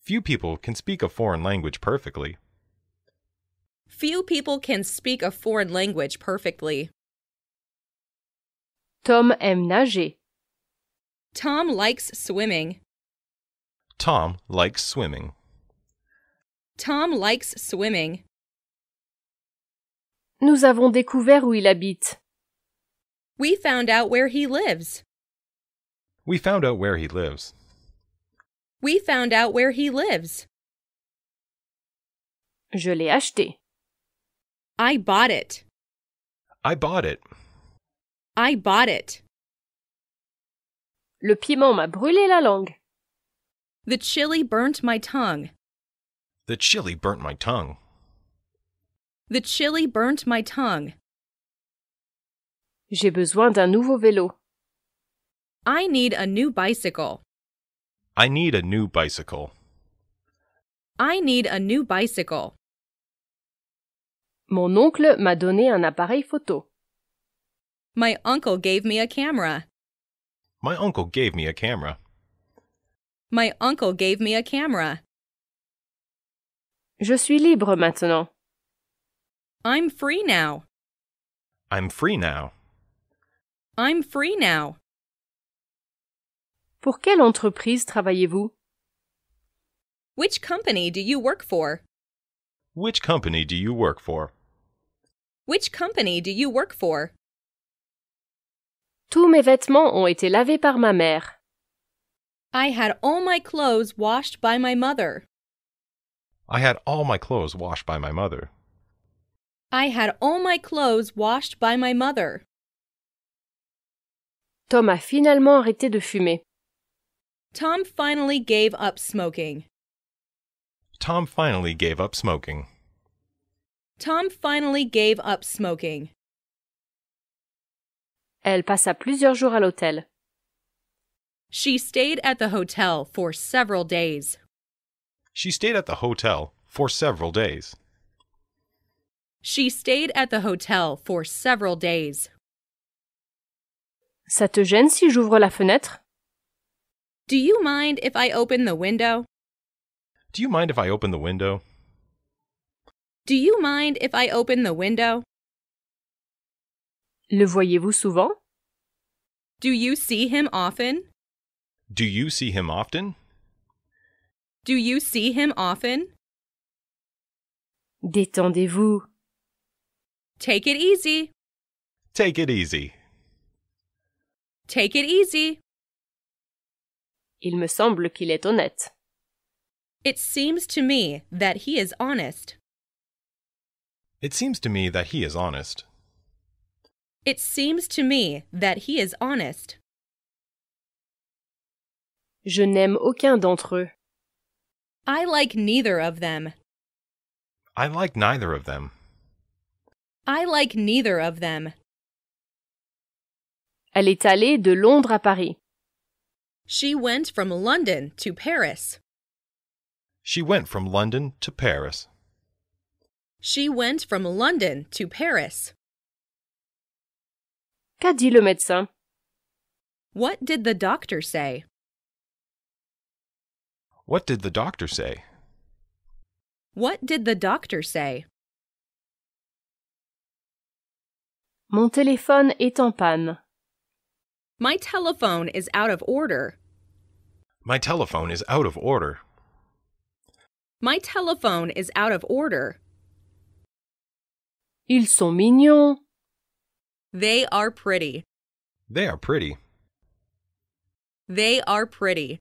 Few people can speak a foreign language perfectly. Few people can speak a foreign language perfectly. Tom aime nager. Tom likes swimming. Tom likes swimming. Tom likes swimming. Nous avons découvert où il habite. We found out where he lives. We found out where he lives. We found out where he lives. Je l'ai acheté. I bought it. I bought it. I bought it. Le piment m'a brûlé la langue. The chili burnt my tongue. The chili burnt my tongue. The chili burnt my tongue. J'ai besoin d'un nouveau vélo. I need a new bicycle. I need a new bicycle. I need a new bicycle. Mon oncle m'a donné un appareil photo. My uncle gave me a camera. My uncle gave me a camera. My uncle gave me a camera. Je suis libre maintenant. I'm free now. I'm free now. I'm free now. Pour quelle entreprise travaillez-vous? Which company do you work for? Which company do you work for? Which company do you work for? Tous mes vêtements ont été lavés par ma mère. I had all my clothes washed by my mother. I had all my clothes washed by my mother. I had all my clothes washed by my mother. Tom a finalement arrêté de fumer. Tom finally gave up smoking. Tom finally gave up smoking. Tom finally gave up smoking. Elle passa plusieurs jours à l'hôtel. She stayed at the hotel for several days. She stayed at the hotel for several days. She stayed at the hotel for several days. Ça te gêne si j'ouvre la fenêtre? Do you mind if I open the window? Do you mind if I open the window? Do you mind if I open the window? Le voyez-vous souvent? Do you see him often? Do you see him often? Do you see him often? Détendez-vous. Take it easy. Take it easy. Take it easy. Il me semble qu'il est honnête. It seems to me that he is honest. It seems to me that he is honest. It seems to me that he is honest. Je n'aime aucun d'entre eux. I like neither of them. I like neither of them. I like neither of them. Elle est allée de Londres à Paris. She went from London to Paris. She went from London to Paris. She went from London to Paris. Qu'a dit le médecin? What did the doctor say? What did the doctor say? What did the doctor say? Mon téléphone est en panne. My telephone is out of order. My telephone is out of order. My telephone is out of order. Ils sont mignons. They are pretty. They are pretty. They are pretty.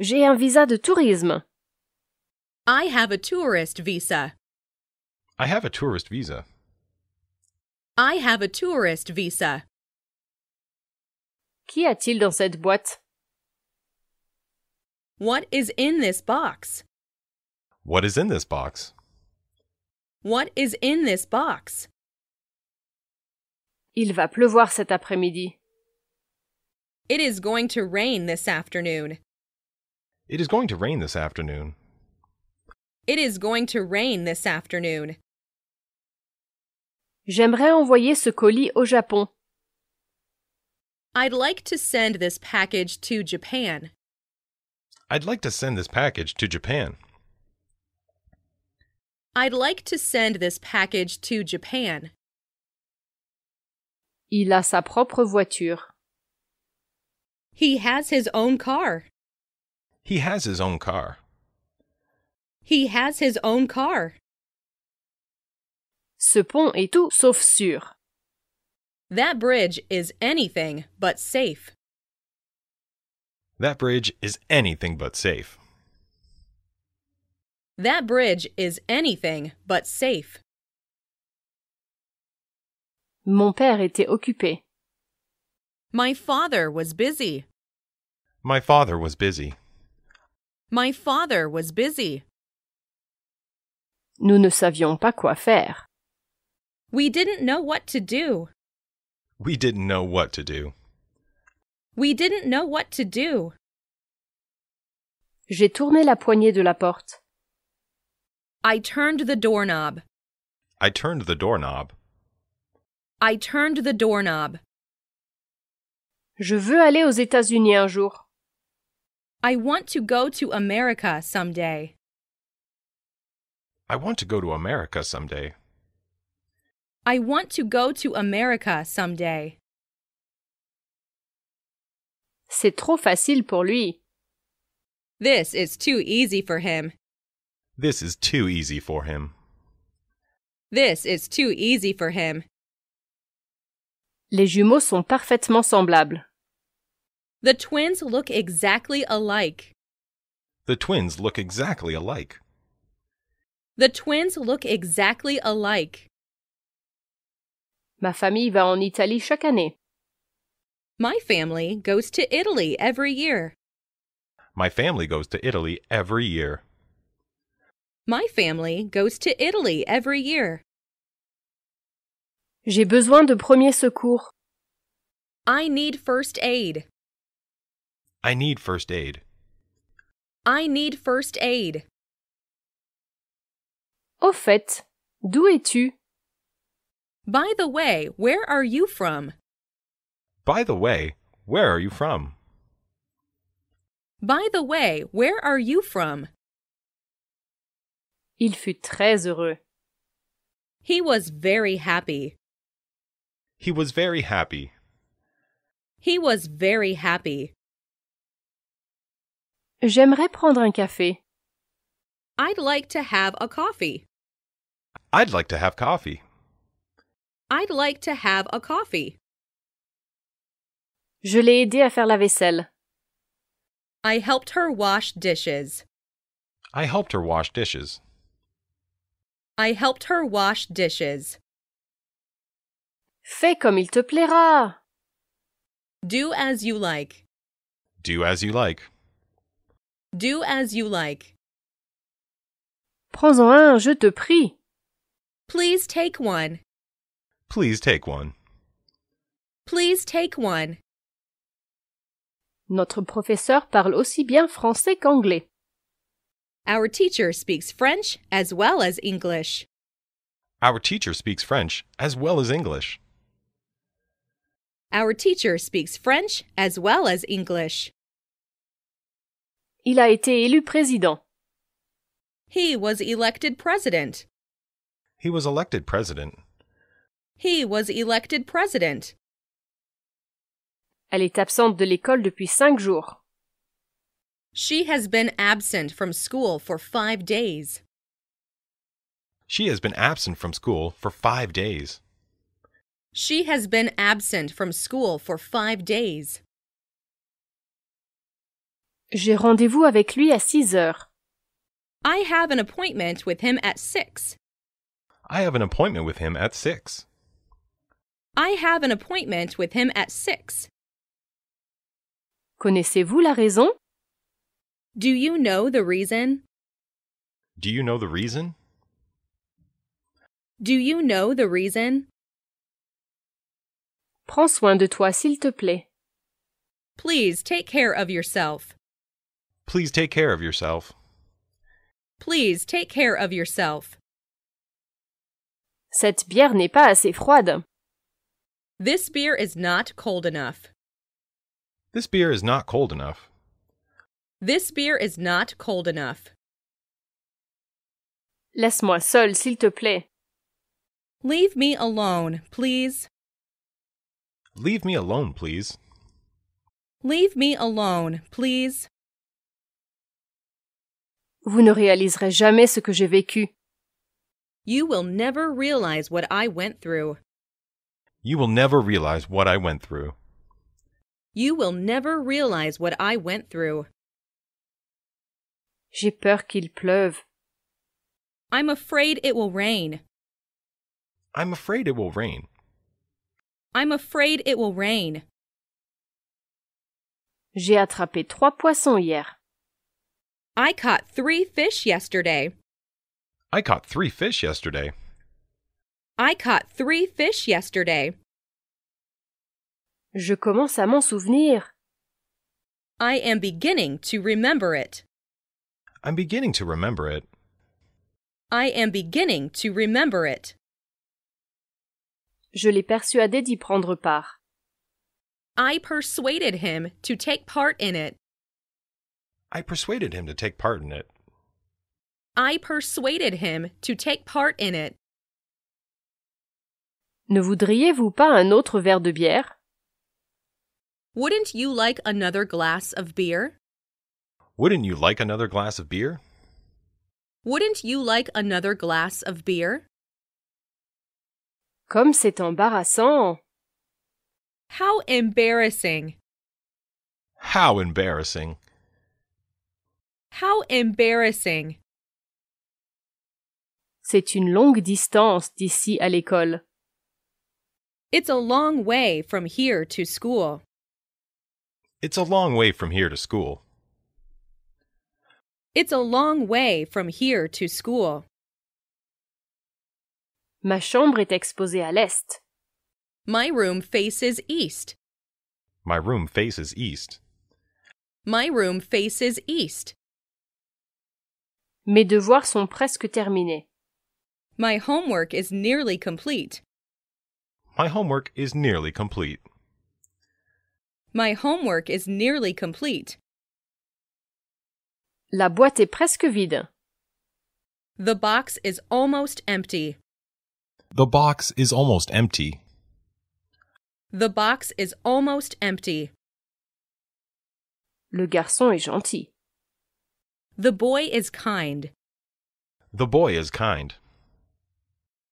J'ai un visa de tourisme. I have a tourist visa. I have a tourist visa. I have a tourist visa. Qu'y a-t-il dans cette boîte? What is in this box? What is in this box? What is in this box? Il va pleuvoir cet après-midi. It is going to rain this afternoon. It is going to rain this afternoon. It is going to rain this afternoon. J'aimerais envoyer ce colis au Japon. I'd like to send this package to Japan. I'd like to send this package to Japan. I'd like to send this package to Japan. Il a sa propre voiture. He has his own car. He has his own car. He has his own car. Ce pont est tout sauf sûr. That bridge is anything but safe. That bridge is anything but safe. That bridge is anything but safe. Mon père était occupé. My father was busy. My father was busy. My father was busy. Nous ne savions pas quoi faire. We didn't know what to do. We didn't know what to do. We didn't know what to do. J'ai tourné la poignée de la porte. I turned the doorknob. I turned the doorknob. I turned the doorknob. Je veux aller aux États-Unis un jour. I want to go to America someday. I want to go to America someday. I want to go to America someday. C'est trop facile pour lui. This is too easy for him. This is too easy for him. This is too easy for him. Les jumeaux sont parfaitement semblables. The twins look exactly alike. The twins look exactly alike. The twins look exactly alike. Ma famille va en Italie chaque année. My family goes to Italy every year. My family goes to Italy every year. My family goes to Italy every year. J'ai besoin de premier secours. I need first aid. I need first aid. I need first aid. Au fait, d'où es-tu? By the way, where are you from? By the way, where are you from? By the way, where are you from? Il fut très heureux. He was very happy. He was very happy. He was very happy. J'aimerais prendre un café. I'd like to have a coffee. I'd like to have coffee. I'd like to have a coffee. Je l'ai aidé à faire la vaisselle. I helped her wash dishes. I helped her wash dishes. I helped her wash dishes. Fais comme il te plaira. Do as you like. Do as you like. Do as you like. Prends-en un, je te prie. Please take one. Please take one. Please take one. Notre professeur parle aussi bien français qu'anglais. Our teacher speaks French as well as English. Our teacher speaks French as well as English. Our teacher speaks French as well as English. Il a été élu président. He was elected president. He was elected president. He was elected president. Elle est absente de l'école depuis cinq jours. She has been absent from school for five days. She has been absent from school for five days. She has been absent from school for five days. J'ai rendez-vous avec lui à 6 heures. I have an appointment with him at 6. I have an appointment with him at 6. I have an appointment with him at 6. Connaissez-vous la raison? Do you know the reason? Do you know the reason? Do you know the reason? Prends soin de toi, s'il te plaît. Please take care of yourself. Please take care of yourself. Please take care of yourself. Cette bière n'est pas assez froide. This beer is not cold enough. This beer is not cold enough. This beer is not cold enough. Laisse-moi seul, s'il te plaît. Leave me alone, please. Leave me alone, please. Leave me alone, please. Vous ne réaliserez jamais ce que j'ai vécu. You will never realize what I went through. You will never realize what I went through. You will never realize what I went through. J'ai peur qu'il pleuve. I'm afraid it will rain. I'm afraid it will rain. I'm afraid it will rain. J'ai attrapé trois poissons hier. I caught three fish yesterday. I caught three fish yesterday. I caught three fish yesterday. Je commence à m'en souvenir. I am beginning to remember it. I'm beginning to remember it. I am beginning to remember it. Je l'ai persuadé d'y prendre part. I persuaded him to take part in it. I persuaded him to take part in it. I persuaded him to take part in it. Ne voudriez-vous pas un autre verre de bière? Wouldn't you like another glass of beer? Wouldn't you like another glass of beer? Wouldn't you like another glass of beer? Comme c'est embarrassant. How embarrassing. How embarrassing. How embarrassing. C'est une longue distance d'ici à l'école. It's a long way from here to school. It's a long way from here to school. It's a long way from here to school. Ma chambre est exposée à l'est. My room faces east. My room faces east. My room faces east. Mes devoirs sont presque terminés. My homework is nearly complete. My homework is nearly complete. My homework is nearly complete. La boîte est presque vide. The box is almost empty. The box is almost empty. The box is almost empty. Le garçon est gentil. The boy is kind. The boy is kind.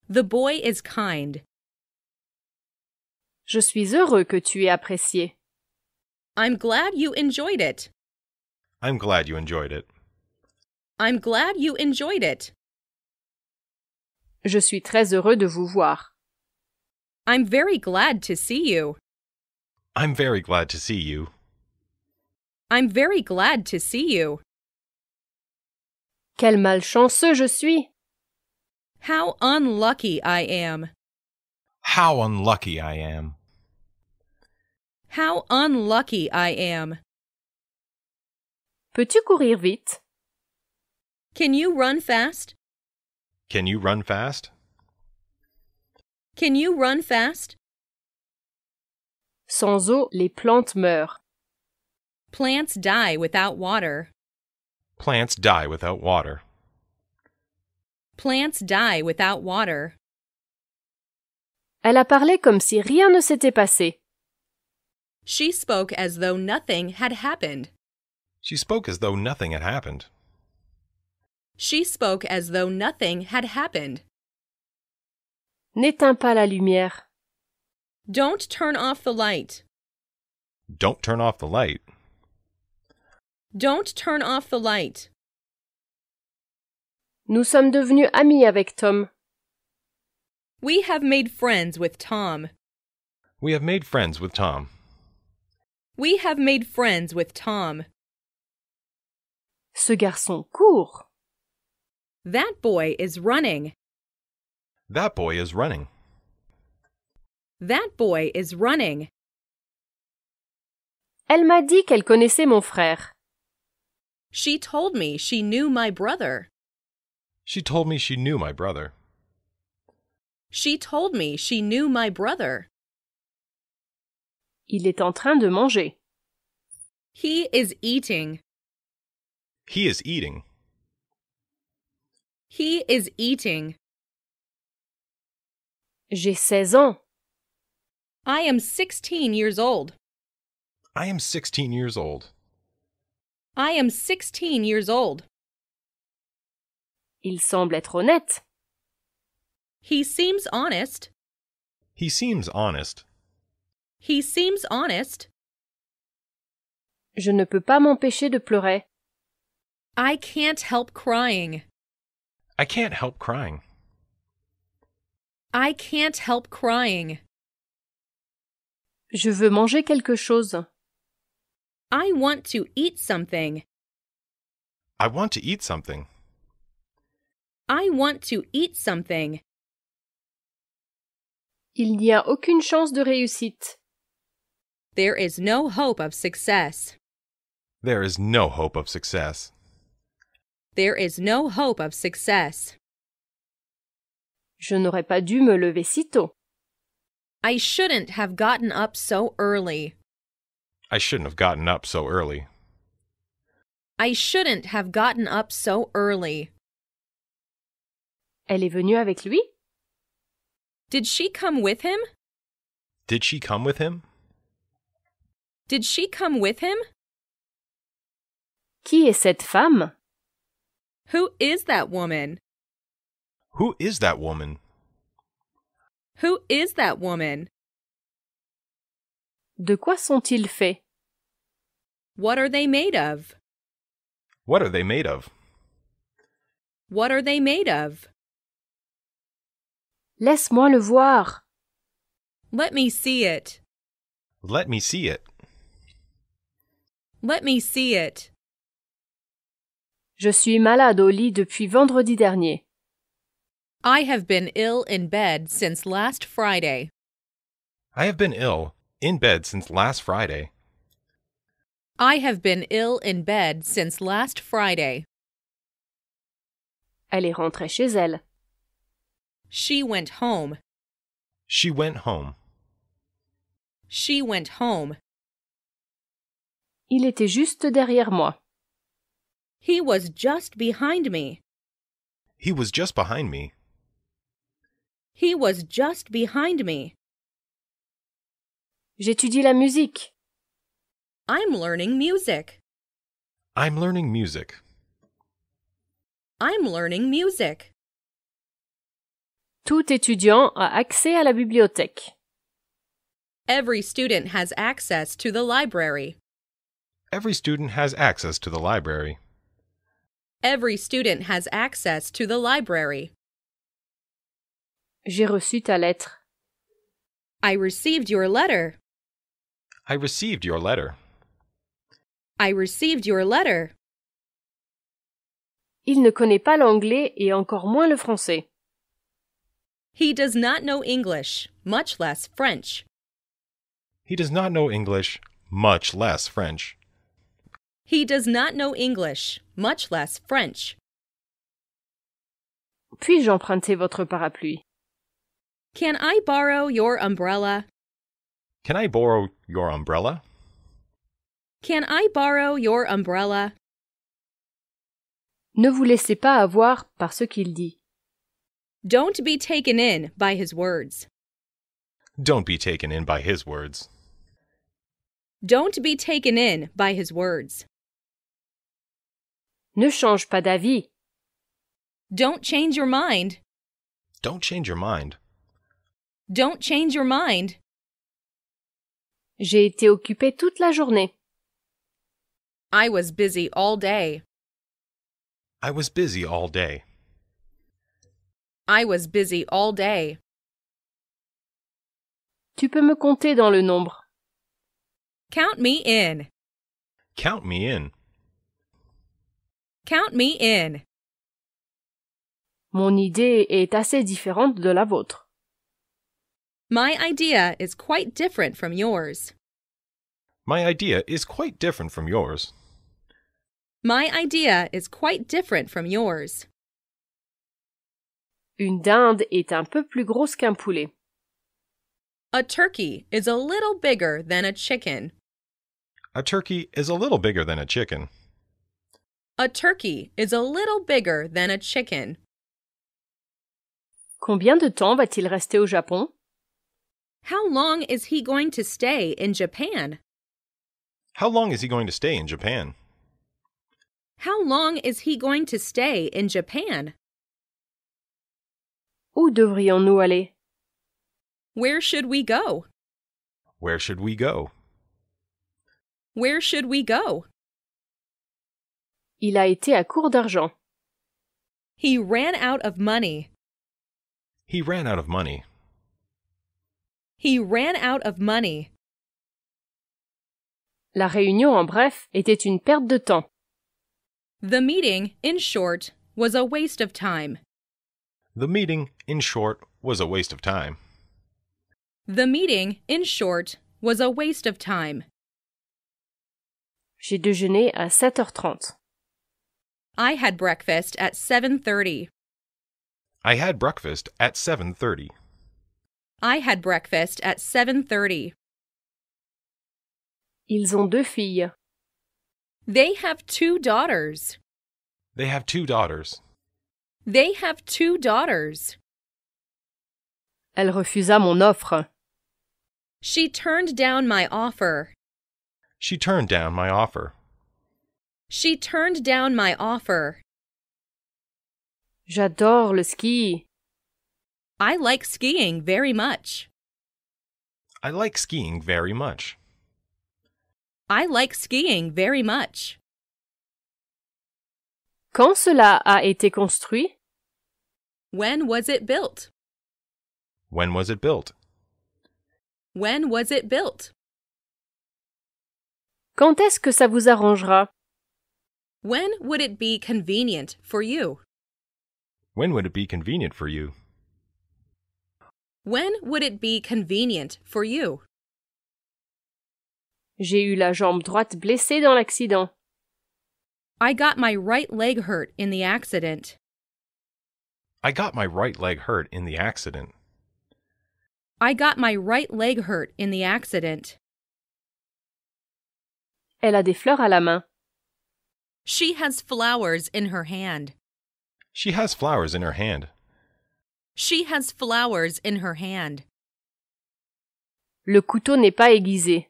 The boy is kind. Je suis heureux que tu aies apprécié. I'm glad you enjoyed it. I'm glad you enjoyed it. I'm glad you enjoyed it. Je suis très heureux de vous voir. I'm very glad to see you. I'm very glad to see you. I'm very glad to see you. Quel malchanceux je suis. How unlucky I am. How unlucky I am. How unlucky I am. Peux-tu courir vite? Can you run fast? Can you run fast? Can you run fast? Sans eau, les plantes meurent. Plants die without water. Plants die without water. Plants die without water. Elle a parlé comme si rien ne s'était passé. She spoke as though nothing had happened. She spoke as though nothing had happened. She spoke as though nothing had happened. N'éteins pas la lumière. Don't turn off the light. Don't turn off the light. Don't turn off the light. Nous sommes devenus amis avec Tom. We have made friends with Tom. We have made friends with Tom. We have made friends with Tom. Ce garçon court. That boy is running. That boy is running. That boy is running. Elle m'a dit qu'elle connaissait mon frère. She told me she knew my brother. She told me she knew my brother. She told me she knew my brother. Il est en train de manger. He is eating. He is eating. He is eating. J'ai seize ans. I am 16 years old. I am 16 years old. I am 16 years old. Il semble être honnête. He seems honest. He seems honest. He seems honest. Je ne peux pas m'empêcher de pleurer. I can't help crying. I can't help crying. I can't help crying. Je veux manger quelque chose. I want to eat something. I want to eat something. I want to eat something. Il n'y a aucune chance de réussite. There is no hope of success. There is no hope of success. There is no hope of success. Je n'aurais pas dû me lever si tôt. I shouldn't have gotten up so early. I shouldn't have gotten up so early. I shouldn't have gotten up so early. Elle est venue avec lui? Did she come with him? Did she come with him? Did she come with him? Qui est cette femme? Who is that woman? Who is that woman? Who is that woman? De quoi sont-ils faits? What are they made of? What are they made of? What are they made of? Laisse-moi le voir. Let me see it. Let me see it. Let me see it. Je suis malade au lit depuis vendredi dernier. I have been ill in bed since last Friday. I have been ill in bed since last Friday. I have been ill in bed since last Friday. Elle est rentrée chez elle. She went home. She went home. She went home. Il était juste derrière moi. He was just behind me. He was just behind me. He was just behind me. J'étudie la musique. I'm learning music. I'm learning music. I'm learning music. Tout étudiant a accès à la bibliothèque. Every student has access to the library. Every student has access to the library. Every student has access to the library. J'ai reçu ta lettre. I received your letter. I received your letter. I received your letter. Il ne connaît pas l'anglais et encore moins le français. He does not know English, much less French. He does not know English, much less French. He does not know English, much less French. Puis-je emprunter votre parapluie? Can I borrow your umbrella? Can I borrow your umbrella? Can I borrow your umbrella? Ne vous laissez pas avoir par ce qu'il dit. Don't be taken in by his words. Don't be taken in by his words. Don't be taken in by his words. Ne change pas d'avis. Don't change your mind. Don't change your mind. Don't change your mind. J'ai été occupé toute la journée. I was busy all day. I was busy all day. I was busy all day. Tu peux me compter dans le nombre. Count me in. Count me in. Count me in. Mon idée est assez différente de la vôtre. My idea is quite different from yours. My idea is quite different from yours. My idea is quite different from yours. Une dinde est un peu plus grosse qu'un poulet. A turkey is a little bigger than a chicken. A turkey is a little bigger than a chicken. A turkey is a little bigger than a chicken. Combien de temps va-t-il rester au Japon? How long is he going to stay in Japan? How long is he going to stay in Japan? How long is he going to stay in Japan? Où devrions-nous aller? Where should we go? Where should we go? Where should we go? Il a été à court d'argent. He ran out of money. He ran out of money. He ran out of money. La réunion, en bref, était une perte de temps. The meeting, in short, was a waste of time. The meeting, in short, was a waste of time. The meeting, in short, was a waste of time. J'ai déjeuné à 7h30. I had breakfast at 7:30. I had breakfast at 7:30. I had breakfast at 7:30. Ils ont deux filles. They have two daughters. They have two daughters. They have two daughters. Elle refusa mon offre. She turned down my offer. She turned down my offer. She turned down my offer. J'adore le ski. I like skiing very much. I like skiing very much. I like skiing very much. Quand cela a été construit? When was it built? When was it built? When was it built? Quand est-ce que ça vous arrangera? When would it be convenient for you? When would it be convenient for you? When would it be convenient for you? J'ai eu la jambe droite blessée dans l'accident. I got my right leg hurt in the accident. I got my right leg hurt in the accident. I got my right leg hurt in the accident. Elle a des fleurs à la main. She has flowers in her hand. She has flowers in her hand. She has flowers in her hand. Le couteau n'est pas aiguisé.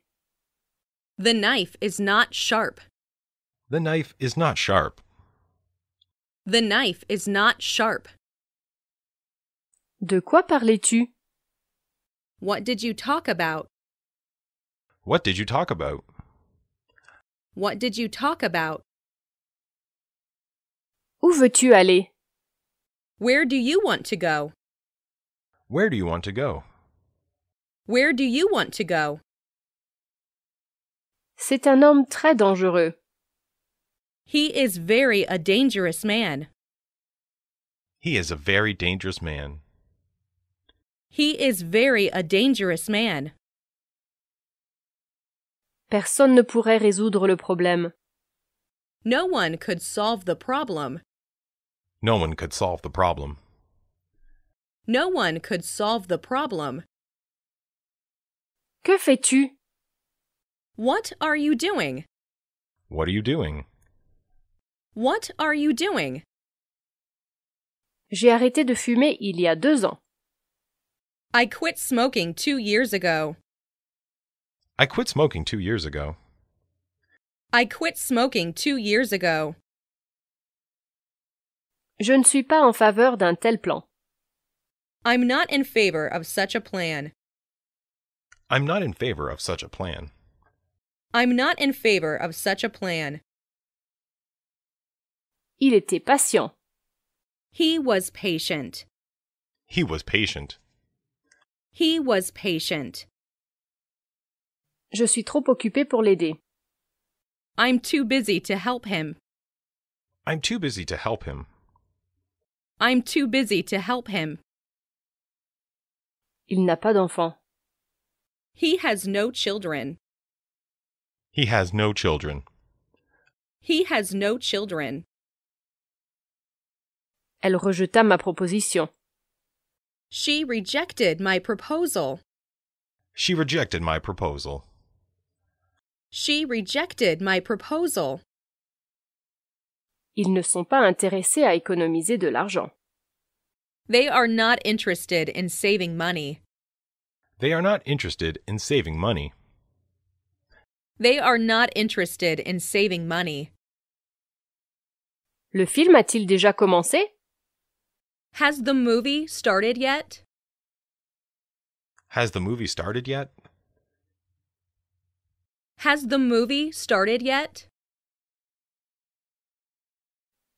The knife is not sharp. The knife is not sharp. The knife is not sharp. De quoi parlais-tu? What did you talk about? What did you talk about? What did you talk about? Où veux-tu aller? Where do you want to go? Where do you want to go? Where do you want to go? C'est un homme très dangereux. He is very a dangerous man. He is a very dangerous man. He is very a dangerous man. Personne ne pourrait résoudre le problème. No one could solve the problem. No one could solve the problem. No one could solve the problem. Que fais-tu? What are you doing? What are you doing? What are you doing? J'ai arrêté de fumer il y a deux ans. I quit smoking two years ago. I quit smoking two years ago. I quit smoking two years ago. Je ne suis pas en faveur d'un tel plan. I'm not in favor of such a plan. I'm not in favor of such a plan. I'm not in favor of such a plan. Il était patient. He was patient. He was patient. He was patient. Je suis trop occupé pour l'aider. I'm too busy to help him. I'm too busy to help him. I'm too busy to help him. Il n'a pas d'enfants. He has no children. He has no children. He has no children. Elle rejeta ma proposition. She rejected my proposal. She rejected my proposal. She rejected my proposal. Ils ne sont pas intéressés à économiser de l'argent. They are not interested in saving money. They are not interested in saving money. They are not interested in saving money. Le film a-t-il déjà commencé? Has the movie started yet? Has the movie started yet? Has the movie started yet?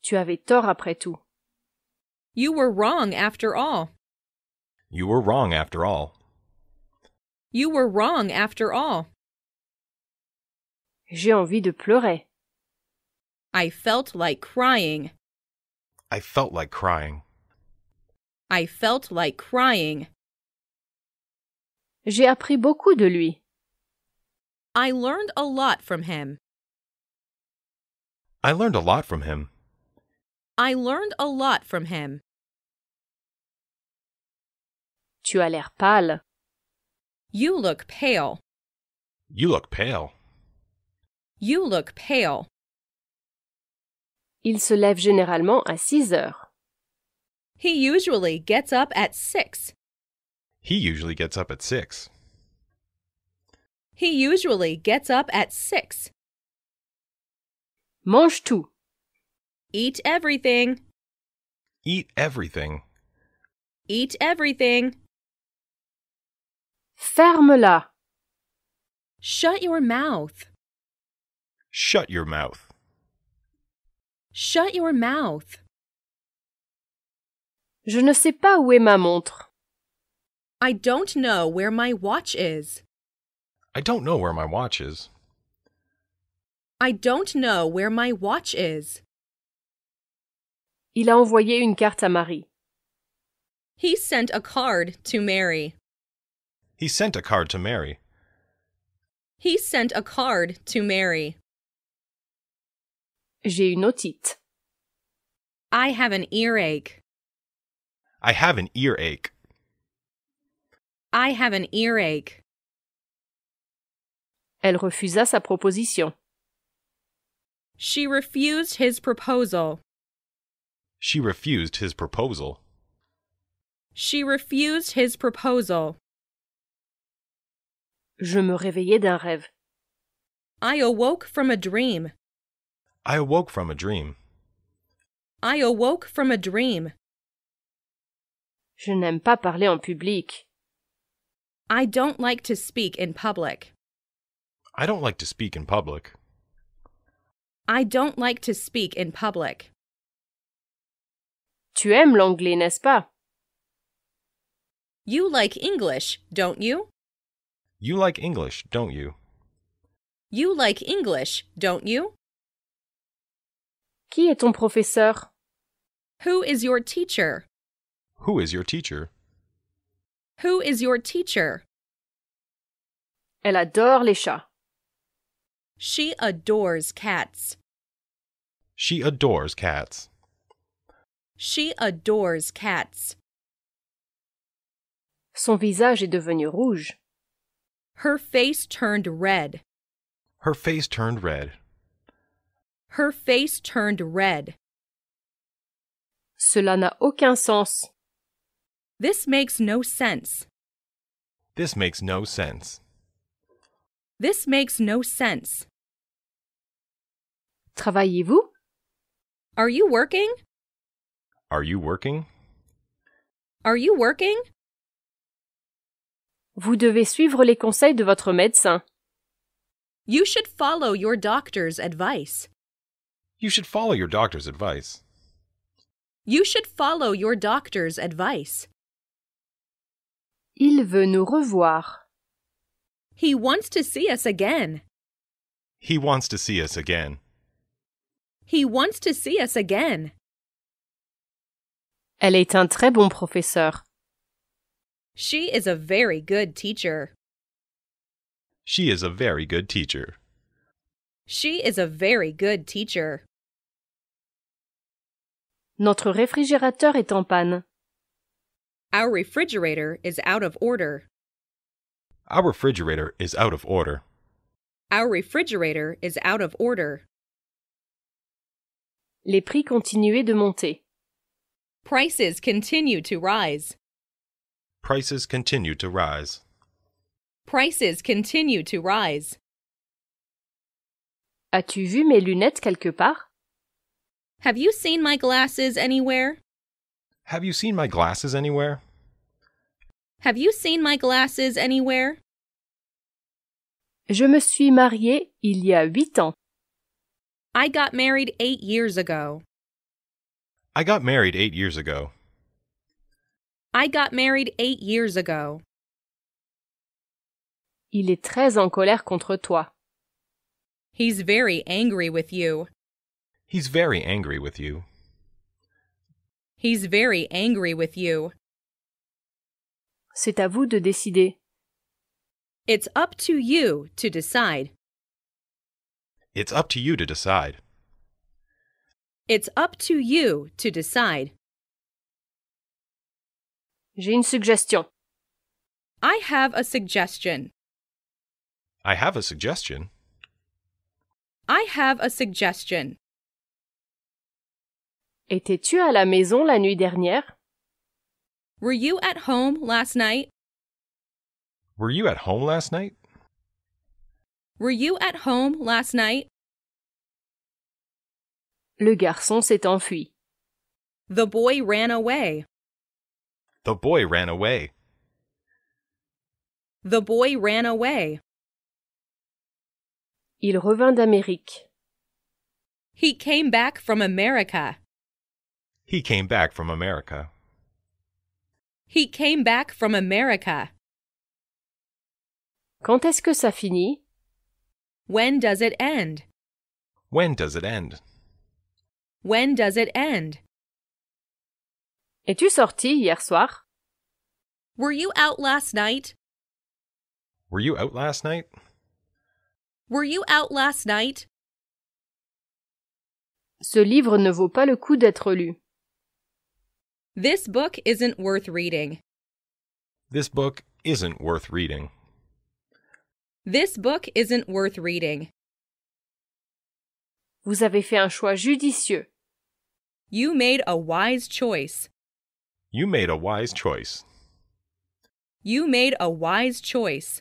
Tu avais tort après tout. You were wrong after all. You were wrong after all. You were wrong after all. J'ai envie de pleurer. I felt like crying. I felt like crying. I felt like crying. J'ai appris beaucoup de lui. I learned a lot from him. I learned a lot from him. I learned a lot from him. Tu as l'air pâle. You look pale. You look pale. You look pale. Il se lève généralement à 6 heures. He usually gets up at 6. He usually gets up at 6. He usually gets up at 6. Mange tout. Eat everything. Eat everything. Eat everything. Ferme-la. Shut your mouth. Shut your mouth. Shut your mouth. Je ne sais pas où est ma montre. I don't know where my watch is. I don't know where my watch is. I don't know where my watch is. Il a envoyé une carte à Marie. He sent a card to Mary. He sent a card to Mary. He sent a card to Mary. J'ai une otite. I have an earache. I have an earache. I have an earache. Elle refusa sa proposition. She refused his proposal. She refused his proposal. She refused his proposal. Je me réveillais d'un rêve. I awoke from a dream. I awoke from a dream. I awoke from a dream. Je n'aime pas parler en public. I don't like to speak in public. I don't like to speak in public. I don't like to speak in public. Tu aimes l'anglais, n'est-ce pas? You like English, don't you? You like English, don't you? You like English, don't you? Qui est ton professeur? Who is your teacher? Who is your teacher? Who is your teacher? Elle adore les chats. She adores cats. She adores cats. She adores cats. Son visage est devenu rouge. Her face turned red. Her face turned red. Her face turned red. Cela n'a aucun sens. This makes no sense. This makes no sense. This makes no sense. Travaillez-vous? Are you working? Are you working? Are you working? Vous devez suivre les conseils de votre médecin. You should follow your doctor's advice. You should follow your doctor's advice. You should follow your doctor's advice. Il veut nous revoir. He wants to see us again. He wants to see us again. He wants to see us again. Elle est un très bon professeur. She is a very good teacher. She is a very good teacher. She is a very good teacher. Notre réfrigérateur est en panne. Our refrigerator is out of order. Our refrigerator is out of order. Our refrigerator is out of order. Les prix continuaient de monter. Prices continue to rise. Prices continue to rise. Prices continue to rise. As-tu vu mes lunettes quelque part? Have you seen my glasses anywhere? Have you seen my glasses anywhere? Have you seen my glasses anywhere? Je me suis mariée il y a huit ans. I got married eight years ago. I got married eight years ago. I got married eight years ago. Il est très en colère contre toi. He's very angry with you. He's very angry with you. He's very angry with you. C'est à vous de décider. It's up to you to decide. It's up to you to decide. It's up to you to decide. J'ai une suggestion. I have a suggestion. I have a suggestion. I have a suggestion. Étais-tu à la maison la nuit dernière? Were you at home last night? Were you at home last night? Were you at home last night? Le garçon s'est enfui. The boy ran away. The boy ran away. The boy ran away. Il revint d'Amérique. He came back from America. He came back from America. He came back from America. Quand est-ce que ça finit? When does it end? When does it end? When does it end? Es-tu sorti hier soir? Were you out last night? Were you out last night? Were you out last night? Ce livre ne vaut pas le coup d'être lu. This book isn't worth reading. This book isn't worth reading. This book isn't worth reading. Vous avez fait un choix judicieux. You made a wise choice. You made a wise choice. You made a wise choice.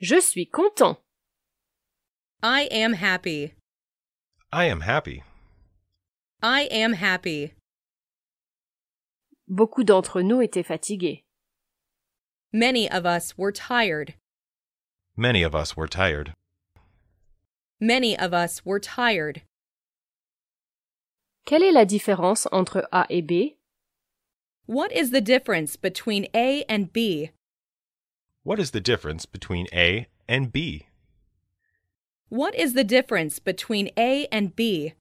Je suis content. I am happy. I am happy. I am happy. Beaucoup d'entre nous étaient fatigués. Many of us were tired. Many of us were tired. Many of us were tired. Quelle est la différence entre A et B? What is the difference between A and B? What is the difference between A and B? What is the difference between A and B?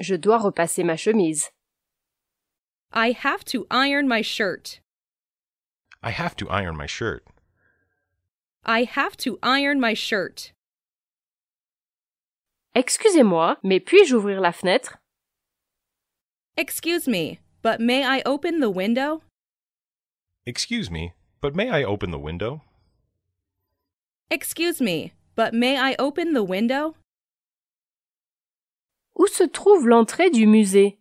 Je dois repasser ma chemise. I have to iron my shirt. I have to iron my shirt. I have to iron my shirt. Excusez-moi, mais puis-je ouvrir la fenêtre? Excuse me, but may I open the window? Excuse me, but may I open the window? Excuse me, but may I open the window? Où se trouve l'entrée du musée?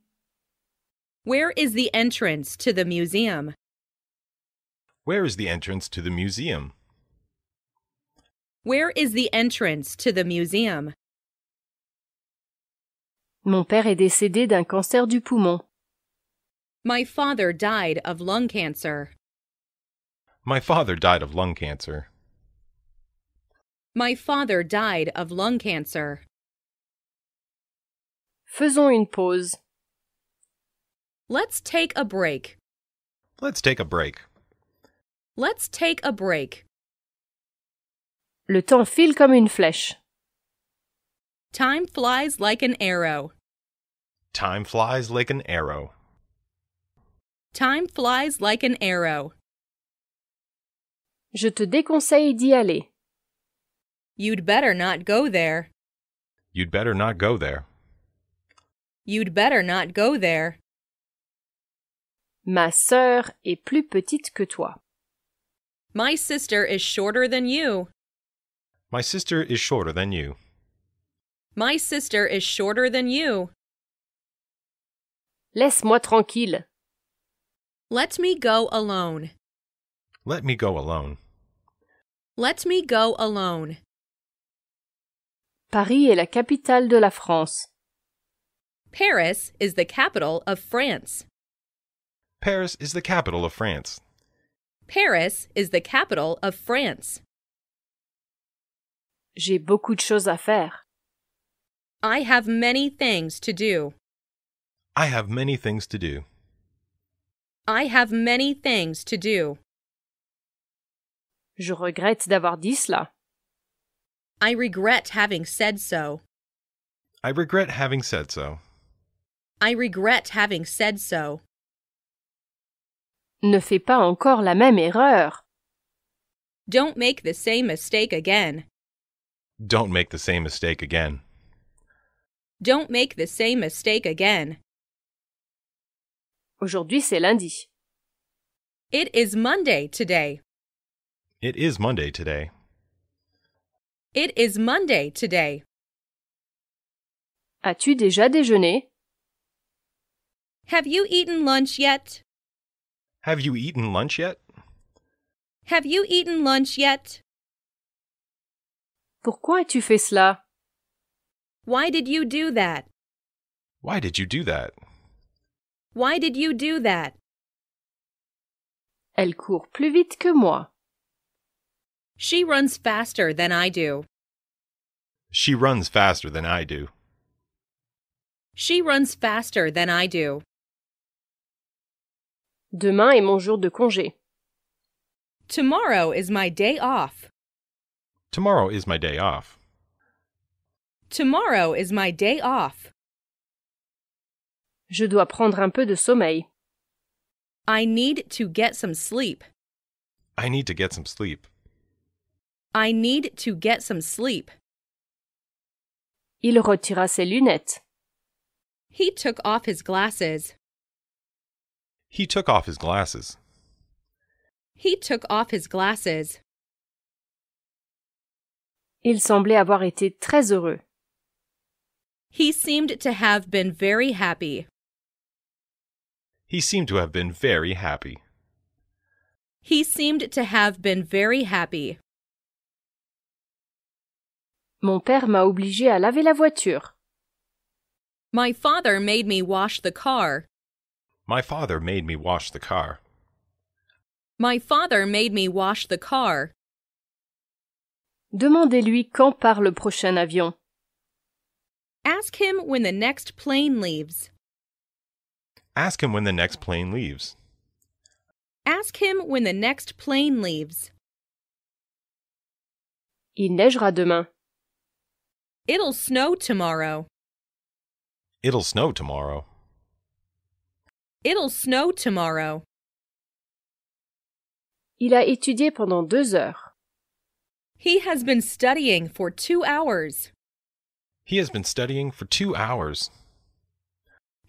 Where is the entrance to the museum? Where is the entrance to the museum? Where is the entrance to the museum? Mon père est décédé d'un cancer du poumon. My father died of lung cancer. My father died of lung cancer. My father died of lung cancer. Faisons une pause. Let's take a break. Let's take a break. Let's take a break. Le temps file comme une flèche. Time flies like an arrow. Time flies like an arrow. Time flies like an arrow. Je te déconseille d'y aller. You'd better not go there. You'd better not go there. You'd better not go there. Ma sœur est plus petite que toi. My sister is shorter than you. My sister is shorter than you. My sister is shorter than you. Laisse-moi tranquille. Let me go alone. Let me go alone. Let me go alone. Paris est la capitale de la France. Paris is the capital of France. Paris is the capital of France. Paris is the capital of France. J'ai beaucoup de choses à faire. I have many things to do. I have many things to do. I have many things to do. Je regrette d'avoir dit cela. I regret having said so. I regret having said so. I regret having said so. Ne fais pas encore la même erreur. Don't make the same mistake again. Don't make the same mistake again. Don't make the same mistake again. Aujourd'hui, c'est lundi. It is Monday today. It is Monday today. It is Monday today. As-tu déjà déjeuné? Have you eaten lunch yet? Have you eaten lunch yet? Have you eaten lunch yet? Pourquoi as-tu fait cela? Why did you do that? Why did you do that? Why did you do that? Elle court plus vite que moi. She runs faster than I do. She runs faster than I do. She runs faster than I do. Demain est mon jour de congé. Tomorrow is my day off. Tomorrow is my day off. Tomorrow is my day off. Je dois prendre un peu de sommeil. I need to get some sleep. I need to get some sleep. I need to get some sleep. Il retira ses lunettes. He took off his glasses. He took off his glasses. He took off his glasses. Il semblait avoir été très heureux. He seemed to have been very happy. He seemed to have been very happy. He seemed to have been very happy. Mon père m'a obligé à laver la voiture. My father made me wash the car. My father made me wash the car. My father made me wash the car. Demandez-lui quand part le prochain avion. Ask him when the next plane leaves. Ask him when the next plane leaves. Ask him when the next plane leaves. Il neigera demain. It'll snow tomorrow. It'll snow tomorrow. It'll snow tomorrow. Il a étudié pendant deux heures. He has been studying for two hours. He has been studying for two hours.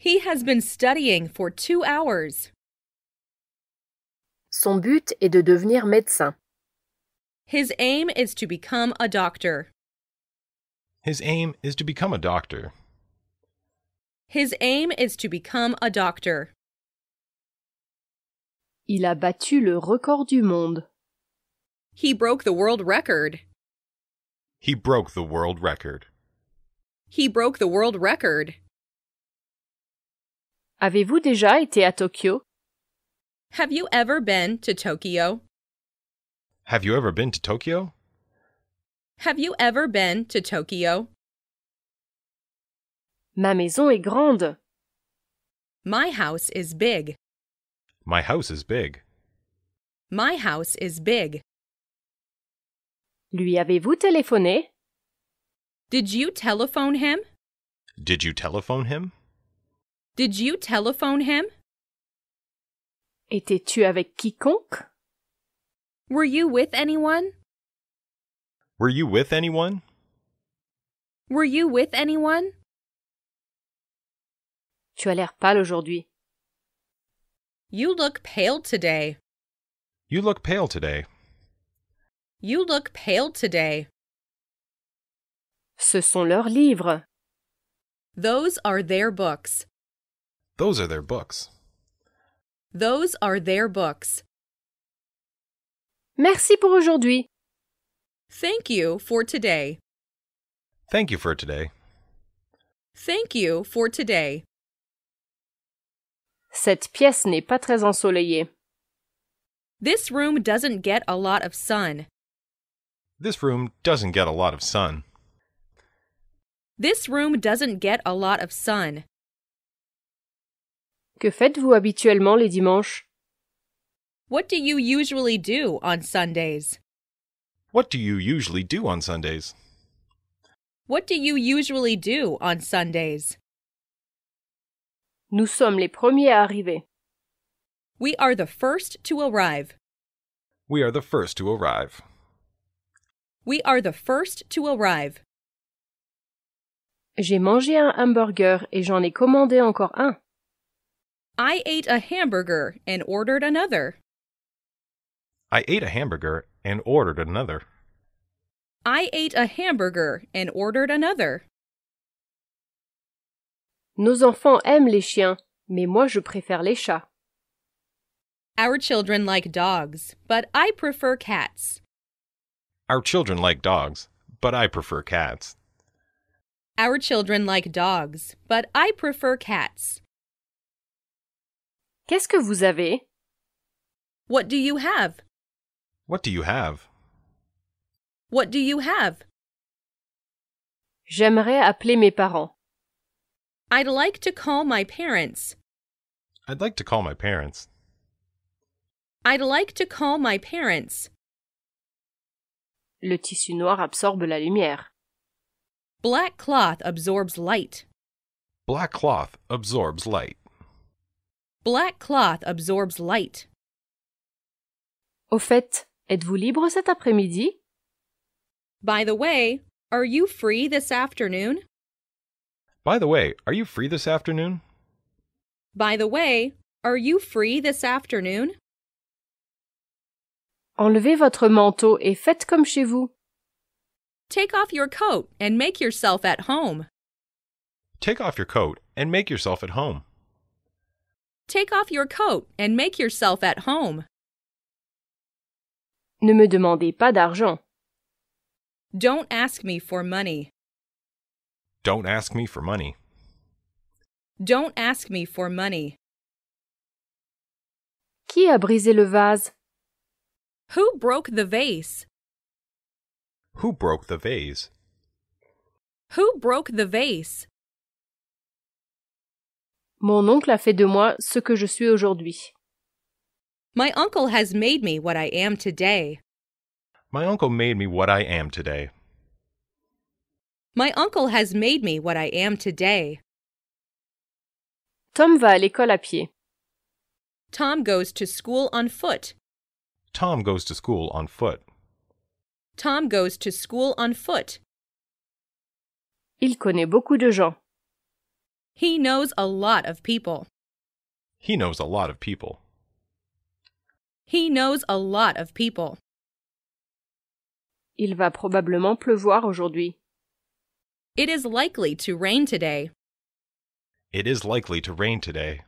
He has been studying for two hours. Son but est de devenir médecin. His aim is to become a doctor. His aim is to become a doctor. His aim is to become a doctor. Il a battu le record du monde. He broke the world record. He broke the world record. He broke the world record. Avez-vous déjà été à Tokyo? Have you ever been to Tokyo? Have you ever been to Tokyo? Have you ever been to Tokyo? Ma maison est grande. My house is big. My house is big. My house is big. Lui avez-vous téléphoné? Did you telephone him? Did you telephone him? Did you telephone him? Étais-tu avec quiconque? Were you with anyone? Were you with anyone? Were you with anyone? Tu as l'air pâle aujourd'hui. You look pale today. You look pale today. You look pale today. Ce sont leurs livres. Those are their books. Those are their books. Those are their books. Merci pour aujourd'hui. Thank you for today. Thank you for today. Thank you for today. Cette pièce n'est pas très ensoleillée. This room doesn't get a lot of sun. This room doesn't get a lot of sun. This room doesn't get a lot of sun. Que faites-vous habituellement les dimanches? What do you usually do on Sundays? What do you usually do on Sundays? What do you usually do on Sundays? Nous sommes les premiers à arriver. We are the first to arrive. We are the first to arrive. We are the first to arrive. J'ai mangé un hamburger et j'en ai commandé encore un. I ate a hamburger and ordered another. I ate a hamburger and ordered another. I ate a hamburger and ordered another. Nos enfants aiment les chiens, mais moi je préfère les chats. Our children like dogs, but I prefer cats. Our children like dogs, but I prefer cats. Our children like dogs, but I prefer cats. Qu'est-ce que vous avez? What do you have? What do you have? What do you have? J'aimerais appeler mes parents. I'd like to call my parents. I'd like to call my parents. I'd like to call my parents. Le tissu noir absorbe la lumière. Black cloth absorbs light. Black cloth absorbs light. Black cloth absorbs light. Au fait, êtes-vous libre cet après-midi? By the way, are you free this afternoon? By the way, are you free this afternoon? By the way, are you free this afternoon? Enlevez votre manteau et faites comme chez vous. Take off your coat and make yourself at home. Take off your coat and make yourself at home. Take off your coat and make yourself at home. Ne me demandez pas d'argent. Don't ask me for money. Don't ask me for money. Don't ask me for money. Qui a brisé le vase? Who broke the vase? Who broke the vase? Who broke the vase? Mon oncle a fait de moi ce que je suis aujourd'hui. My uncle has made me what I am today. My uncle made me what I am today. My uncle has made me what I am today. Tom va à l'école à pied. Tom goes to school on foot. Tom goes to school on foot. Tom goes to school on foot. Il connaît beaucoup de gens. He knows a lot of people. He knows a lot of people. He knows a lot of people. Il va probablement pleuvoir aujourd'hui. It is likely to rain today. It is likely to rain today.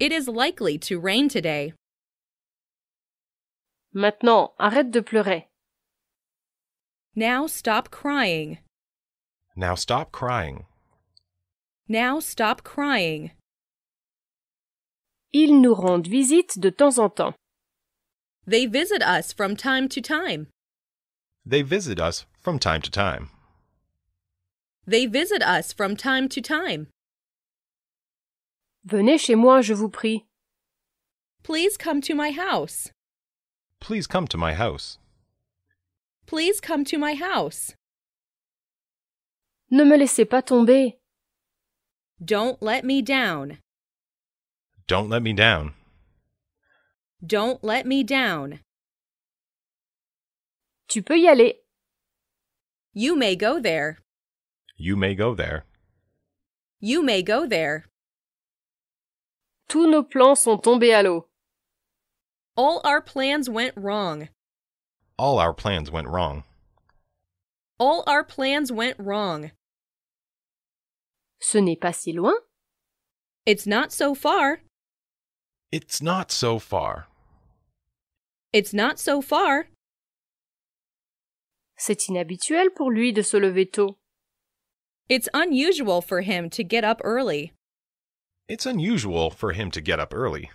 It is likely to rain today. Maintenant, arrête de pleurer. Now stop crying. Now stop crying. Now stop crying. Ils nous rendent visite de temps en temps. They visit us from time to time. They visit us from time to time. They visit us from time to time. Venez chez moi, je vous prie. Please come to my house. Please come to my house. Please come to my house. Ne me laissez pas tomber. Don't let me down. Don't let me down. Don't let me down. Tu peux y aller. You may go there. You may go there. You may go there. Tous nos plans sont tombés à l'eau. All our plans went wrong. All our plans went wrong. All our plans went wrong. Ce n'est pas si loin. It's not so far. It's not so far. It's not so far. C'est inhabituel pour lui de se lever tôt. It's unusual for him to get up early. It's unusual for him to get up early.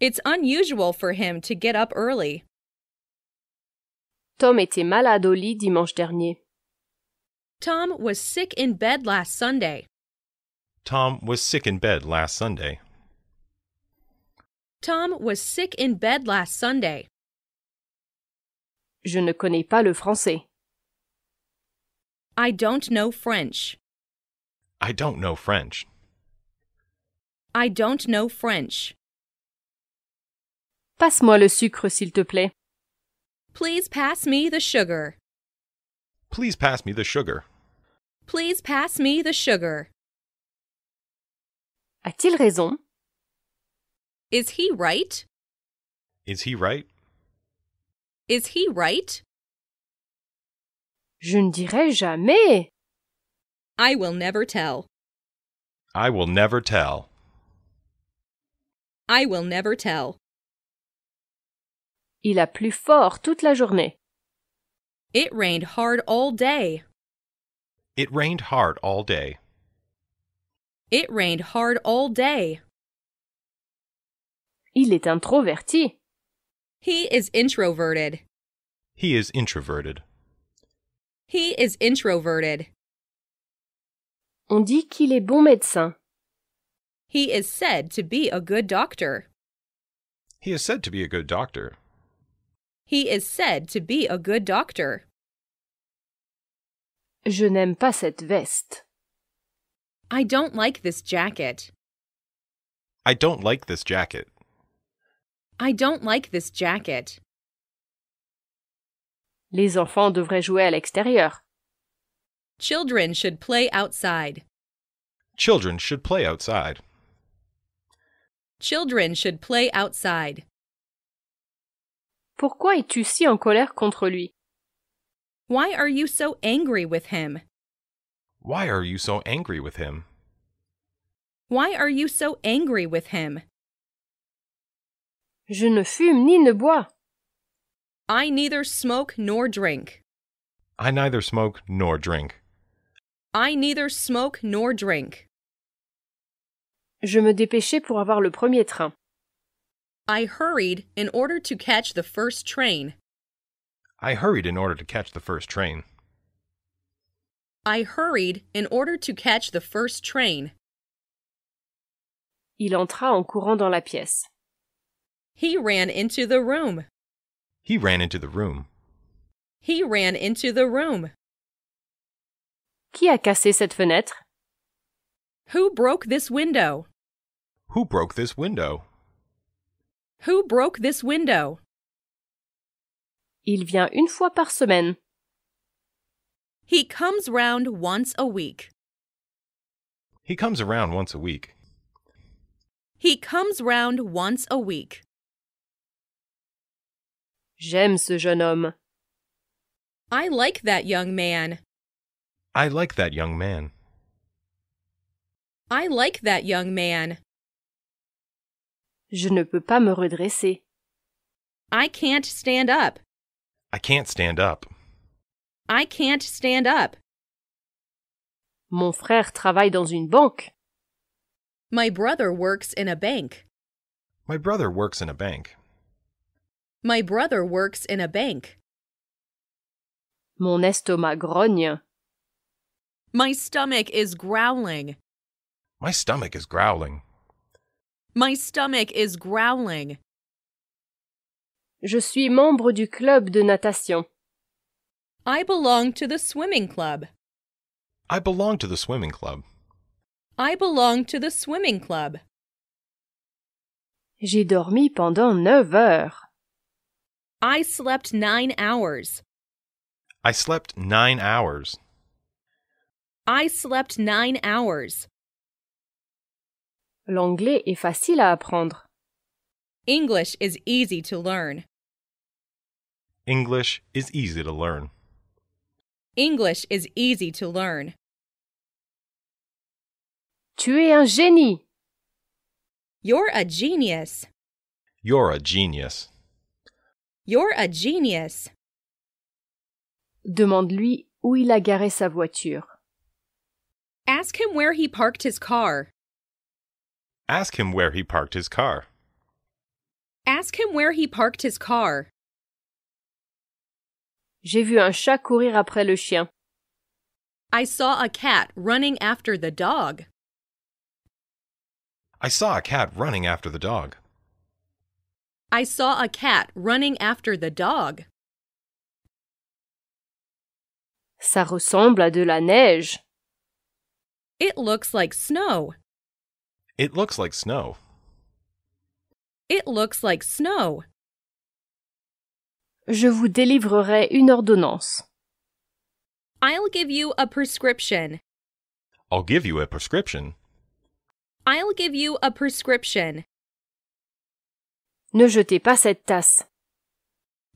It's unusual for him to get up early. Tom était malade au lit dimanche dernier. Tom was sick in bed last Sunday. Tom was sick in bed last Sunday. Tom was sick in bed last Sunday. Je ne connais pas le français. I don't know French. I don't know French. I don't know French. Passe-moi le sucre, s'il te plaît. Please pass me the sugar. Please pass me the sugar. Please pass me the sugar. A-t-il raison? Is he right? Is he right? Is he right? Je ne dirai jamais. I will never tell. I will never tell. I will never tell. Il a plu fort toute la journée. It rained hard all day. It rained hard all day. It rained hard all day. Il est introverti. He is introverted. He is introverted. He is introverted. On dit qu'il est bon médecin. He is said to be a good doctor. He is said to be a good doctor. He is said to be a good doctor. Je n'aime pas cette veste. I don't like this jacket. I don't like this jacket. I don't like this jacket. Les enfants devraient jouer à l'extérieur. Children should play outside. Children should play outside. Children should play outside. Pourquoi es-tu si en colère contre lui? Why are you so angry with him? Why are you so angry with him? Why are you so angry with him? Je ne fume ni ne bois. I neither smoke nor drink. I neither smoke nor drink. I neither smoke nor drink. Je me dépêchais pour avoir le premier train. I hurried in order to catch the first train. I hurried in order to catch the first train. I hurried in order to catch the first train. Il entra en courant dans la pièce. He ran into the room. He ran into the room. He ran into the room. Qui a cassé cette fenêtre? Who broke this window? Who broke this window? Who broke this window? Il vient une fois par semaine. He comes round once a week. He comes around once a week. He comes round once a week. J'aime ce jeune homme. I like that young man. I like that young man. I like that young man. Je ne peux pas me redresser. I can't stand up. I can't stand up. I can't stand up. Mon frère travaille dans une banque. My brother works in a bank. My brother works in a bank. My brother works in a bank. Mon estomac grogne. My stomach is growling. My stomach is growling. My stomach is growling. Je suis membre du club de natation. I belong to the swimming club. I belong to the swimming club. I belong to the swimming club. J'ai dormi pendant neuf heures. I slept nine hours. I slept nine hours. I slept nine hours. L'anglais est facile à apprendre. English is easy to learn. English is easy to learn. English is easy to learn. Tu es un génie. You're a genius. You're a genius. You're a genius. Demande-lui où il a garé sa voiture. Ask him where he parked his car. Ask him where he parked his car. Ask him where he parked his car. J'ai vu un chat courir après le chien. I saw a cat running after the dog. I saw a cat running after the dog. I saw a cat running after the dog. Ça ressemble à de la neige. It looks like snow. It looks like snow. It looks like snow. Je vous délivrerai une ordonnance. I'll give you a prescription. I'll give you a prescription. I'll give you a prescription. Ne jetez pas cette tasse.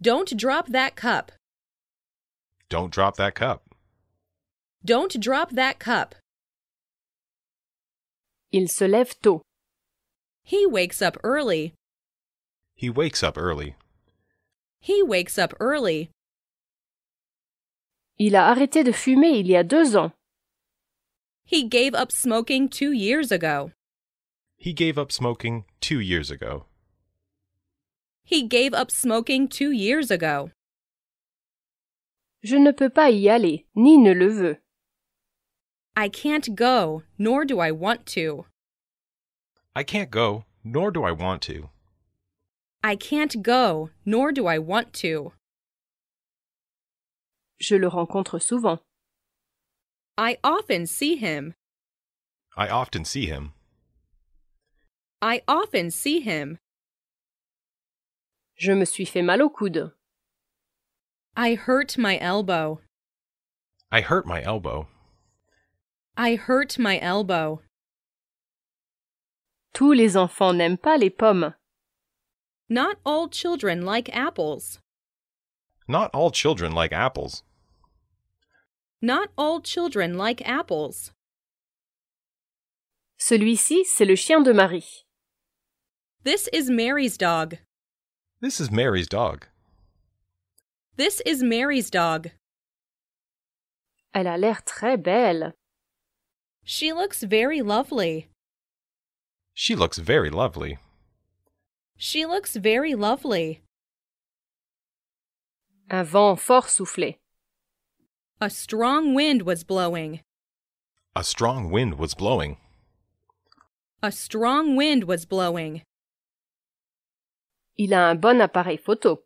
Don't drop that cup. Don't drop that cup. Don't drop that cup. Il se lève tôt. He wakes up early. He wakes up early. He wakes up early. Il a arrêté de fumer il y a deux ans. He gave up smoking two years ago. He gave up smoking two years ago. He gave up smoking two years ago. Je ne peux pas y aller, ni ne le veux. I can't go, nor do I want to. I can't go, nor do I want to. I can't go, nor do I want to. Je le rencontre souvent. I often see him. I often see him. I often see him. Je me suis fait mal au coude. I hurt my elbow. I hurt my elbow. I hurt my elbow. Tous les enfants n'aiment pas les pommes. Not all children like apples. Not all children like apples. Not all children like apples. Celui-ci, c'est le chien de Marie. This is Mary's dog. This is Mary's dog. This is Mary's dog. Elle a l'air très belle. She looks very lovely. She looks very lovely. She looks very lovely. Un vent fort soufflait. A strong wind was blowing. A strong wind was blowing. A strong wind was blowing. Il a un bon appareil photo.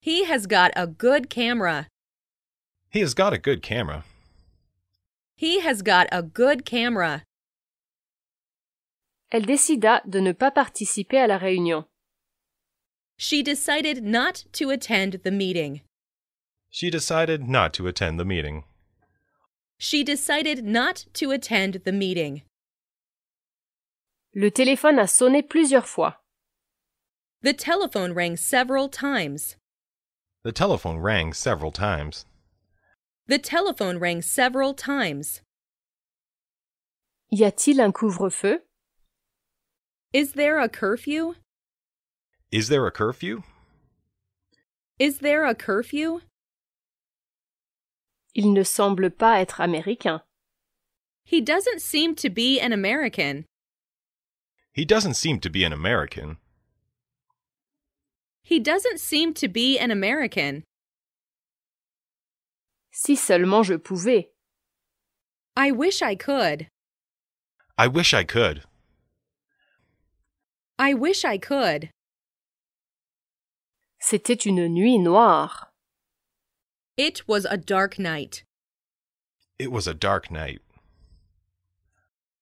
He has got a good camera. He has got a good camera. He has got a good camera. Elle décida de ne pas participer à la réunion. She decided not to attend the meeting. She decided not to attend the meeting. She decided not to attend the meeting. Le téléphone a sonné plusieurs fois. The telephone rang several times. The telephone rang several times. The telephone rang several times. Y a-t-il un couvre-feu? Is there a curfew? Is there a curfew? Is there a curfew? Il ne semble pas être américain. He doesn't seem to be an American. He doesn't seem to be an American. He doesn't seem to be an American. Si seulement je pouvais. I wish I could. I wish I could. I wish I could. C'était une nuit noire. It was a dark night. It was a dark night.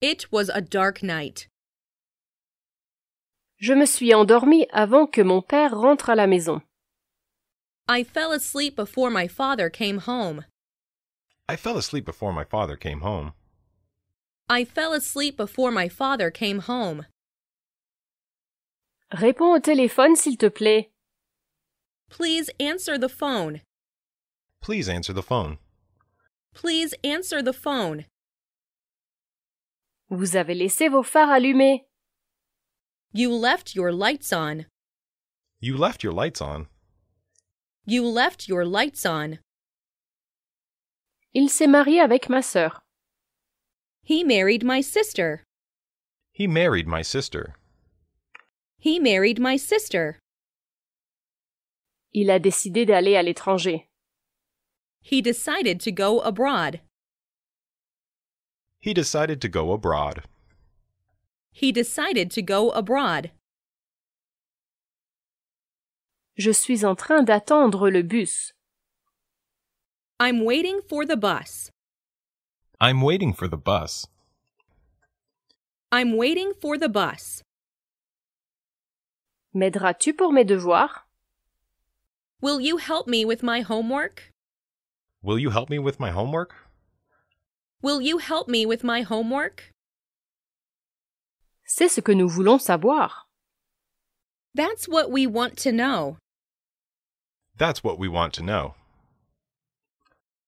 It was a dark night. Je me suis endormi avant que mon père rentre à la maison. I fell asleep before my father came home. I fell asleep before my father came home. I fell asleep before my father came home. Réponds au téléphone, s'il te plaît. Please answer the phone. Please answer the phone. Please answer the phone. Vous avez laissé vos phares allumés. You left your lights on. You left your lights on. You left your lights on. Il s'est marié avec ma sœur. He married my sister. He married my sister. He married my sister. Il a décidé d'aller à l'étranger. He decided to go abroad. He decided to go abroad. He decided to go abroad. Je suis en train d'attendre le bus. I'm waiting for the bus. I'm waiting for the bus. I'm waiting for the bus. M'aideras-tu pour mes devoirs? Will you help me with my homework? Will you help me with my homework? Will you help me with my homework? C'est ce que nous voulons savoir. That's what we want to know. That's what we want to know.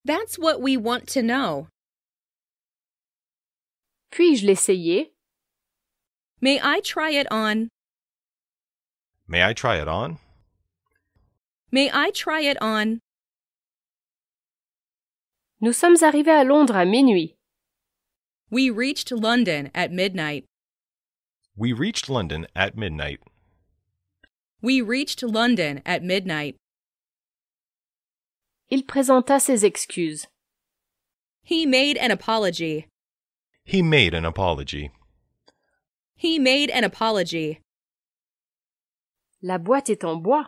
That's what we want to know. Puis-je l'essayer? May I try it on? May I try it on? May I try it on? Nous sommes arrivés à Londres à minuit. We reached London at midnight. We reached London at midnight. We reached London at midnight. Il présenta ses excuses. He made an apology. He made an apology. He made an apology. La boîte est en bois.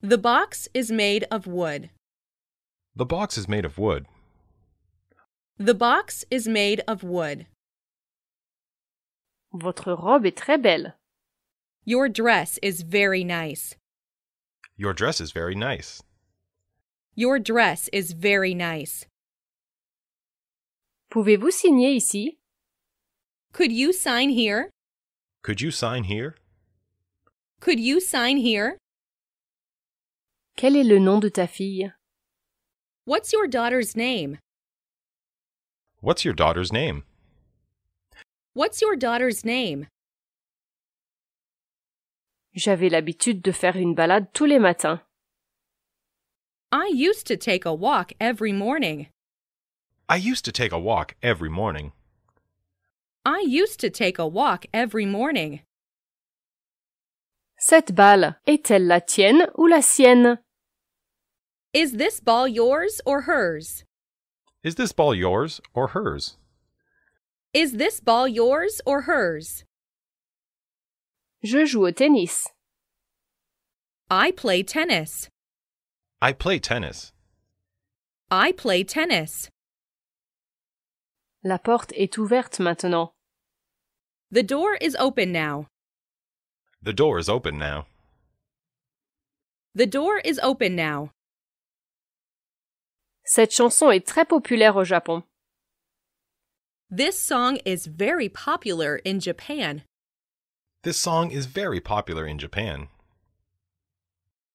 The box is made of wood. The box is made of wood. The box is made of wood. Votre robe est très belle. Your dress is very nice. Your dress is very nice. Your dress is very nice. Pouvez-vous signer ici? Could you sign here? Could you sign here? Could you sign here? Quel est le nom de ta fille? What's your daughter's name? What's your daughter's name? What's your daughter's name? J'avais l'habitude de faire une balade tous les matins. I used to take a walk every morning. I used to take a walk every morning. I used to take a walk every morning. Cette balle est-elle la tienne ou la sienne? Is this ball yours or hers? Is this ball yours or hers? Is this ball yours or hers? Je joue au tennis. I play tennis. I play tennis. I play tennis. La porte est ouverte maintenant. The door is open now. The door is open now. The door is open now. Cette chanson est très populaire au Japon. This song is very popular in Japan. This song is very popular in Japan.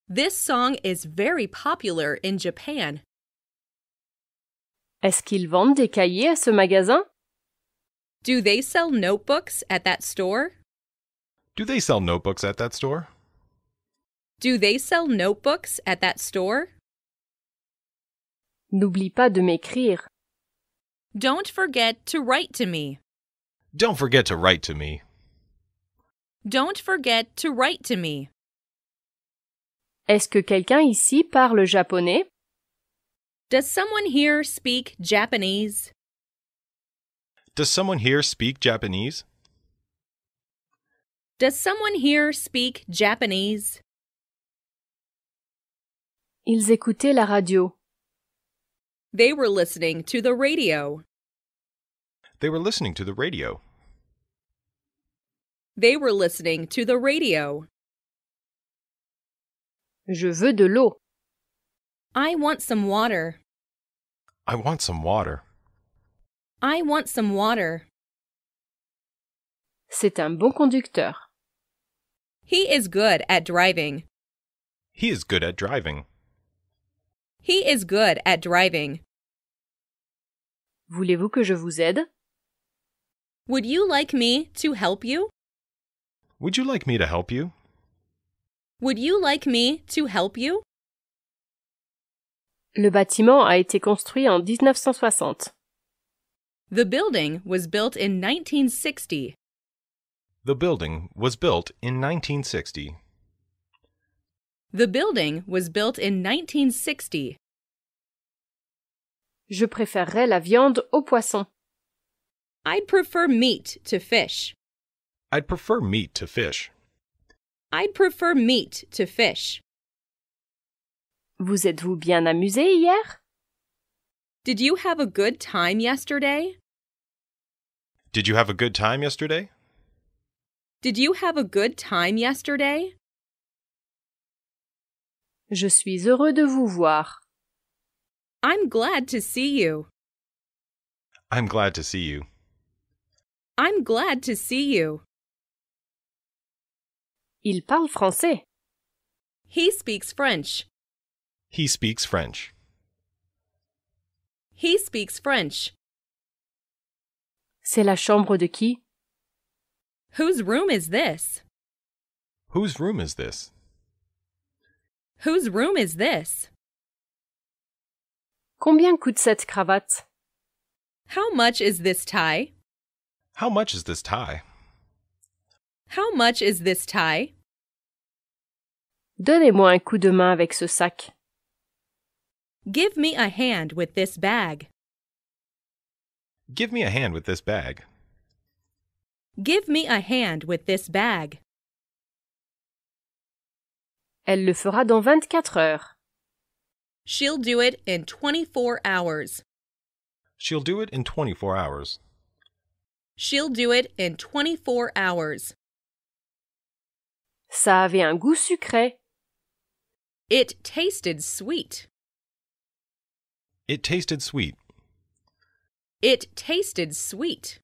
This song is very popular in Japan. Est-ce qu'ils vendent des cahiers à ce magasin? Do they sell notebooks at that store? Do they sell notebooks at that store? Do they sell notebooks at that store? N'oublie pas de m'écrire. Don't forget to write to me. Don't forget to write to me. Don't forget to write to me. Est-ce que quelqu'un ici parle japonais? Does someone here speak Japanese? Does someone here speak Japanese? Does someone here speak Japanese? Ils écoutaient la radio. They were listening to the radio. They were listening to the radio. They were listening to the radio. Je veux de l'eau. I want some water. I want some water. I want some water. C'est un bon conducteur. He is good at driving. He is good at driving. He is good at driving. Voulez-vous que je vous aide? Would you like me to help you? Would you like me to help you? Would you like me to help you? Le bâtiment a été construit en 1960. The building was built in 1960. The building was built in 1960. The building was built in 1960. Je préférerais la viande au poisson. I'd prefer meat to fish. I'd prefer meat to fish. I'd prefer meat to fish. Vous êtes-vous bien amusé hier? Did you have a good time yesterday? Did you have a good time yesterday? Did you have a good time yesterday? Je suis heureux de vous voir. I'm glad to see you. I'm glad to see you. I'm glad to see you. Il parle français. He speaks French. He speaks French. He speaks French. C'est la chambre de qui? Whose room is this? Whose room is this? Whose room is this? Combien coûte cette cravate? How much is this tie? How much is this tie? How much is this tie? Donnez-moi un coup de main avec ce sac. Give me a hand with this bag. Give me a hand with this bag. Give me a hand with this bag. Elle le fera dans 24 heures. She'll do it in 24 hours. She'll do it in 24 hours. She'll do it in 24 hours. Ça avait un goût sucré. It tasted sweet. It tasted sweet. It tasted sweet.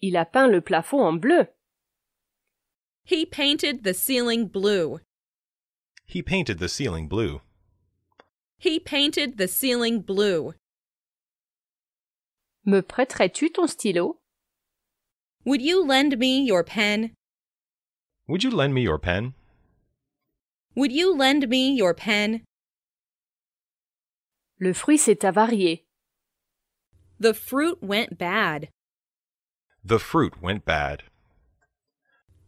Il a peint le plafond en bleu. He painted the ceiling blue. He painted the ceiling blue. He painted the ceiling blue. Me prêterais-tu ton stylo? Would you lend me your pen? Would you lend me your pen? Would you lend me your pen? Le fruit s'est avarié. The fruit went bad. The fruit went bad.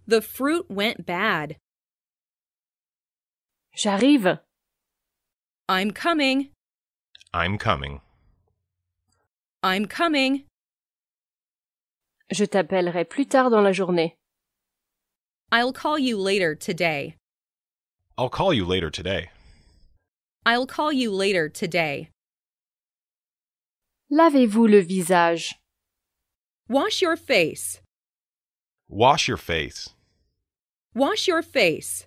The fruit went bad. J'arrive. I'm coming. I'm coming. I'm coming. Je t'appellerai plus tard dans la journée. I'll call you later today. I'll call you later today. I'll call you later today. Lavez-vous le visage. Wash your face. Wash your face. Wash your face.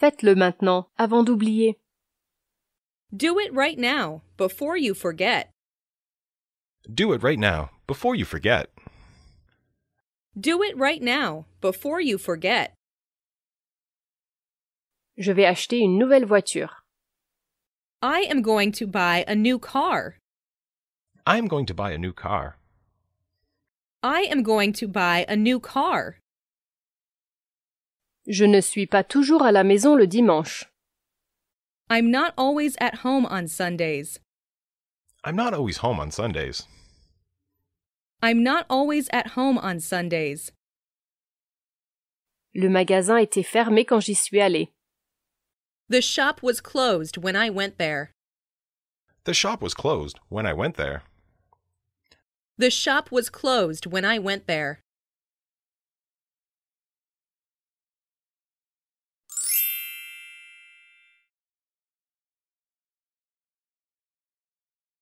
Faites-le maintenant avant d'oublier. Do it right now before you forget. Do it right now, before you forget. Do it right now, before you forget. Je vais acheter une nouvelle voiture. I am going to buy a new car. I am going to buy a new car. I am going to buy a new car. Je ne suis pas toujours à la maison le dimanche. I'm not always at home on Sundays. I'm not always home on Sundays. I'm not always at home on Sundays. Le magasin était fermé quand j'y suis allé. The shop was closed when I went there. The shop was closed when I went there. The shop was closed when I went there.